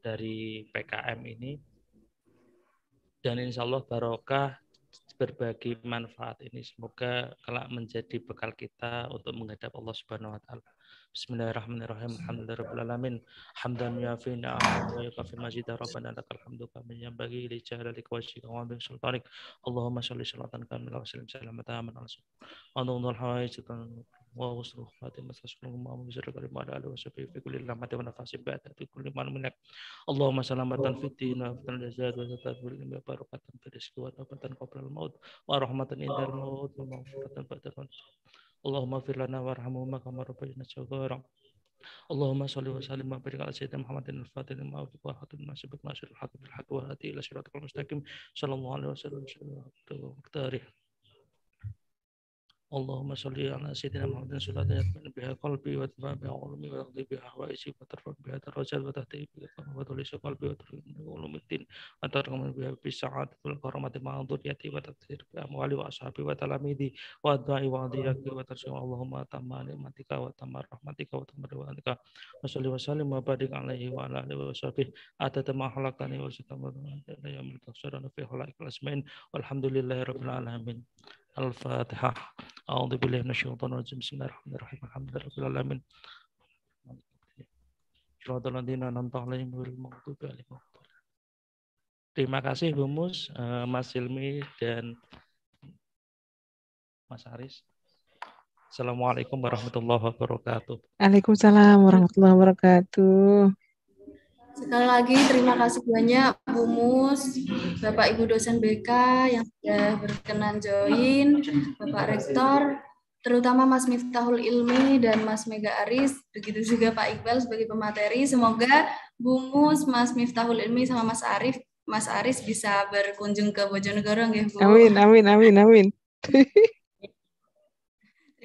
dari PKM ini. Dan insya Allah barokah berbagi manfaat ini semoga kelak menjadi bekal kita untuk menghadap Allah Subhanahu wa taala. Bismillahirrahmanirrahim. Alhamdulillahirabbil alamin. Hamdan yafi ni'amahu wa yakfi mazidah rabbana lakal hamdu kama yanbaghi li jalalika wa shi'ika wa bi sultanik. Allahumma shalli sholatan kamilatan wa sallim salamatan ala sayyidina rasul. Anzurul hawaij Allahumma salli wa sallim wa barik ala sayyidina Muhammadin al-Fatihah wa ma'udhu wa hatun ma'asibat ma'asirul haqib al-haqib wa hati ila syuratul mustaqim sallallahu alaihi wa sallam wa sallam wa sallam wa sallam wa sallam wa sallam wa sallam wa sallam wa sallam wa wa sallam wa sallam wa sallam wa sallam wa sallam wa sallam wa sallam Allahumma sholli ala sayyidina Muhammadin salatan yatma'innu biha qalbi wa tadfa biha ulumi wa taqdi biha hawaisi wa tarfa biha darajat wa tahti biha wa tulisa qalbi wa ulumi din wa tarqamu biha bi sa'adat karamati ma'an yati wa taqdir bi amwali wa ashabi wa talamidi wa adwa'i wa adhiyaki wa tarsim Allahumma tamma nikmatika wa tamma rahmatika wa tamma ridwanika wa sholli wa sallim wa barik alaihi wa ala alihi wa sahbihi atata ma halaqani wa satama ya mil tafsirana fi halaqil asmain walhamdulillahi rabbil alamin Al-Fatihah. A'udzu billahi minasyaitonir rajim. Bismillahirrahmanirrahim. Alhamdulillahirabbil alamin. Shiratal ladzina an'amta alaihim al maghdubi alaihim Terima kasih Mus, eh, Mas Hilmi dan Mas Aris. Assalamualaikum warahmatullahi wabarakatuh. Waalaikumsalam warahmatullahi wabarakatuh. Sekali lagi terima kasih banyak Bu Mus, Bapak Ibu dosen BK yang sudah berkenan join, Bapak Rektor, terutama Mas Miftahul Ilmi dan Mas Mega Aris, begitu juga Pak Iqbal sebagai pemateri. Semoga Bu Mus, Mas Miftahul Ilmi sama Mas Arif, Mas Aris bisa berkunjung ke Bojonegoro nggih Bu. Amin amin amin amin.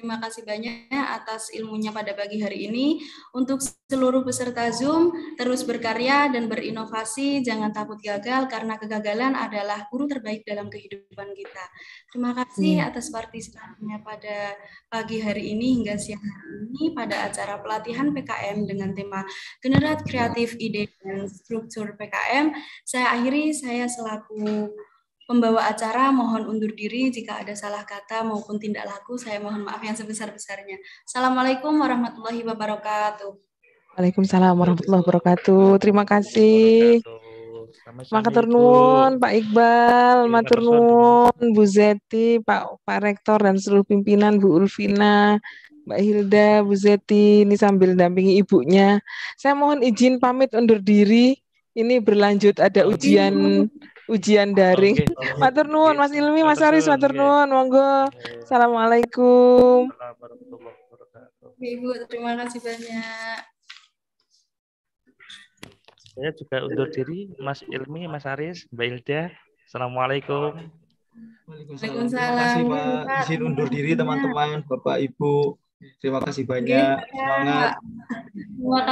Terima kasih banyak atas ilmunya pada pagi hari ini. Untuk seluruh peserta Zoom, terus berkarya dan berinovasi, jangan takut gagal karena kegagalan adalah guru terbaik dalam kehidupan kita. Terima kasih hmm. atas partisipasinya pada pagi hari ini hingga siang hari ini pada acara pelatihan PKM dengan tema Generat Kreatif Ide dan Struktur PKM. Saya akhiri, saya selaku Pembawa acara mohon undur diri jika ada salah kata maupun tindak laku. Saya mohon maaf yang sebesar-besarnya. Assalamualaikum warahmatullahi wabarakatuh. Waalaikumsalam warahmatullahi wabarakatuh. Terima kasih. Maka nuwun Pak Iqbal, iya, matur nuwun Bu Zeti, Pak Pak Rektor dan seluruh pimpinan Bu Ulfina, Mbak Hilda, Bu Zeti ini sambil dampingi ibunya. Saya mohon izin pamit undur diri. Ini berlanjut ada ujian Ibu ujian daring. Okay, okay. matur nuwun Mas Ilmi, Mas Aris, matur nuwun. Monggo. Assalamualaikum. Ibu, terima kasih banyak. Saya juga undur diri, Mas Ilmi, Mas Aris, Mbak Ilda. Assalamualaikum. Waalaikumsalam. Terima kasih Pak. Izin undur diri teman-teman, Bapak Ibu. Terima kasih banyak. Semangat.